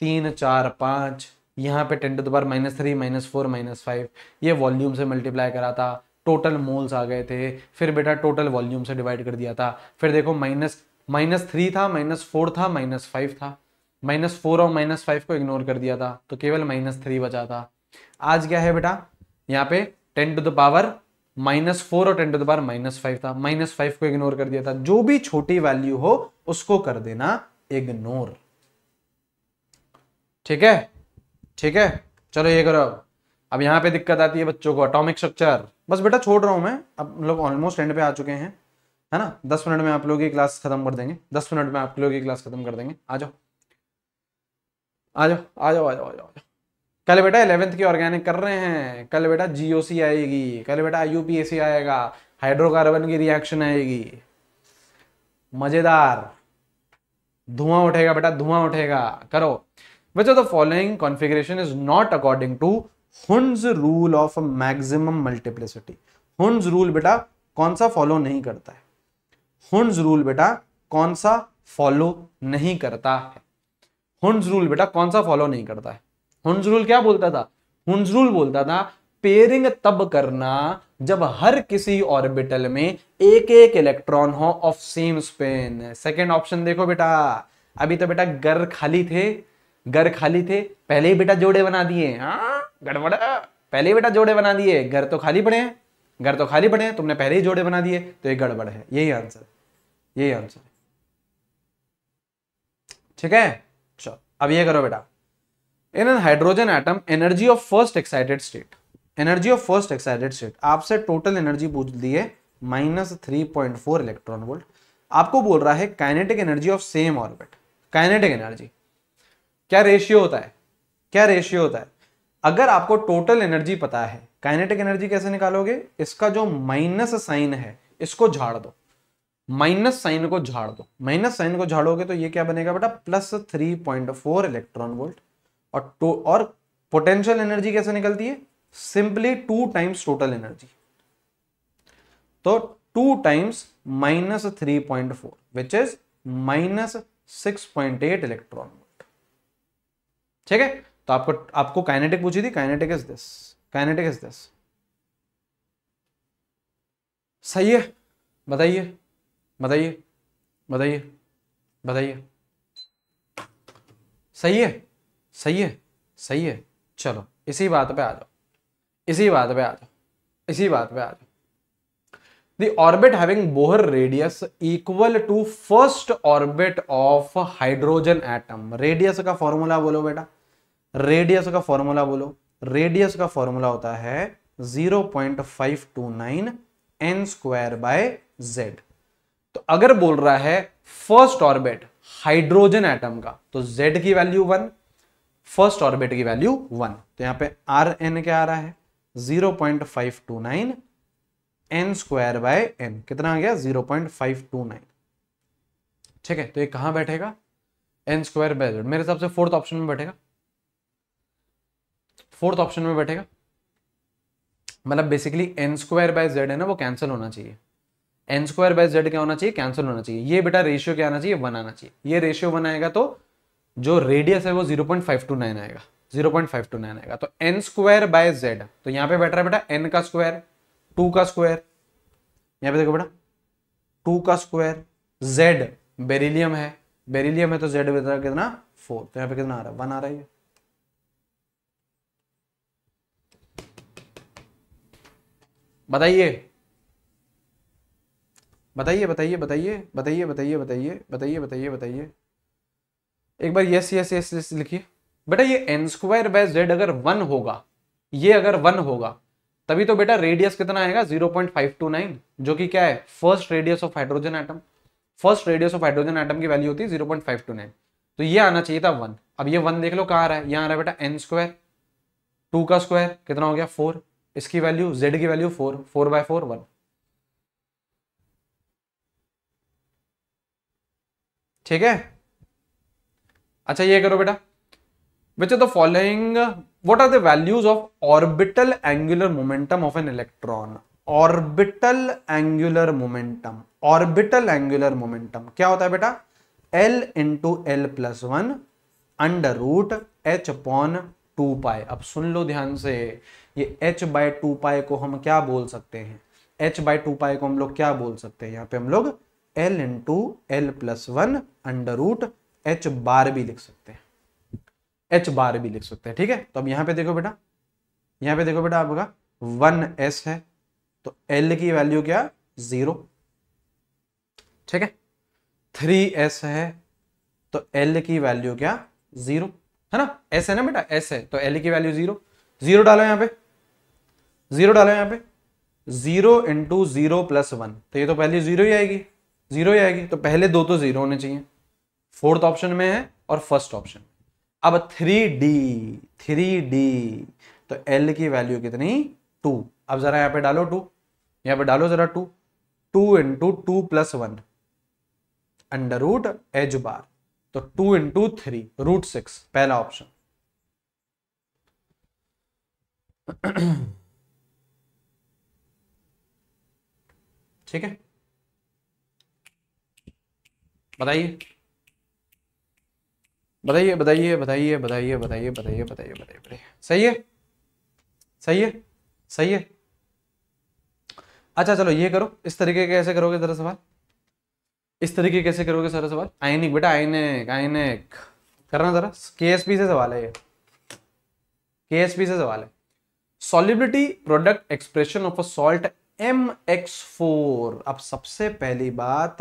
Speaker 1: तीन चार पांच यहाँ पे ten to the power minus three minus four minus five ये वॉल्यूम से मल्टीप्लाई करा था टोटल मोल्स आ गए थे फिर बेटा टोटल वॉल्यूम से डिवाइड कर दिया था फिर देखो माइनस माइनस थ्री था माइनस फोर था माइनस फाइव था माइनस फोर और माइनस फाइव को इग्नोर कर दिया था तो केवल माइनस थ्री बचा था आज क्या है बेटा यहाँ पे ten to the power minus four और ten to the power minus five था माइनस फाइव को इग्नोर कर दिया था जो भी छोटी वैल्यू हो उसको कर देना इग्नोर ठीक है ठीक है चलो ये करो अब यहाँ पे दिक्कत आती है बच्चों को अटोमिक स्ट्रक्चर बस बेटा छोड़ रहा हूं मैं अब लोग ऑलमोस्ट एंड पे आ चुके हैं है ना दस मिनट में आप लोग की क्लास खत्म कर देंगे दस मिनट में आप लोग की क्लास खत्म कर देंगे आ जाओ आ जाओ आ जाओ आ जाओ आ जाओ कल बेटा इलेवेंथ की ऑर्गेनिक कर रहे हैं कल बेटा जीओसी आएगी कल बेटा यूपीएसी आएगा हाइड्रोकार्बन की रिएक्शन आएगी मजेदार धुआं उठेगा बेटा धुआं उठेगा करो which of the following configuration is not according to Hund's rule of maximum multiplicity Hund's rule बेटा कौन सा फॉलो नहीं करता है हुंज रूल बेटा कौन सा फॉलो नहीं करता है हुंज रूल बेटा कौन सा फॉलो नहीं करता है हुंज रूल क्या बोलता था हुंज रूल बोलता था पेयरिंग तब करना जब हर किसी ऑर्बिटल में एक एक इलेक्ट्रॉन हो of same spin second option देखो बेटा अभी तो बेटा गर खाली थे घर खाली थे पहले ही बेटा जोड़े बना दिए हाँ गड़बड़ पहले ही बेटा जोड़े बना दिए घर तो खाली पड़े हैं घर तो खाली पड़े हैं तुमने पहले ही जोड़े बना दिए तो ये गड़बड़ है यही आंसर यही आंसर ठीक है चलो अब ये करो बेटा in an hydrogen atom energy of first excited state energy of first excited state आपसे टोटल एनर्जी पूछ दी है minus three point four electron volt आपको बोल रहा है kinetic energy of same orbit kinetic energy क्या रेशियो होता है क्या रेशियो होता है अगर आपको टोटल एनर्जी पता है काइनेटिक एनर्जी कैसे निकालोगे इसका जो माइनस साइन है इसको झाड़ दो माइनस साइन को झाड़ दो माइनस साइन को झाड़ोगे तो ये क्या बनेगा बेटा plus three point four electron volt और तो और पोटेंशियल एनर्जी कैसे निकलती है simply two times total energy तो two times minus three point four which is minus six point eight electron volt ठीक है तो आपको आपको काइनेटिक पूछी थी kinetic is this kinetic is this सही है बताइए बताइए बताइए बताइए सही है सही है सही है चलो इसी बात पे आ जाओ इसी बात पे आ जाओ इसी बात पे आ जाओ the orbit having Bohr radius equal to first orbit of hydrogen atom radius का फॉर्मूला बोलो बेटा रेडियस का फॉर्मूला बोलो रेडियस का फॉर्मूला होता है 0.529 एन स्क्वायर बाय जेड तो अगर बोल रहा है फर्स्ट ऑर्बिट हाइड्रोजन एटम का तो जेड की वैल्यू वन फर्स्ट ऑर्बिट की वैल्यू वन तो यहां पे आर एन क्या आ रहा है 0.529 एन स्क्वायर बाय एन कितना आ गया 0.529 ठीक है तो ये कहां बैठेगा एन स्क्वायर बाय जेड मेरे हिसाब से फोर्थ ऑप्शन में बैठेगा फोर्थ ऑप्शन में बैठेगा मतलब basically N square by Z है ना वो कैंसिल होना चाहिए एन स्क्वायर बाय जेड क्या होना चाहिए कैंसिल होना चाहिए ये बेटा रेशियो क्या आना चाहिए वन आना चाहिए ये रेशियो वन आएगा तो जो रेडियस है वो zero point five two nine आएगा zero point five two nine आएगा तो एन स्क्वायर बाय जेड तो यहाँ पे बैठ रहा है बेटा एन का स्क्वायर टू का स्क्वायर यहाँ पे देखो बेटा टू का स्क्वायर जेड बेरिलियम है बेरिलियम है तो जेड कितना फोर तो यहाँ पे कितना आ रहा है वन आ रहा है बताइए बताइए बताइए बताइए बताइए बताइए बताइए बताइए बताइए बताइए एक बार यस यस यस यस लिखिए बेटा ये एन स्क्वायर बाय जेड अगर वन होगा ये अगर वन होगा तभी तो बेटा रेडियस कितना आएगा zero point five two nine जो कि क्या है first radius of hydrogen atom first radius of hydrogen atom की वैल्यू होती है zero point five two nine तो ये आना चाहिए था वन अब ये वन देख लो कहाँ आ रहा है यहाँ आ रहा है बेटा एन स्क्वायर टू का स्क्वायर कितना हो गया फोर इसकी वैल्यू जेड की value four four by four one ठीक है अच्छा ये करो बेटा which the following what are the values of orbital angular momentum of an electron orbital angular momentum orbital angular momentum क्या होता है बेटा L into L plus one under root H upon two pi अब सुन लो ध्यान से ये h by two पाए को हम क्या बोल सकते हैं h बाय टू पाए को हम लोग क्या बोल सकते हैं यहाँ पे हम लोग l two L plus one under root H bar भी लिख सकते हैं एच बार भी लिख सकते हैं ठीक है तो अब यहाँ पे देखो बेटा यहाँ पे देखो बेटा आपका वन एस है तो एल की वैल्यू क्या जीरो ठीक है थ्री एस है तो एल की वैल्यू क्या जीरो है ना एस है ना बेटा एस है तो एल की वैल्यू जीरो जीरो डालो यहाँ पे जीरो डालो यहाँ पे zero into zero plus one तो ये तो पहले जीरो ही आएगी जीरो ही आएगी तो पहले दो तो जीरो होने चाहिए फोर्थ ऑप्शन में है और फर्स्ट ऑप्शन अब थ्री डी थ्री डी तो एल की वैल्यू कितनी टू अब जरा यहाँ पे डालो टू यहाँ पे डालो जरा two two into two plus one under root H bar तो two into three root six पहला ऑप्शन ठीक है बताइए बताइए बताइए बताइए बताइए बताइए बताइए बताइए बताइए बताइए सही है सही है सही है अच्छा चलो ये करो इस तरीके कैसे करोगे जरा सवाल इस तरीके कैसे करोगे सारा सवाल आयनिक बेटा आयनिक आयनिक करना जरा के से सवाल है ये के से सवाल है solubility product expression of a salt M X four अब सबसे पहली बात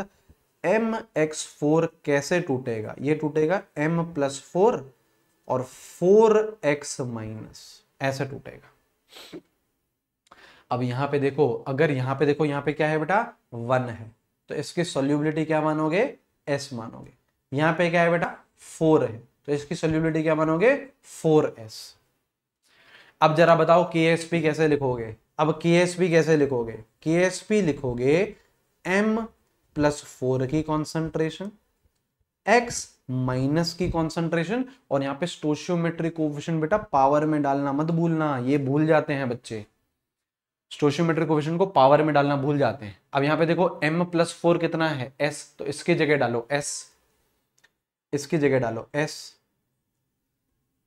Speaker 1: एम एक्स फोर कैसे टूटेगा ये टूटेगा एम प्लस फोर और फोर एक्स माइनस ऐसे टूटेगा अब यहां पे देखो अगर यहां पे देखो यहां पे क्या है बेटा वन है तो इसकी सोल्यूबिलिटी क्या मानोगे एस मानोगे यहां पे क्या है बेटा फोर है तो इसकी सोल्यूबिलिटी क्या मानोगे फोर एस अब जरा बताओ के एस पी कैसे लिखोगे अब के कैसे लिखोगे के लिखोगे एम प्लस फोर की कॉन्सेंट्रेशन एक्स माइनस की कॉन्सेंट्रेशन और यहाँ पे स्टोशियोमेट्रिक कोफिशन बेटा पावर में डालना मत भूलना ये भूल जाते हैं बच्चे स्टोशियोमेट्रिक कोफिशन को पावर में डालना भूल जाते हैं अब यहाँ पे देखो m प्लस फोर कितना है s तो इसकी जगह डालो s इसकी जगह डालो s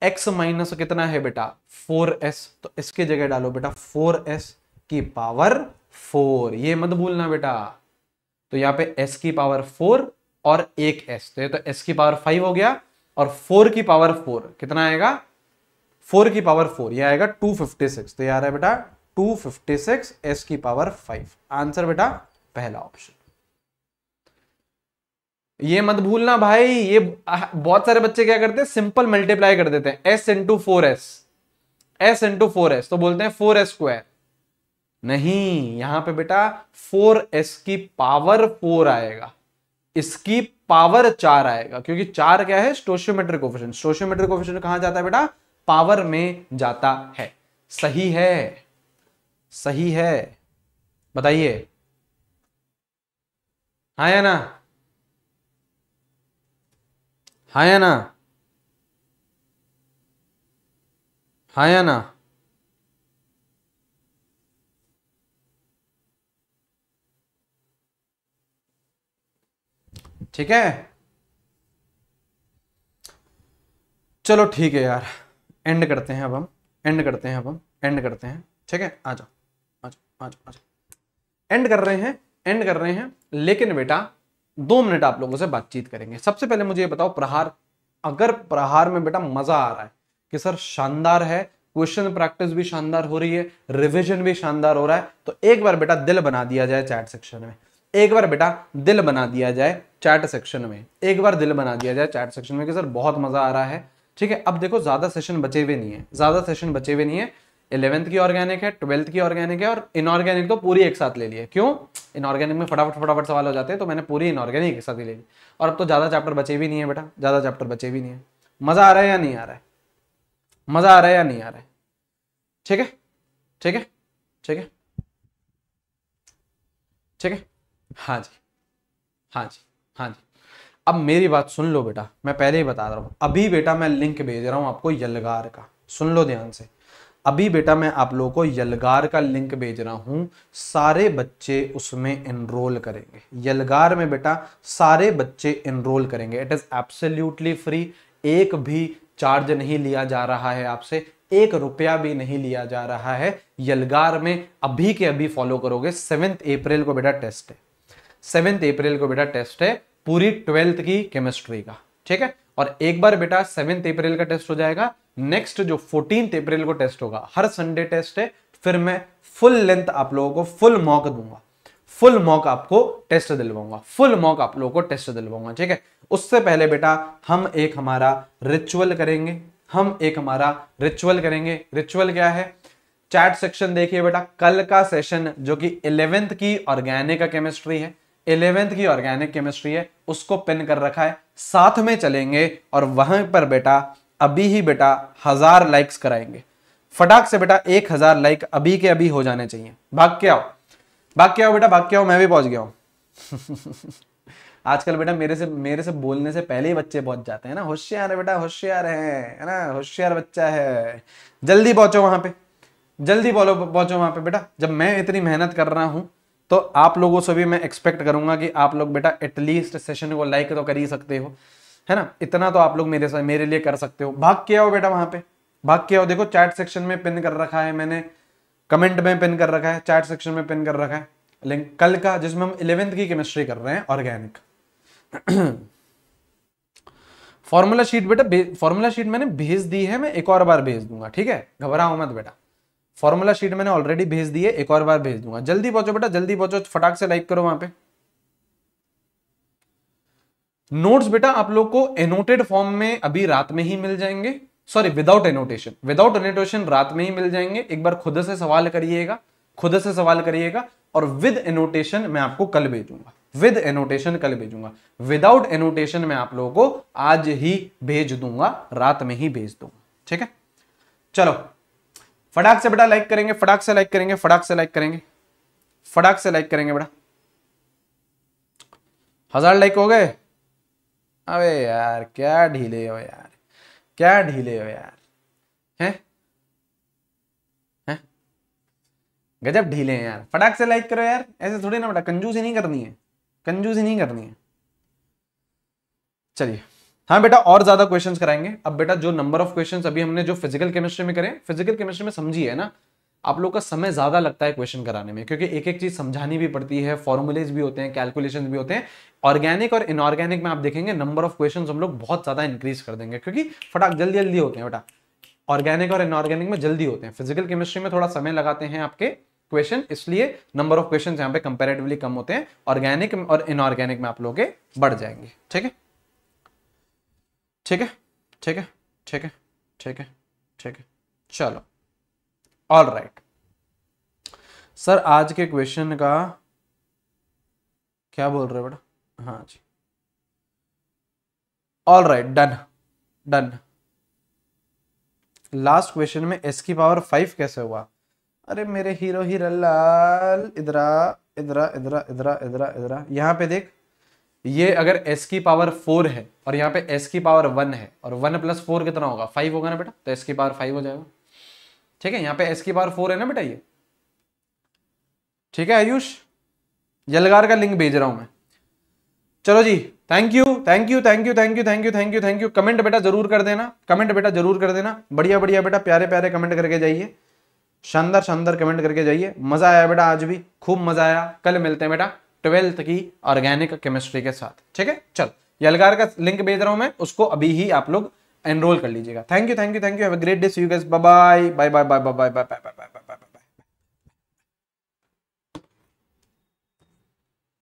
Speaker 1: एक्स माइनस कितना है बेटा 4s तो इसके जगह डालो बेटा 4s की पावर 4 ये मत भूलना बेटा तो यहाँ पे s की पावर 4 और एक एस तो ये तो s की पावर 5 हो गया और 4 की पावर 4 कितना आएगा 4 की पावर 4 ये आएगा 256 तो ये आ रहा है बेटा 256 s की पावर 5 आंसर बेटा पहला ऑप्शन ये मत भूलना भाई ये बहुत सारे बच्चे क्या करते हैं सिंपल मल्टीप्लाई कर देते हैं S into four S S into four S तो बोलते हैं फोर एस स्क्वायर नहीं यहां पे बेटा फोर एस की पावर फोर आएगा इसकी पावर चार आएगा क्योंकि चार क्या है स्टोशियोमेट्रिक कोफिशियंट स्टोशियोमेट्रिक कोफिशियंट कहां जाता है बेटा पावर में जाता है सही है सही है बताइए हाँ या ना हाँ या ना हाँ या ना ठीक है चलो ठीक है यार एंड करते हैं अब हम एंड करते हैं अब हम एंड करते हैं ठीक है आ जाओ आ जाओ आ जाओ आ जाओ एंड कर रहे हैं एंड कर रहे हैं लेकिन बेटा दो मिनट आप लोगों से बातचीत करेंगे सबसे पहले मुझे ये बताओ प्रहार अगर प्रहार में बेटा मजा आ रहा है कि सर शानदार है क्वेश्चन प्रैक्टिस भी शानदार हो रही है रिविजन भी शानदार हो रहा है तो एक बार बेटा दिल बना दिया जाए चैट सेक्शन में एक बार बेटा दिल बना दिया जाए चैट सेक्शन में एक बार दिल बना दिया जाए चैट सेक्शन में कि सर बहुत मजा आ रहा है ठीक है अब देखो ज्यादा सेशन बचे हुए नहीं है ज्यादा सेशन बचे हुए नहीं है इलेवेंथ की ऑर्गेनिक है ट्वेल्थ की ऑर्गेनिक है और इनऑर्गेनिक तो पूरी एक साथ ले लिए क्यों इनऑर्गेनिक में फटाफट फटाफट सवाल हो जाते हैं तो मैंने पूरी इनऑर्गेनिक एक साथ ही ले ली और अब तो ज़्यादा चैप्टर बचे भी नहीं है बेटा ज़्यादा चैप्टर बचे भी नहीं है मज़ा आ रहा है या नहीं आ रहा है मज़ा आ रहा है या नहीं आ रहा है ठीक है ठीक है ठीक है ठीक है हाँ जी हाँ जी हाँ जी अब मेरी बात सुन लो बेटा मैं पहले ही बता रहा हूँ अभी बेटा मैं लिंक भेज रहा हूँ आपको यलगार का सुन लो ध्यान से अभी बेटा मैं आप लोगों को यलगार का लिंक भेज रहा हूँ सारे बच्चे उसमें इनरोल करेंगे यलगार में बेटा सारे बच्चे इनरोल करेंगे इट इज़ एब्सोल्यूटली फ्री एक भी चार्ज नहीं लिया जा रहा है आपसे एक रुपया भी नहीं लिया जा रहा है यलगार में अभी के अभी फॉलो करोगे सेवेंथ अप्रैल को बेटा टेस्ट है सेवेंथ अप्रैल को बेटा टेस्ट है पूरी ट्वेल्थ की केमिस्ट्री का ठीक है और एक बार बेटा सेवेंथ अप्रैल का टेस्ट हो जाएगा नेक्स्ट जो फोर्टीन अप्रैल को टेस्ट होगा हर संडे टेस्ट है फिर मैं फुल लेंथ आप लोगों को फुल मॉक दूंगा फुल मॉक आपको टेस्ट दिलवाऊंगा फुल मॉक आप लोगों को टेस्ट दिलवाऊंगा ठीक है उससे पहले बेटा हम एक हमारा रिचुअल करेंगे हम एक हमारा रिचुअल करेंगे रिचुअल क्या है चैट सेक्शन देखिए बेटा कल का सेशन जो कि इलेवेंथ की ऑर्गेनिक केमिस्ट्री है इलेवेंथ की ऑर्गेनिक केमिस्ट्री है उसको पिन कर रखा है साथ में चलेंगे और वहां पर बेटा अभी ही बेटा हजार लाइक्स कराएंगे फटाक से बेटा एक हजार लाइक अभी के अभी हो जाने चाहिए भाग के आओ भाग के आओ बेटा भाग के आओ मैं भी पहुंच गया हूं आजकल बेटा मेरे से मेरे से बोलने से पहले ही बच्चे पहुंच जाते हैं ना होशियार है बेटा होशियार है ना होशियार बच्चा है जल्दी पहुंचो वहां पे जल्दी बोलो पहुंचो वहां पे बेटा जब मैं इतनी मेहनत कर रहा हूं तो आप लोगों से भी मैं एक्सपेक्ट करूंगा कि आप लोग बेटा एटलीस्ट सेशन को लाइक तो कर ही सकते हो है ना इतना तो आप लोग मेरे साथ मेरे लिए कर सकते हो भाग के आओ बेटा वहां पे भाग के आओ देखो चैट सेक्शन में पिन कर रखा है मैंने कमेंट में पिन कर रखा है चैट सेक्शन में पिन कर रखा है लिंक कल का जिसमें हम इलेवेंथ की केमिस्ट्री कर रहे हैं ऑर्गेनिक फॉर्मूला शीट बेटा फॉर्मूला शीट मैंने भेज दी है मैं एक और बार भेज दूंगा ठीक है घबराओ मत बेटा फॉर्मूला शीट मैंने ऑलरेडी भेज दी है एक और बार भेज दूंगा जल्दी पहुंचो बेटा जल्दी पहुंचो फटाक से लाइक करो वहां पे नोट्स बेटा आप लोग को एनोटेड फॉर्म में अभी रात में ही मिल जाएंगे sorry without annotation without annotation रात में ही मिल जाएंगे एक बार खुद से सवाल करिएगा खुद से सवाल करिएगा और विद एनोटेशन मैं आपको कल भेजूंगा विद एनोटेशन कल भेजूंगा विदाउट एनोटेशन मैं आप लोगों को आज ही भेज दूंगा रात में ही भेज दूंगा ठीक है चलो फटाक से बेटा लाइक करेंगे फटाक से लाइक करेंगे फटाक से लाइक करेंगे फटाक से लाइक करेंगे बेटा हजार लाइक हो गए अबे यार क्या ढीले हो यार क्या ढीले हो यार हैं हैं गजब ढीले हैं यार फटाक से लाइक करो यार ऐसे थोड़ी ना बेटा कंजूसी नहीं करनी है कंजूसी नहीं करनी है चलिए हाँ बेटा और ज्यादा क्वेश्चंस कराएंगे अब बेटा जो नंबर ऑफ क्वेश्चंस अभी हमने जो फिजिकल केमिस्ट्री में करें फिजिकल केमिस्ट्री में समझी है ना आप लोग का समय ज़्यादा लगता है क्वेश्चन कराने में क्योंकि एक एक चीज़ समझानी भी पड़ती है फॉर्मुलेज भी होते हैं कैलकुलेशन भी होते हैं ऑर्गेनिक और इनऑर्गेनिक में आप देखेंगे नंबर ऑफ क्वेश्चन हम लोग बहुत ज़्यादा इंक्रीज कर देंगे क्योंकि फटाक जल्दी जल्दी होते हैं बेटा ऑर्गेनिक और इनऑर्गेनिक में जल्दी होते हैं फिजिकल केमिस्ट्री में थोड़ा समय लगाते हैं आपके क्वेश्चन इसलिए नंबर ऑफ क्वेश्चन यहाँ पे कंपेरेटिवली कम होते हैं ऑर्गेनिक और इनऑर्गेनिक में आप लोग के बढ़ जाएंगे ठीक है ठीक है ठीक है ठीक है ठीक है ठीक है चलो ऑल राइट सर आज के क्वेश्चन का क्या बोल रहे हो बेटा हाँ जी all right done done last question में एस की पावर फाइव कैसे हुआ अरे मेरे हीरो हीरा लाल इधरा इधरा इधरा इधरा इधरा इधरा यहाँ पे देख ये अगर एस की पावर फोर है और यहाँ पे एस की पावर वन है और वन प्लस फोर कितना होगा फाइव होगा ना बेटा तो एस की पावर फाइव हो जाएगा ठीक है यहाँ पे एस की बार फोर है ना बेटा ये ठीक है आयुष यलगार का लिंक भेज रहा हूं मैं चलो जी thank you thank you thank you thank you thank you thank you thank you comment बेटा जरूर कर देना कमेंट बेटा जरूर कर देना बढ़िया बढ़िया बेटा प्यारे प्यारे कमेंट करके जाइए शानदार शानदार कमेंट करके जाइए मजा आया बेटा आज भी खूब मजा आया कल मिलते हैं बेटा ट्वेल्थ की ऑर्गेनिक केमिस्ट्री के साथ ठीक है चल यलगार का लिंक भेज रहा हूं मैं उसको अभी ही आप लोग एनरोल कर लीजिएगा thank you thank you thank you have a great day see you guys bye bye bye bye bye bye bye bye bye